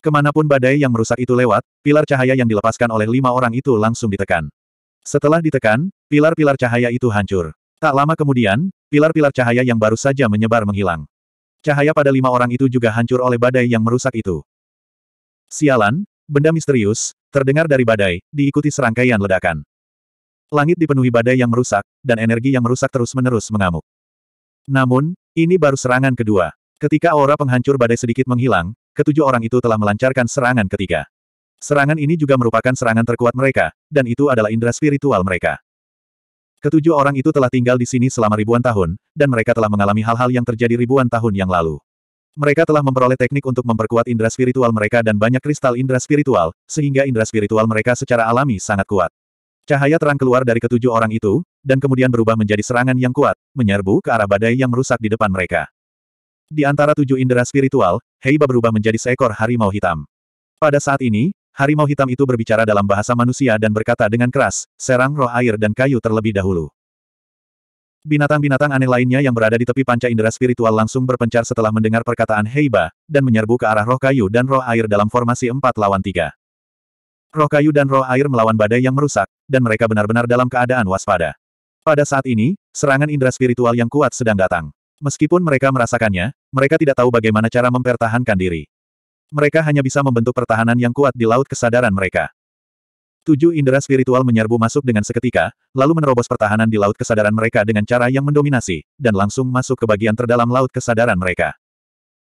Kemanapun badai yang merusak itu lewat, pilar cahaya yang dilepaskan oleh lima orang itu langsung ditekan. Setelah ditekan, pilar-pilar cahaya itu hancur. Tak lama kemudian, pilar-pilar cahaya yang baru saja menyebar menghilang. Cahaya pada lima orang itu juga hancur oleh badai yang merusak itu. Sialan, benda misterius, Terdengar dari badai, diikuti serangkaian ledakan. Langit dipenuhi badai yang merusak, dan energi yang merusak terus-menerus mengamuk. Namun, ini baru serangan kedua. Ketika aura penghancur badai sedikit menghilang, ketujuh orang itu telah melancarkan serangan ketiga. Serangan ini juga merupakan serangan terkuat mereka, dan itu adalah indera spiritual mereka. Ketujuh orang itu telah tinggal di sini selama ribuan tahun, dan mereka telah mengalami hal-hal yang terjadi ribuan tahun yang lalu. Mereka telah memperoleh teknik untuk memperkuat indera spiritual mereka dan banyak kristal indera spiritual, sehingga indera spiritual mereka secara alami sangat kuat. Cahaya terang keluar dari ketujuh orang itu, dan kemudian berubah menjadi serangan yang kuat, menyerbu ke arah badai yang merusak di depan mereka. Di antara tujuh indera spiritual, Heiba berubah menjadi seekor harimau hitam. Pada saat ini, harimau hitam itu berbicara dalam bahasa manusia dan berkata dengan keras, serang roh air dan kayu terlebih dahulu. Binatang-binatang aneh lainnya yang berada di tepi panca indera spiritual langsung berpencar setelah mendengar perkataan Heiba, dan menyerbu ke arah roh kayu dan roh air dalam formasi empat lawan tiga. Roh kayu dan roh air melawan badai yang merusak, dan mereka benar-benar dalam keadaan waspada. Pada saat ini, serangan indera spiritual yang kuat sedang datang. Meskipun mereka merasakannya, mereka tidak tahu bagaimana cara mempertahankan diri. Mereka hanya bisa membentuk pertahanan yang kuat di laut kesadaran mereka. Tujuh indera spiritual menyerbu masuk dengan seketika, lalu menerobos pertahanan di laut kesadaran mereka dengan cara yang mendominasi, dan langsung masuk ke bagian terdalam laut kesadaran mereka.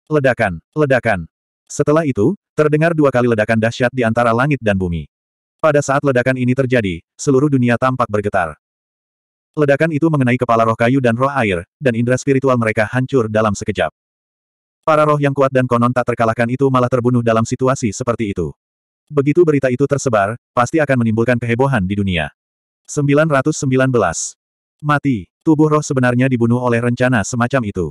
Ledakan, ledakan. Setelah itu, terdengar dua kali ledakan dahsyat di antara langit dan bumi. Pada saat ledakan ini terjadi, seluruh dunia tampak bergetar. Ledakan itu mengenai kepala roh kayu dan roh air, dan indera spiritual mereka hancur dalam sekejap. Para roh yang kuat dan konon tak terkalahkan itu malah terbunuh dalam situasi seperti itu. Begitu berita itu tersebar, pasti akan menimbulkan kehebohan di dunia. 919. Mati. Tubuh roh sebenarnya dibunuh oleh rencana semacam itu.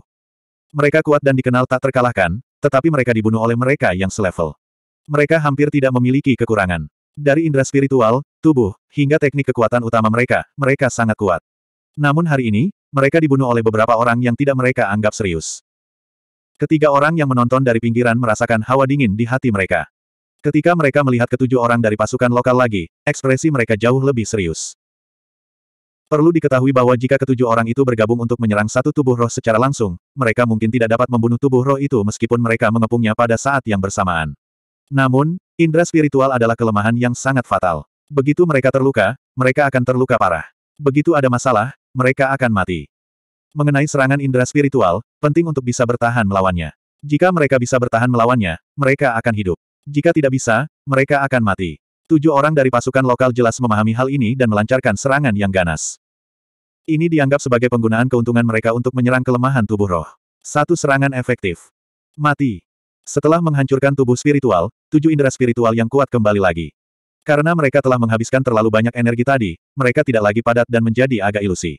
Mereka kuat dan dikenal tak terkalahkan, tetapi mereka dibunuh oleh mereka yang selevel. Mereka hampir tidak memiliki kekurangan. Dari indera spiritual, tubuh, hingga teknik kekuatan utama mereka, mereka sangat kuat. Namun hari ini, mereka dibunuh oleh beberapa orang yang tidak mereka anggap serius. Ketiga orang yang menonton dari pinggiran merasakan hawa dingin di hati mereka. Ketika mereka melihat ketujuh orang dari pasukan lokal lagi, ekspresi mereka jauh lebih serius. Perlu diketahui bahwa jika ketujuh orang itu bergabung untuk menyerang satu tubuh roh secara langsung, mereka mungkin tidak dapat membunuh tubuh roh itu meskipun mereka mengepungnya pada saat yang bersamaan. Namun, indera spiritual adalah kelemahan yang sangat fatal. Begitu mereka terluka, mereka akan terluka parah. Begitu ada masalah, mereka akan mati. Mengenai serangan indera spiritual, penting untuk bisa bertahan melawannya. Jika mereka bisa bertahan melawannya, mereka akan hidup. Jika tidak bisa, mereka akan mati. Tujuh orang dari pasukan lokal jelas memahami hal ini dan melancarkan serangan yang ganas. Ini dianggap sebagai penggunaan keuntungan mereka untuk menyerang kelemahan tubuh roh. Satu serangan efektif. Mati. Setelah menghancurkan tubuh spiritual, tujuh indera spiritual yang kuat kembali lagi. Karena mereka telah menghabiskan terlalu banyak energi tadi, mereka tidak lagi padat dan menjadi agak ilusi.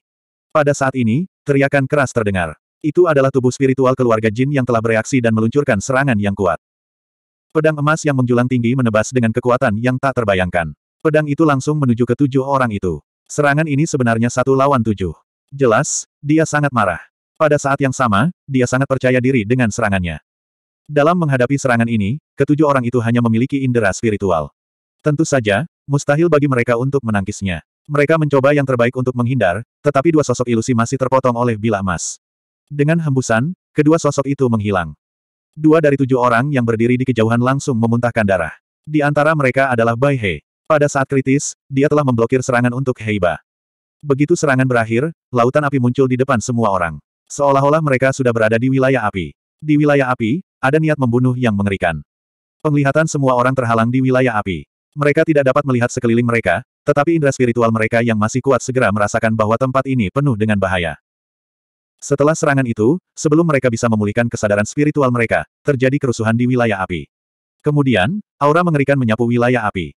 Pada saat ini, teriakan keras terdengar. Itu adalah tubuh spiritual keluarga jin yang telah bereaksi dan meluncurkan serangan yang kuat. Pedang emas yang menjulang tinggi menebas dengan kekuatan yang tak terbayangkan. Pedang itu langsung menuju ke tujuh orang itu. Serangan ini sebenarnya satu lawan tujuh. Jelas, dia sangat marah. Pada saat yang sama, dia sangat percaya diri dengan serangannya. Dalam menghadapi serangan ini, ketujuh orang itu hanya memiliki indera spiritual. Tentu saja, mustahil bagi mereka untuk menangkisnya. Mereka mencoba yang terbaik untuk menghindar, tetapi dua sosok ilusi masih terpotong oleh bilah emas. Dengan hembusan, kedua sosok itu menghilang. Dua dari tujuh orang yang berdiri di kejauhan langsung memuntahkan darah. Di antara mereka adalah Bai He. Pada saat kritis, dia telah memblokir serangan untuk Heiba. Begitu serangan berakhir, lautan api muncul di depan semua orang. Seolah-olah mereka sudah berada di wilayah api. Di wilayah api, ada niat membunuh yang mengerikan. Penglihatan semua orang terhalang di wilayah api. Mereka tidak dapat melihat sekeliling mereka, tetapi indera spiritual mereka yang masih kuat segera merasakan bahwa tempat ini penuh dengan bahaya. Setelah serangan itu, sebelum mereka bisa memulihkan kesadaran spiritual mereka, terjadi kerusuhan di wilayah api. Kemudian, aura mengerikan menyapu wilayah api.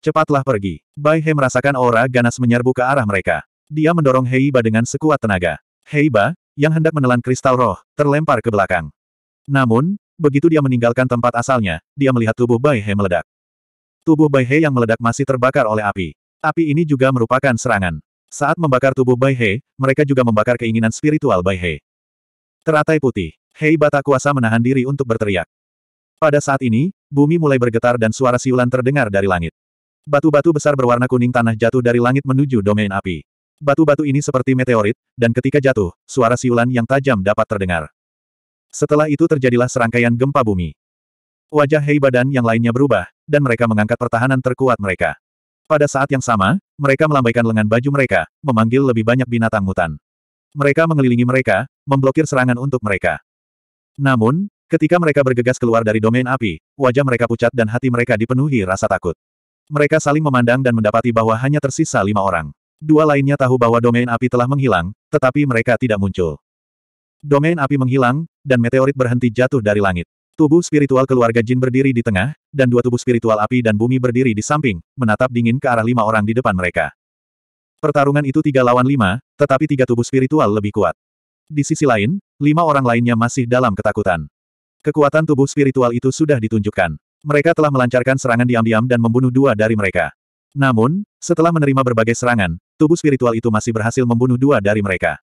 Cepatlah pergi. Bai He merasakan aura ganas menyerbu ke arah mereka. Dia mendorong Heiba dengan sekuat tenaga. Heiba, yang hendak menelan kristal roh, terlempar ke belakang. Namun, begitu dia meninggalkan tempat asalnya, dia melihat tubuh Bai He meledak. Tubuh Bai He yang meledak masih terbakar oleh api. Api ini juga merupakan serangan. Saat membakar tubuh Bai He, mereka juga membakar keinginan spiritual Bai He. Teratai putih, Hei Bata Kuasa menahan diri untuk berteriak. Pada saat ini, bumi mulai bergetar dan suara siulan terdengar dari langit. Batu-batu besar berwarna kuning tanah jatuh dari langit menuju domain api. Batu-batu ini seperti meteorit, dan ketika jatuh, suara siulan yang tajam dapat terdengar. Setelah itu terjadilah serangkaian gempa bumi. Wajah Hei Badan yang lainnya berubah, dan mereka mengangkat pertahanan terkuat mereka. Pada saat yang sama, mereka melambaikan lengan baju mereka, memanggil lebih banyak binatang hutan. Mereka mengelilingi mereka, memblokir serangan untuk mereka. Namun, ketika mereka bergegas keluar dari domain api, wajah mereka pucat dan hati mereka dipenuhi rasa takut. Mereka saling memandang dan mendapati bahwa hanya tersisa lima orang. Dua lainnya tahu bahwa domain api telah menghilang, tetapi mereka tidak muncul. Domain api menghilang, dan meteorit berhenti jatuh dari langit. Tubuh spiritual keluarga Jin berdiri di tengah, dan dua tubuh spiritual api dan bumi berdiri di samping, menatap dingin ke arah lima orang di depan mereka. Pertarungan itu tiga lawan lima, tetapi tiga tubuh spiritual lebih kuat. Di sisi lain, lima orang lainnya masih dalam ketakutan. Kekuatan tubuh spiritual itu sudah ditunjukkan. Mereka telah melancarkan serangan diam-diam dan membunuh dua dari mereka. Namun, setelah menerima berbagai serangan, tubuh spiritual itu masih berhasil membunuh dua dari mereka.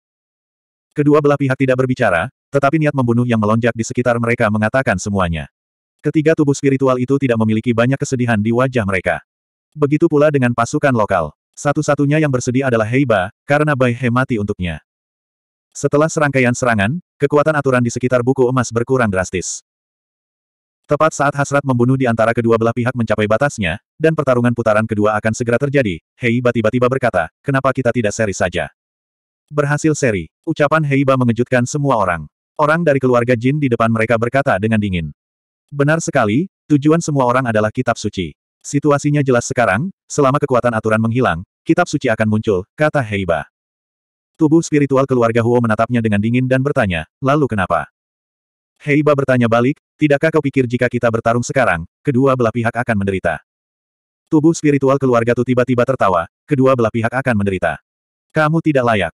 Kedua belah pihak tidak berbicara, tetapi niat membunuh yang melonjak di sekitar mereka mengatakan semuanya. Ketiga tubuh spiritual itu tidak memiliki banyak kesedihan di wajah mereka. Begitu pula dengan pasukan lokal. Satu-satunya yang bersedih adalah Heiba, karena Bai He mati untuknya. Setelah serangkaian serangan, kekuatan aturan di sekitar buku emas berkurang drastis. Tepat saat hasrat membunuh di antara kedua belah pihak mencapai batasnya, dan pertarungan putaran kedua akan segera terjadi, Heiba tiba-tiba berkata, kenapa kita tidak seri saja? Berhasil seri, ucapan Heiba mengejutkan semua orang. Orang dari keluarga Jin di depan mereka berkata dengan dingin. Benar sekali, tujuan semua orang adalah kitab suci. Situasinya jelas sekarang, selama kekuatan aturan menghilang, kitab suci akan muncul, kata Heiba. Tubuh spiritual keluarga Huo menatapnya dengan dingin dan bertanya, lalu kenapa? Heiba bertanya balik, tidakkah kau pikir jika kita bertarung sekarang, kedua belah pihak akan menderita? Tubuh spiritual keluarga Tu tiba-tiba tertawa, kedua belah pihak akan menderita. Kamu tidak layak.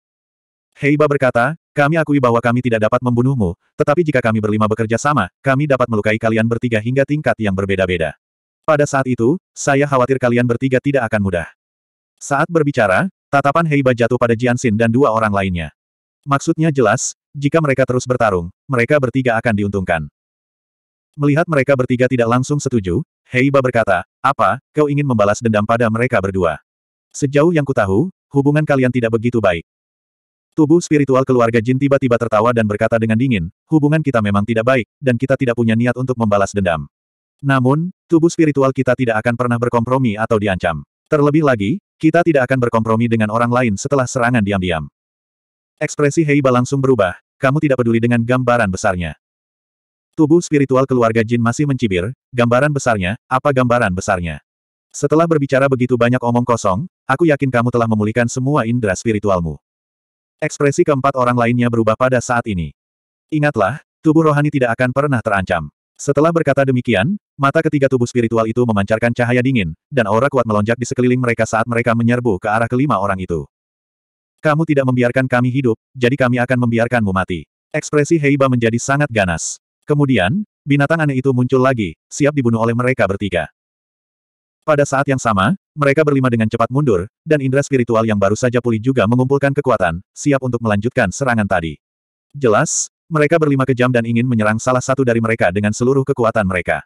Heiba berkata, kami akui bahwa kami tidak dapat membunuhmu, tetapi jika kami berlima bekerja sama, kami dapat melukai kalian bertiga hingga tingkat yang berbeda-beda. Pada saat itu, saya khawatir kalian bertiga tidak akan mudah. Saat berbicara, tatapan Heiba jatuh pada Jiansin dan dua orang lainnya. Maksudnya jelas, jika mereka terus bertarung, mereka bertiga akan diuntungkan. Melihat mereka bertiga tidak langsung setuju, Heiba berkata, apa, kau ingin membalas dendam pada mereka berdua? Sejauh yang kutahu, hubungan kalian tidak begitu baik. Tubuh spiritual keluarga Jin tiba-tiba tertawa dan berkata dengan dingin, hubungan kita memang tidak baik, dan kita tidak punya niat untuk membalas dendam. Namun, tubuh spiritual kita tidak akan pernah berkompromi atau diancam. Terlebih lagi, kita tidak akan berkompromi dengan orang lain setelah serangan diam-diam. Ekspresi Heiba langsung berubah, kamu tidak peduli dengan gambaran besarnya. Tubuh spiritual keluarga Jin masih mencibir, gambaran besarnya, apa gambaran besarnya? Setelah berbicara begitu banyak omong kosong, aku yakin kamu telah memulihkan semua indera spiritualmu. Ekspresi keempat orang lainnya berubah pada saat ini. Ingatlah, tubuh rohani tidak akan pernah terancam. Setelah berkata demikian, mata ketiga tubuh spiritual itu memancarkan cahaya dingin, dan aura kuat melonjak di sekeliling mereka saat mereka menyerbu ke arah kelima orang itu. Kamu tidak membiarkan kami hidup, jadi kami akan membiarkanmu mati. Ekspresi Heiba menjadi sangat ganas. Kemudian, binatang aneh itu muncul lagi, siap dibunuh oleh mereka bertiga. Pada saat yang sama, mereka berlima dengan cepat mundur, dan indera spiritual yang baru saja pulih juga mengumpulkan kekuatan, siap untuk melanjutkan serangan tadi. Jelas, mereka berlima kejam dan ingin menyerang salah satu dari mereka dengan seluruh kekuatan mereka.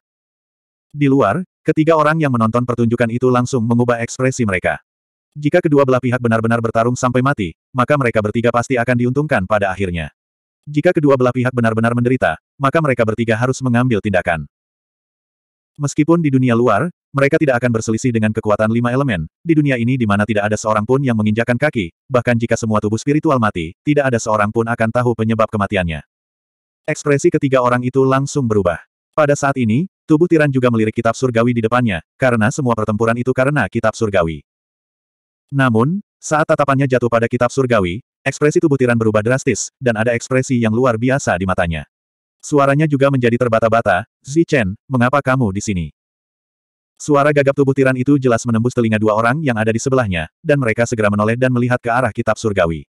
Di luar, ketiga orang yang menonton pertunjukan itu langsung mengubah ekspresi mereka. Jika kedua belah pihak benar-benar bertarung sampai mati, maka mereka bertiga pasti akan diuntungkan pada akhirnya. Jika kedua belah pihak benar-benar menderita, maka mereka bertiga harus mengambil tindakan. Meskipun di dunia luar, mereka tidak akan berselisih dengan kekuatan lima elemen, di dunia ini di mana tidak ada seorang pun yang menginjakan kaki, bahkan jika semua tubuh spiritual mati, tidak ada seorang pun akan tahu penyebab kematiannya. Ekspresi ketiga orang itu langsung berubah. Pada saat ini, tubuh Tiran juga melirik kitab surgawi di depannya, karena semua pertempuran itu karena kitab surgawi. Namun, saat tatapannya jatuh pada kitab surgawi, ekspresi tubuh Tiran berubah drastis, dan ada ekspresi yang luar biasa di matanya. Suaranya juga menjadi terbata-bata, Zichen, mengapa kamu di sini? Suara gagap tubuh tiran itu jelas menembus telinga dua orang yang ada di sebelahnya, dan mereka segera menoleh dan melihat ke arah kitab surgawi.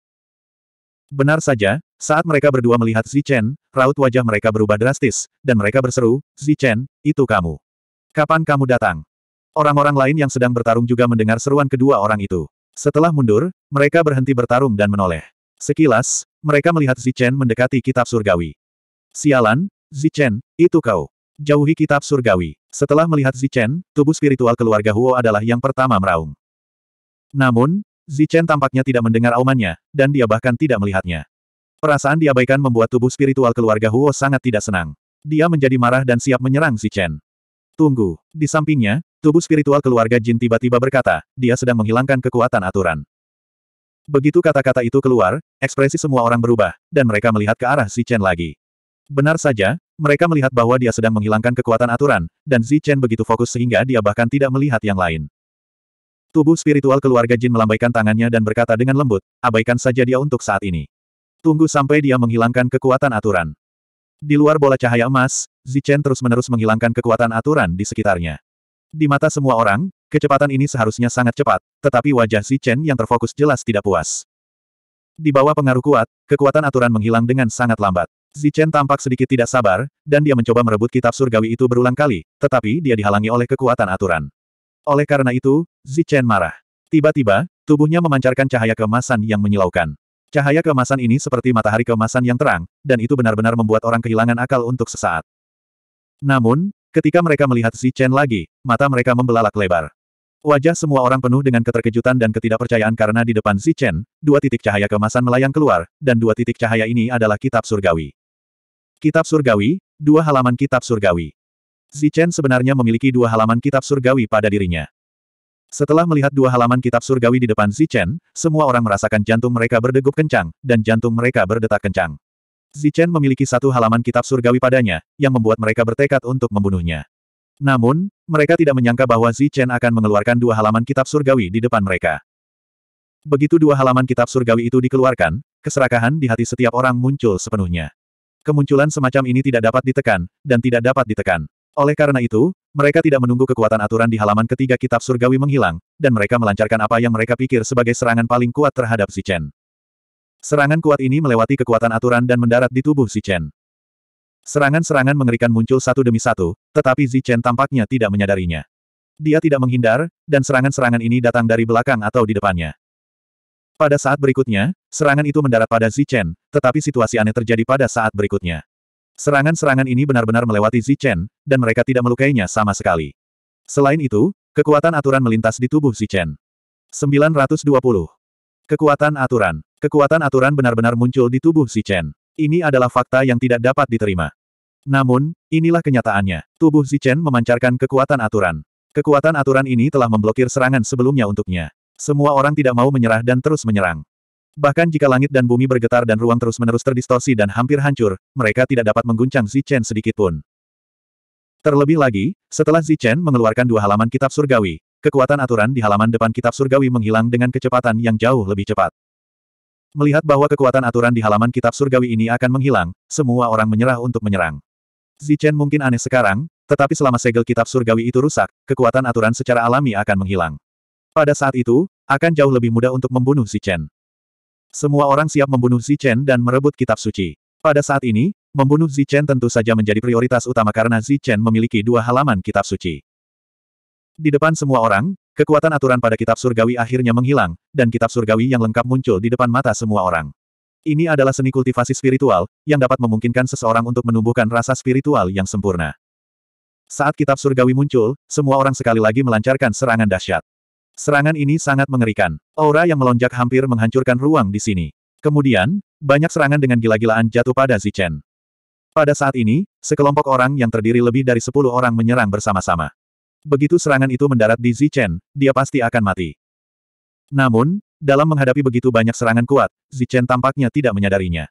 Benar saja, saat mereka berdua melihat Zichen, raut wajah mereka berubah drastis, dan mereka berseru, Zichen, itu kamu. Kapan kamu datang? Orang-orang lain yang sedang bertarung juga mendengar seruan kedua orang itu. Setelah mundur, mereka berhenti bertarung dan menoleh. Sekilas, mereka melihat Zichen mendekati kitab surgawi. Sialan, Zichen, itu kau. Jauhi kitab surgawi. Setelah melihat Zichen, tubuh spiritual keluarga Huo adalah yang pertama meraung. Namun, Zichen tampaknya tidak mendengar aumannya, dan dia bahkan tidak melihatnya. Perasaan diabaikan membuat tubuh spiritual keluarga Huo sangat tidak senang. Dia menjadi marah dan siap menyerang Zichen. Tunggu. Di sampingnya, tubuh spiritual keluarga Jin tiba-tiba berkata, dia sedang menghilangkan kekuatan aturan. Begitu kata-kata itu keluar, ekspresi semua orang berubah, dan mereka melihat ke arah Zichen lagi. Benar saja, mereka melihat bahwa dia sedang menghilangkan kekuatan aturan, dan Zi Chen begitu fokus sehingga dia bahkan tidak melihat yang lain. Tubuh spiritual keluarga Jin melambaikan tangannya dan berkata dengan lembut, abaikan saja dia untuk saat ini. Tunggu sampai dia menghilangkan kekuatan aturan. Di luar bola cahaya emas, Zi Chen terus-menerus menghilangkan kekuatan aturan di sekitarnya. Di mata semua orang, kecepatan ini seharusnya sangat cepat, tetapi wajah Zi Chen yang terfokus jelas tidak puas. Di bawah pengaruh kuat, kekuatan aturan menghilang dengan sangat lambat. Zichen tampak sedikit tidak sabar, dan dia mencoba merebut kitab surgawi itu berulang kali, tetapi dia dihalangi oleh kekuatan aturan. Oleh karena itu, Zichen marah. Tiba-tiba, tubuhnya memancarkan cahaya kemasan yang menyilaukan. Cahaya kemasan ini seperti matahari kemasan yang terang, dan itu benar-benar membuat orang kehilangan akal untuk sesaat. Namun, ketika mereka melihat Zichen lagi, mata mereka membelalak lebar. Wajah semua orang penuh dengan keterkejutan dan ketidakpercayaan karena di depan Zichen, dua titik cahaya kemasan melayang keluar, dan dua titik cahaya ini adalah kitab surgawi. Kitab Surgawi, dua halaman Kitab Surgawi. Zichen sebenarnya memiliki dua halaman Kitab Surgawi pada dirinya. Setelah melihat dua halaman Kitab Surgawi di depan Zichen, semua orang merasakan jantung mereka berdegup kencang, dan jantung mereka berdetak kencang. Zichen memiliki satu halaman Kitab Surgawi padanya, yang membuat mereka bertekad untuk membunuhnya. Namun, mereka tidak menyangka bahwa Zichen akan mengeluarkan dua halaman kitab surgawi di depan mereka. Begitu dua halaman kitab surgawi itu dikeluarkan, keserakahan di hati setiap orang muncul sepenuhnya. Kemunculan semacam ini tidak dapat ditekan, dan tidak dapat ditekan. Oleh karena itu, mereka tidak menunggu kekuatan aturan di halaman ketiga kitab surgawi menghilang, dan mereka melancarkan apa yang mereka pikir sebagai serangan paling kuat terhadap si Chen. Serangan kuat ini melewati kekuatan aturan dan mendarat di tubuh si Chen. Serangan-serangan mengerikan muncul satu demi satu, tetapi Chen tampaknya tidak menyadarinya. Dia tidak menghindar, dan serangan-serangan ini datang dari belakang atau di depannya. Pada saat berikutnya, serangan itu mendarat pada Zichen, tetapi situasi aneh terjadi pada saat berikutnya. Serangan-serangan ini benar-benar melewati Zichen, dan mereka tidak melukainya sama sekali. Selain itu, kekuatan aturan melintas di tubuh Zichen. 920. Kekuatan aturan. Kekuatan aturan benar-benar muncul di tubuh Zichen. Ini adalah fakta yang tidak dapat diterima. Namun, inilah kenyataannya. Tubuh Zichen memancarkan kekuatan aturan. Kekuatan aturan ini telah memblokir serangan sebelumnya untuknya. Semua orang tidak mau menyerah dan terus menyerang. Bahkan jika langit dan bumi bergetar dan ruang terus-menerus terdistorsi dan hampir hancur, mereka tidak dapat mengguncang Zichen sedikitpun. Terlebih lagi, setelah Zichen mengeluarkan dua halaman kitab surgawi, kekuatan aturan di halaman depan kitab surgawi menghilang dengan kecepatan yang jauh lebih cepat. Melihat bahwa kekuatan aturan di halaman kitab surgawi ini akan menghilang, semua orang menyerah untuk menyerang. Zichen mungkin aneh sekarang, tetapi selama segel kitab surgawi itu rusak, kekuatan aturan secara alami akan menghilang. Pada saat itu, akan jauh lebih mudah untuk membunuh si Chen. Semua orang siap membunuh si Chen dan merebut kitab suci. Pada saat ini, membunuh si Chen tentu saja menjadi prioritas utama karena si Chen memiliki dua halaman kitab suci. Di depan semua orang, kekuatan aturan pada kitab surgawi akhirnya menghilang, dan kitab surgawi yang lengkap muncul di depan mata semua orang. Ini adalah seni kultivasi spiritual, yang dapat memungkinkan seseorang untuk menumbuhkan rasa spiritual yang sempurna. Saat kitab surgawi muncul, semua orang sekali lagi melancarkan serangan dahsyat. Serangan ini sangat mengerikan. Aura yang melonjak hampir menghancurkan ruang di sini. Kemudian, banyak serangan dengan gila-gilaan jatuh pada Zichen. Pada saat ini, sekelompok orang yang terdiri lebih dari sepuluh orang menyerang bersama-sama. Begitu serangan itu mendarat di Zichen, dia pasti akan mati. Namun, dalam menghadapi begitu banyak serangan kuat, Zichen tampaknya tidak menyadarinya.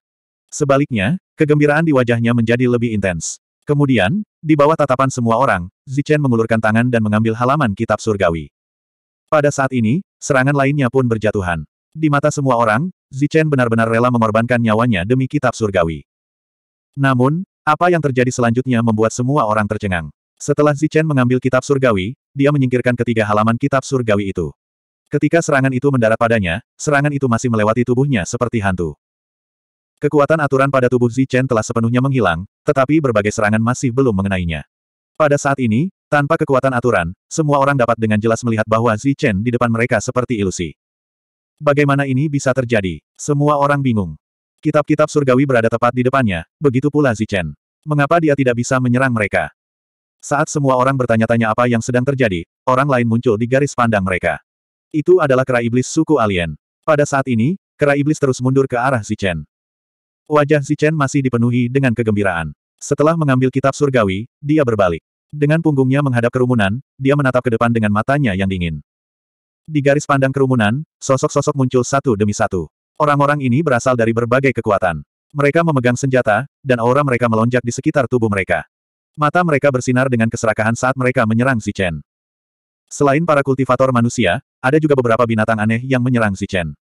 Sebaliknya, kegembiraan di wajahnya menjadi lebih intens. Kemudian, di bawah tatapan semua orang, Zichen mengulurkan tangan dan mengambil halaman kitab surgawi. Pada saat ini, serangan lainnya pun berjatuhan. Di mata semua orang, Zichen benar-benar rela mengorbankan nyawanya demi kitab surgawi. Namun, apa yang terjadi selanjutnya membuat semua orang tercengang. Setelah Zichen mengambil kitab surgawi, dia menyingkirkan ketiga halaman kitab surgawi itu. Ketika serangan itu mendarat padanya, serangan itu masih melewati tubuhnya seperti hantu. Kekuatan aturan pada tubuh Zichen telah sepenuhnya menghilang, tetapi berbagai serangan masih belum mengenainya. Pada saat ini, tanpa kekuatan aturan, semua orang dapat dengan jelas melihat bahwa Zi Chen di depan mereka seperti ilusi. Bagaimana ini bisa terjadi? Semua orang bingung. Kitab-kitab surgawi berada tepat di depannya, begitu pula Zi Chen. Mengapa dia tidak bisa menyerang mereka? Saat semua orang bertanya-tanya apa yang sedang terjadi, orang lain muncul di garis pandang mereka. Itu adalah kera iblis suku alien. Pada saat ini, kera iblis terus mundur ke arah Zichen. Wajah Zichen masih dipenuhi dengan kegembiraan. Setelah mengambil kitab surgawi, dia berbalik. Dengan punggungnya menghadap kerumunan, dia menatap ke depan dengan matanya yang dingin. Di garis pandang kerumunan, sosok-sosok muncul satu demi satu. Orang-orang ini berasal dari berbagai kekuatan. Mereka memegang senjata, dan aura mereka melonjak di sekitar tubuh mereka. Mata mereka bersinar dengan keserakahan saat mereka menyerang si Chen. Selain para kultivator manusia, ada juga beberapa binatang aneh yang menyerang si Chen.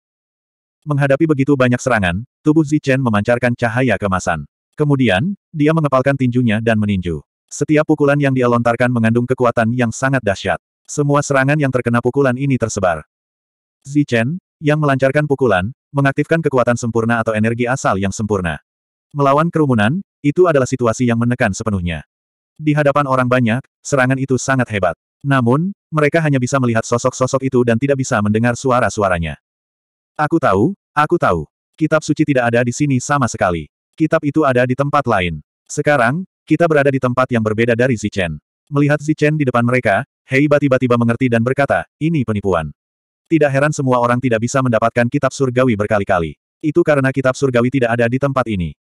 Menghadapi begitu banyak serangan, tubuh Zichen memancarkan cahaya kemasan. Kemudian, dia mengepalkan tinjunya dan meninju. Setiap pukulan yang dia lontarkan mengandung kekuatan yang sangat dahsyat. Semua serangan yang terkena pukulan ini tersebar. Zichen, yang melancarkan pukulan, mengaktifkan kekuatan sempurna atau energi asal yang sempurna. Melawan kerumunan, itu adalah situasi yang menekan sepenuhnya. Di hadapan orang banyak, serangan itu sangat hebat. Namun, mereka hanya bisa melihat sosok-sosok itu dan tidak bisa mendengar suara-suaranya. Aku tahu, aku tahu. Kitab suci tidak ada di sini sama sekali. Kitab itu ada di tempat lain. Sekarang, kita berada di tempat yang berbeda dari Zichen. Melihat Zichen di depan mereka, Hei tiba-tiba mengerti dan berkata, ini penipuan. Tidak heran semua orang tidak bisa mendapatkan kitab surgawi berkali-kali. Itu karena kitab surgawi tidak ada di tempat ini.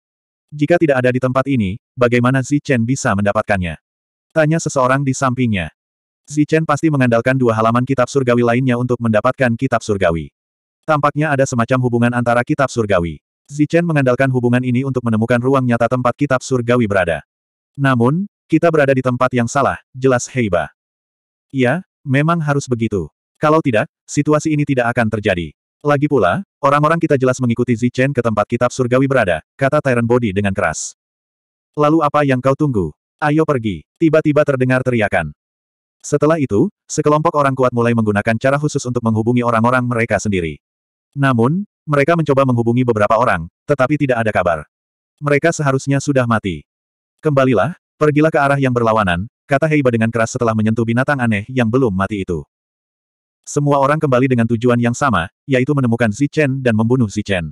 Jika tidak ada di tempat ini, bagaimana Zichen bisa mendapatkannya? Tanya seseorang di sampingnya. Zichen pasti mengandalkan dua halaman kitab surgawi lainnya untuk mendapatkan kitab surgawi. Tampaknya ada semacam hubungan antara kitab surgawi. Zichen mengandalkan hubungan ini untuk menemukan ruang nyata tempat kitab surgawi berada. Namun, kita berada di tempat yang salah, jelas Heiba. Ya, memang harus begitu. Kalau tidak, situasi ini tidak akan terjadi. Lagi pula, orang-orang kita jelas mengikuti Zichen ke tempat kitab surgawi berada, kata Tyrant Body dengan keras. Lalu apa yang kau tunggu? Ayo pergi. Tiba-tiba terdengar teriakan. Setelah itu, sekelompok orang kuat mulai menggunakan cara khusus untuk menghubungi orang-orang mereka sendiri. Namun, mereka mencoba menghubungi beberapa orang, tetapi tidak ada kabar. Mereka seharusnya sudah mati. Kembalilah, pergilah ke arah yang berlawanan, kata Heiba dengan keras setelah menyentuh binatang aneh yang belum mati itu. Semua orang kembali dengan tujuan yang sama, yaitu menemukan Zichen dan membunuh Zichen.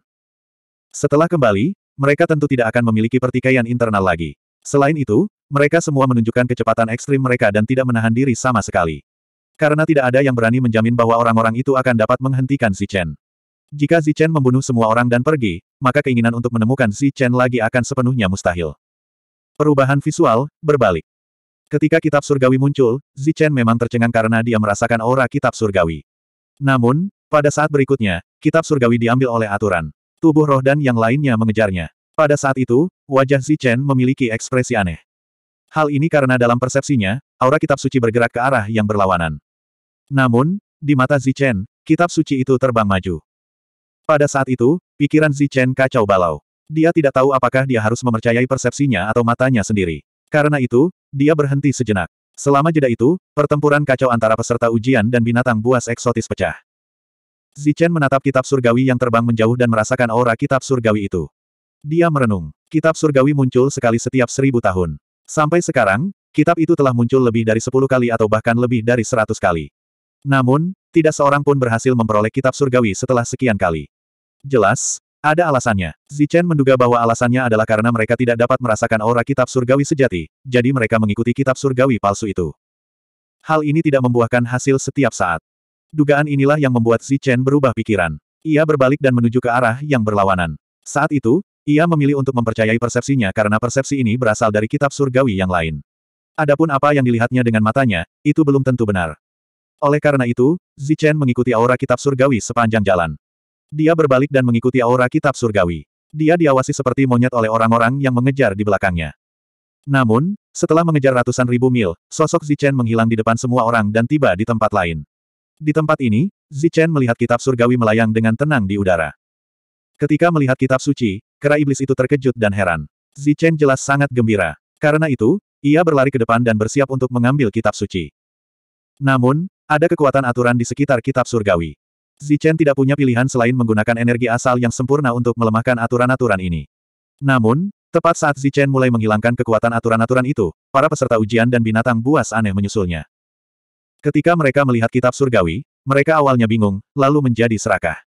Setelah kembali, mereka tentu tidak akan memiliki pertikaian internal lagi. Selain itu, mereka semua menunjukkan kecepatan ekstrim mereka dan tidak menahan diri sama sekali. Karena tidak ada yang berani menjamin bahwa orang-orang itu akan dapat menghentikan Zichen. Jika Zichen membunuh semua orang dan pergi, maka keinginan untuk menemukan Zichen lagi akan sepenuhnya mustahil. Perubahan visual, berbalik. Ketika kitab surgawi muncul, Zichen memang tercengang karena dia merasakan aura kitab surgawi. Namun, pada saat berikutnya, kitab surgawi diambil oleh aturan. Tubuh roh dan yang lainnya mengejarnya. Pada saat itu, wajah Zichen memiliki ekspresi aneh. Hal ini karena dalam persepsinya, aura kitab suci bergerak ke arah yang berlawanan. Namun, di mata Zichen, kitab suci itu terbang maju. Pada saat itu, pikiran Zichen kacau balau. Dia tidak tahu apakah dia harus memercayai persepsinya atau matanya sendiri. Karena itu, dia berhenti sejenak. Selama jeda itu, pertempuran kacau antara peserta ujian dan binatang buas eksotis pecah. Zichen menatap kitab surgawi yang terbang menjauh dan merasakan aura kitab surgawi itu. Dia merenung. Kitab surgawi muncul sekali setiap seribu tahun. Sampai sekarang, kitab itu telah muncul lebih dari sepuluh kali atau bahkan lebih dari seratus kali. Namun, tidak seorang pun berhasil memperoleh kitab surgawi setelah sekian kali. Jelas, ada alasannya. Zichen menduga bahwa alasannya adalah karena mereka tidak dapat merasakan aura kitab surgawi sejati, jadi mereka mengikuti kitab surgawi palsu itu. Hal ini tidak membuahkan hasil setiap saat. Dugaan inilah yang membuat Zichen berubah pikiran. Ia berbalik dan menuju ke arah yang berlawanan. Saat itu, ia memilih untuk mempercayai persepsinya karena persepsi ini berasal dari kitab surgawi yang lain. Adapun apa yang dilihatnya dengan matanya, itu belum tentu benar. Oleh karena itu, Zichen mengikuti aura kitab surgawi sepanjang jalan. Dia berbalik dan mengikuti aura kitab surgawi. Dia diawasi seperti monyet oleh orang-orang yang mengejar di belakangnya. Namun, setelah mengejar ratusan ribu mil, sosok Zichen menghilang di depan semua orang dan tiba di tempat lain. Di tempat ini, Zichen melihat kitab surgawi melayang dengan tenang di udara. Ketika melihat kitab suci, kera iblis itu terkejut dan heran. Zichen jelas sangat gembira. Karena itu, ia berlari ke depan dan bersiap untuk mengambil kitab suci. Namun, ada kekuatan aturan di sekitar kitab surgawi. Zichen tidak punya pilihan selain menggunakan energi asal yang sempurna untuk melemahkan aturan-aturan ini. Namun, tepat saat Zichen mulai menghilangkan kekuatan aturan-aturan itu, para peserta ujian dan binatang buas aneh menyusulnya. Ketika mereka melihat kitab surgawi, mereka awalnya bingung, lalu menjadi serakah.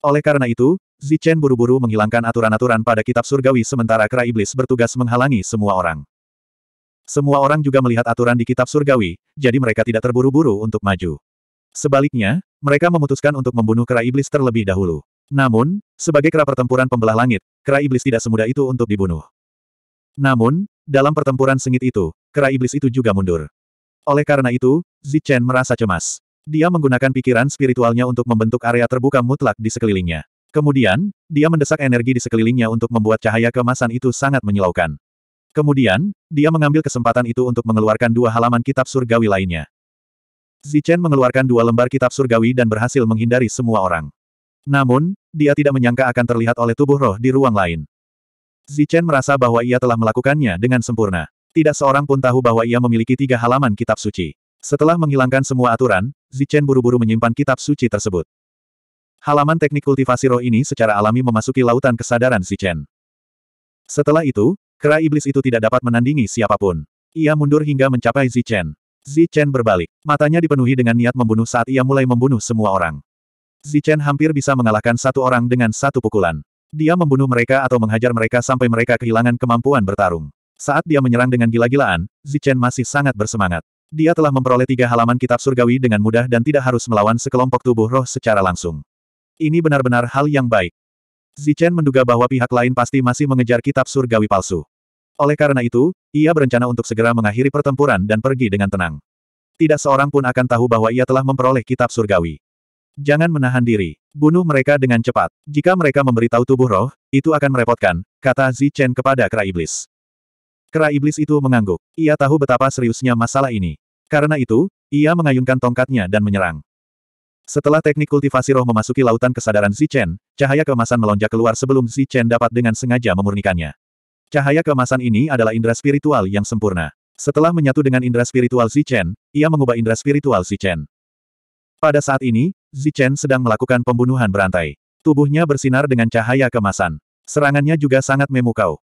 Oleh karena itu, Zichen buru-buru menghilangkan aturan-aturan pada kitab surgawi sementara kera iblis bertugas menghalangi semua orang. Semua orang juga melihat aturan di kitab surgawi, jadi mereka tidak terburu-buru untuk maju. Sebaliknya, mereka memutuskan untuk membunuh kera iblis terlebih dahulu. Namun, sebagai kera pertempuran pembelah langit, kera iblis tidak semudah itu untuk dibunuh. Namun, dalam pertempuran sengit itu, kera iblis itu juga mundur. Oleh karena itu, Zichen merasa cemas. Dia menggunakan pikiran spiritualnya untuk membentuk area terbuka mutlak di sekelilingnya. Kemudian, dia mendesak energi di sekelilingnya untuk membuat cahaya kemasan itu sangat menyilaukan. Kemudian, dia mengambil kesempatan itu untuk mengeluarkan dua halaman kitab surgawi lainnya. Zichen mengeluarkan dua lembar kitab surgawi dan berhasil menghindari semua orang. Namun, dia tidak menyangka akan terlihat oleh tubuh roh di ruang lain. Zichen merasa bahwa ia telah melakukannya dengan sempurna. Tidak seorang pun tahu bahwa ia memiliki tiga halaman kitab suci. Setelah menghilangkan semua aturan, Zichen buru-buru menyimpan kitab suci tersebut. Halaman teknik kultivasi roh ini secara alami memasuki lautan kesadaran Zichen. Setelah itu, kera iblis itu tidak dapat menandingi siapapun. Ia mundur hingga mencapai Zichen. Zichen berbalik. Matanya dipenuhi dengan niat membunuh saat ia mulai membunuh semua orang. Zichen hampir bisa mengalahkan satu orang dengan satu pukulan. Dia membunuh mereka atau menghajar mereka sampai mereka kehilangan kemampuan bertarung. Saat dia menyerang dengan gila-gilaan, Zichen masih sangat bersemangat. Dia telah memperoleh tiga halaman kitab surgawi dengan mudah dan tidak harus melawan sekelompok tubuh roh secara langsung. Ini benar-benar hal yang baik. Zichen menduga bahwa pihak lain pasti masih mengejar kitab surgawi palsu. Oleh karena itu, ia berencana untuk segera mengakhiri pertempuran dan pergi dengan tenang. Tidak seorang pun akan tahu bahwa ia telah memperoleh kitab surgawi. Jangan menahan diri. Bunuh mereka dengan cepat. Jika mereka memberitahu tubuh roh, itu akan merepotkan, kata zichen kepada kera iblis. Kera iblis itu mengangguk. Ia tahu betapa seriusnya masalah ini. Karena itu, ia mengayunkan tongkatnya dan menyerang. Setelah teknik kultivasi roh memasuki lautan kesadaran zichen cahaya keemasan melonjak keluar sebelum zichen dapat dengan sengaja memurnikannya. Cahaya keemasan ini adalah indera spiritual yang sempurna. Setelah menyatu dengan indera spiritual Zichen, ia mengubah indera spiritual Zichen. Pada saat ini, Zichen sedang melakukan pembunuhan berantai. Tubuhnya bersinar dengan cahaya kemasan. Serangannya juga sangat memukau.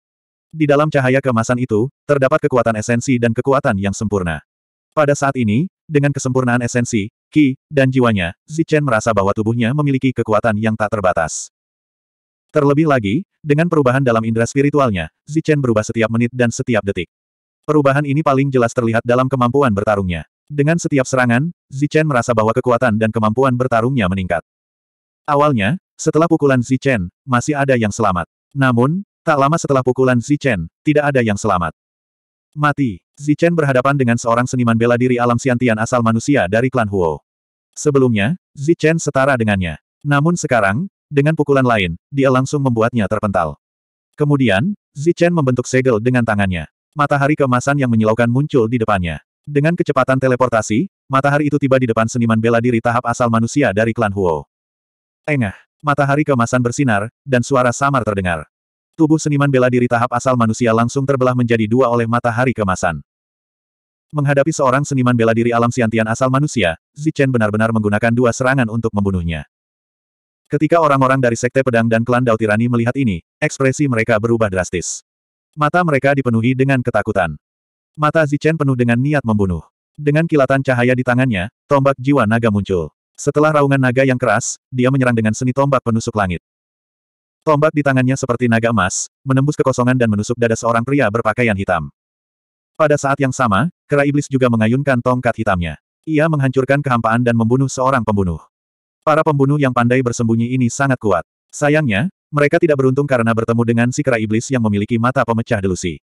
Di dalam cahaya kemasan itu, terdapat kekuatan esensi dan kekuatan yang sempurna. Pada saat ini, dengan kesempurnaan esensi, ki, dan jiwanya, Zichen merasa bahwa tubuhnya memiliki kekuatan yang tak terbatas. Terlebih lagi, dengan perubahan dalam indera spiritualnya, Zichen berubah setiap menit dan setiap detik. Perubahan ini paling jelas terlihat dalam kemampuan bertarungnya. Dengan setiap serangan, Zichen merasa bahwa kekuatan dan kemampuan bertarungnya meningkat. Awalnya, setelah pukulan Zichen, masih ada yang selamat. Namun, tak lama setelah pukulan Zichen, tidak ada yang selamat. Mati, Zichen berhadapan dengan seorang seniman bela diri alam siantian asal manusia dari klan Huo. Sebelumnya, Zichen setara dengannya. Namun sekarang, dengan pukulan lain, dia langsung membuatnya terpental. Kemudian, Zichen membentuk segel dengan tangannya. Matahari kemasan yang menyilaukan muncul di depannya. Dengan kecepatan teleportasi, matahari itu tiba di depan seniman bela diri tahap asal manusia dari klan Huo. Tengah, matahari kemasan bersinar, dan suara samar terdengar. Tubuh seniman bela diri tahap asal manusia langsung terbelah menjadi dua oleh matahari kemasan. Menghadapi seorang seniman bela diri alam siantian asal manusia, Zichen benar-benar menggunakan dua serangan untuk membunuhnya. Ketika orang-orang dari Sekte Pedang dan Klan Dautirani melihat ini, ekspresi mereka berubah drastis. Mata mereka dipenuhi dengan ketakutan. Mata Zichen penuh dengan niat membunuh. Dengan kilatan cahaya di tangannya, tombak jiwa naga muncul. Setelah raungan naga yang keras, dia menyerang dengan seni tombak penusuk langit. Tombak di tangannya seperti naga emas, menembus kekosongan dan menusuk dada seorang pria berpakaian hitam. Pada saat yang sama, kera iblis juga mengayunkan tongkat hitamnya. Ia menghancurkan kehampaan dan membunuh seorang pembunuh. Para pembunuh yang pandai bersembunyi ini sangat kuat. Sayangnya, mereka tidak beruntung karena bertemu dengan si kera iblis yang memiliki mata pemecah delusi.